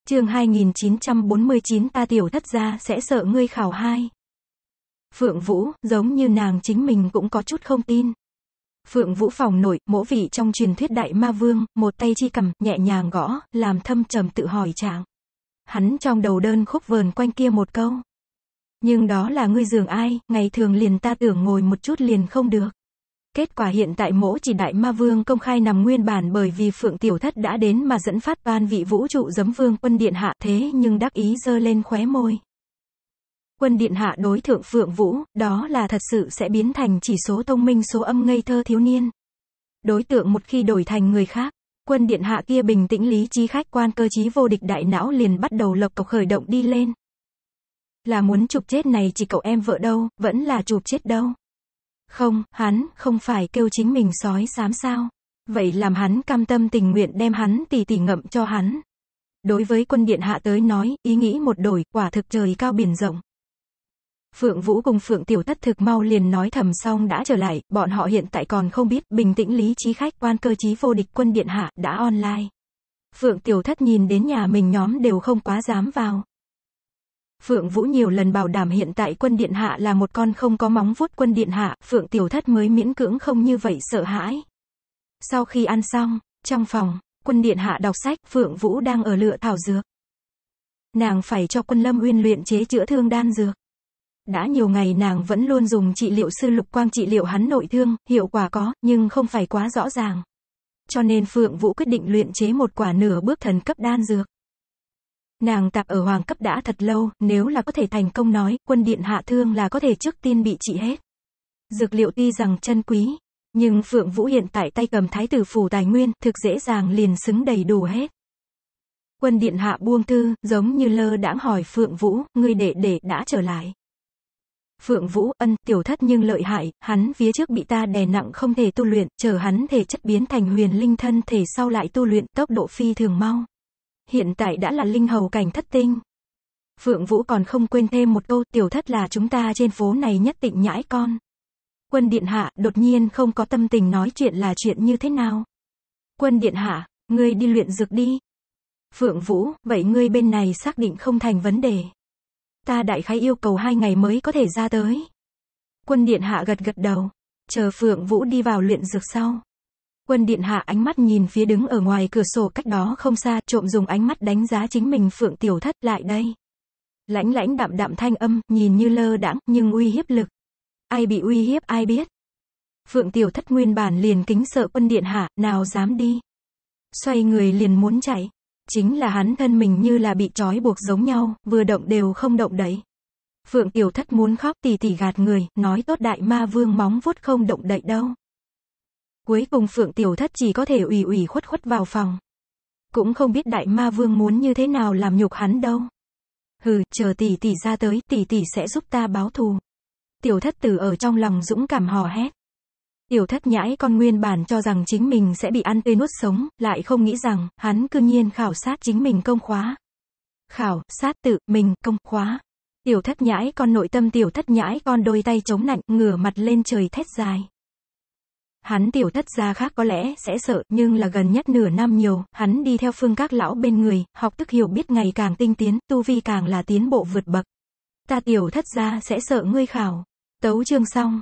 Chương 2949 ta tiểu thất gia sẽ sợ ngươi khảo hai. Phượng Vũ, giống như nàng chính mình cũng có chút không tin. Phượng Vũ phòng nổi, mỗ vị trong truyền thuyết đại ma vương, một tay chi cầm, nhẹ nhàng gõ, làm thâm trầm tự hỏi trạng Hắn trong đầu đơn khúc vờn quanh kia một câu. Nhưng đó là ngươi giường ai, ngày thường liền ta tưởng ngồi một chút liền không được. Kết quả hiện tại mỗ chỉ đại ma vương công khai nằm nguyên bản bởi vì phượng tiểu thất đã đến mà dẫn phát ban vị vũ trụ giấm vương quân điện hạ thế nhưng đắc ý dơ lên khóe môi. Quân điện hạ đối thượng phượng vũ, đó là thật sự sẽ biến thành chỉ số thông minh số âm ngây thơ thiếu niên. Đối tượng một khi đổi thành người khác, quân điện hạ kia bình tĩnh lý trí khách quan cơ trí vô địch đại não liền bắt đầu lộc cộc khởi động đi lên. Là muốn chụp chết này chỉ cậu em vợ đâu, vẫn là chụp chết đâu. Không, hắn, không phải kêu chính mình sói xám sao. Vậy làm hắn cam tâm tình nguyện đem hắn tỉ tỉ ngậm cho hắn. Đối với quân điện hạ tới nói, ý nghĩ một đổi, quả thực trời cao biển rộng. Phượng Vũ cùng Phượng Tiểu Tất thực mau liền nói thầm xong đã trở lại, bọn họ hiện tại còn không biết, bình tĩnh lý trí khách quan cơ trí vô địch quân điện hạ, đã online. Phượng Tiểu Thất nhìn đến nhà mình nhóm đều không quá dám vào. Phượng Vũ nhiều lần bảo đảm hiện tại quân điện hạ là một con không có móng vuốt quân điện hạ, Phượng Tiểu Thất mới miễn cưỡng không như vậy sợ hãi. Sau khi ăn xong, trong phòng, quân điện hạ đọc sách, Phượng Vũ đang ở lựa thảo dược. Nàng phải cho quân lâm uyên luyện chế chữa thương đan dược. Đã nhiều ngày nàng vẫn luôn dùng trị liệu sư lục quang trị liệu hắn nội thương, hiệu quả có, nhưng không phải quá rõ ràng. Cho nên Phượng Vũ quyết định luyện chế một quả nửa bước thần cấp đan dược. Nàng tạp ở hoàng cấp đã thật lâu, nếu là có thể thành công nói, quân điện hạ thương là có thể trước tiên bị trị hết. Dược liệu tuy rằng chân quý, nhưng Phượng Vũ hiện tại tay cầm thái tử phủ tài nguyên, thực dễ dàng liền xứng đầy đủ hết. Quân điện hạ buông thư, giống như lơ đãng hỏi Phượng Vũ, ngươi đệ đệ đã trở lại. Phượng Vũ, ân, tiểu thất nhưng lợi hại, hắn phía trước bị ta đè nặng không thể tu luyện, chờ hắn thể chất biến thành huyền linh thân thể sau lại tu luyện, tốc độ phi thường mau. Hiện tại đã là linh hầu cảnh thất tinh. Phượng Vũ còn không quên thêm một câu, tiểu thất là chúng ta trên phố này nhất tịnh nhãi con. Quân Điện Hạ, đột nhiên không có tâm tình nói chuyện là chuyện như thế nào. Quân Điện Hạ, ngươi đi luyện dược đi. Phượng Vũ, vậy ngươi bên này xác định không thành vấn đề. Ta đại khái yêu cầu hai ngày mới có thể ra tới. Quân điện hạ gật gật đầu. Chờ Phượng Vũ đi vào luyện dược sau. Quân điện hạ ánh mắt nhìn phía đứng ở ngoài cửa sổ cách đó không xa, trộm dùng ánh mắt đánh giá chính mình Phượng tiểu thất lại đây. Lãnh lãnh đạm đạm thanh âm, nhìn như lơ đãng nhưng uy hiếp lực. Ai bị uy hiếp ai biết. Phượng tiểu thất nguyên bản liền kính sợ quân điện hạ, nào dám đi. Xoay người liền muốn chạy chính là hắn thân mình như là bị trói buộc giống nhau, vừa động đều không động đấy. Phượng Tiểu Thất muốn khóc tỉ tỉ gạt người, nói tốt đại ma vương móng vuốt không động đậy đâu. Cuối cùng Phượng Tiểu Thất chỉ có thể ủy ủy khuất khuất vào phòng. Cũng không biết đại ma vương muốn như thế nào làm nhục hắn đâu. Hừ, chờ tỷ tỷ ra tới, tỷ tỷ sẽ giúp ta báo thù. Tiểu thất tử ở trong lòng dũng cảm hò hét. Tiểu thất nhãi con nguyên bản cho rằng chính mình sẽ bị ăn tươi nuốt sống, lại không nghĩ rằng, hắn cư nhiên khảo sát chính mình công khóa. Khảo, sát tự, mình, công khóa. Tiểu thất nhãi con nội tâm tiểu thất nhãi con đôi tay chống nạnh, ngửa mặt lên trời thét dài. Hắn tiểu thất gia khác có lẽ sẽ sợ, nhưng là gần nhất nửa năm nhiều, hắn đi theo phương các lão bên người, học thức hiểu biết ngày càng tinh tiến, tu vi càng là tiến bộ vượt bậc. Ta tiểu thất gia sẽ sợ ngươi khảo. Tấu chương xong.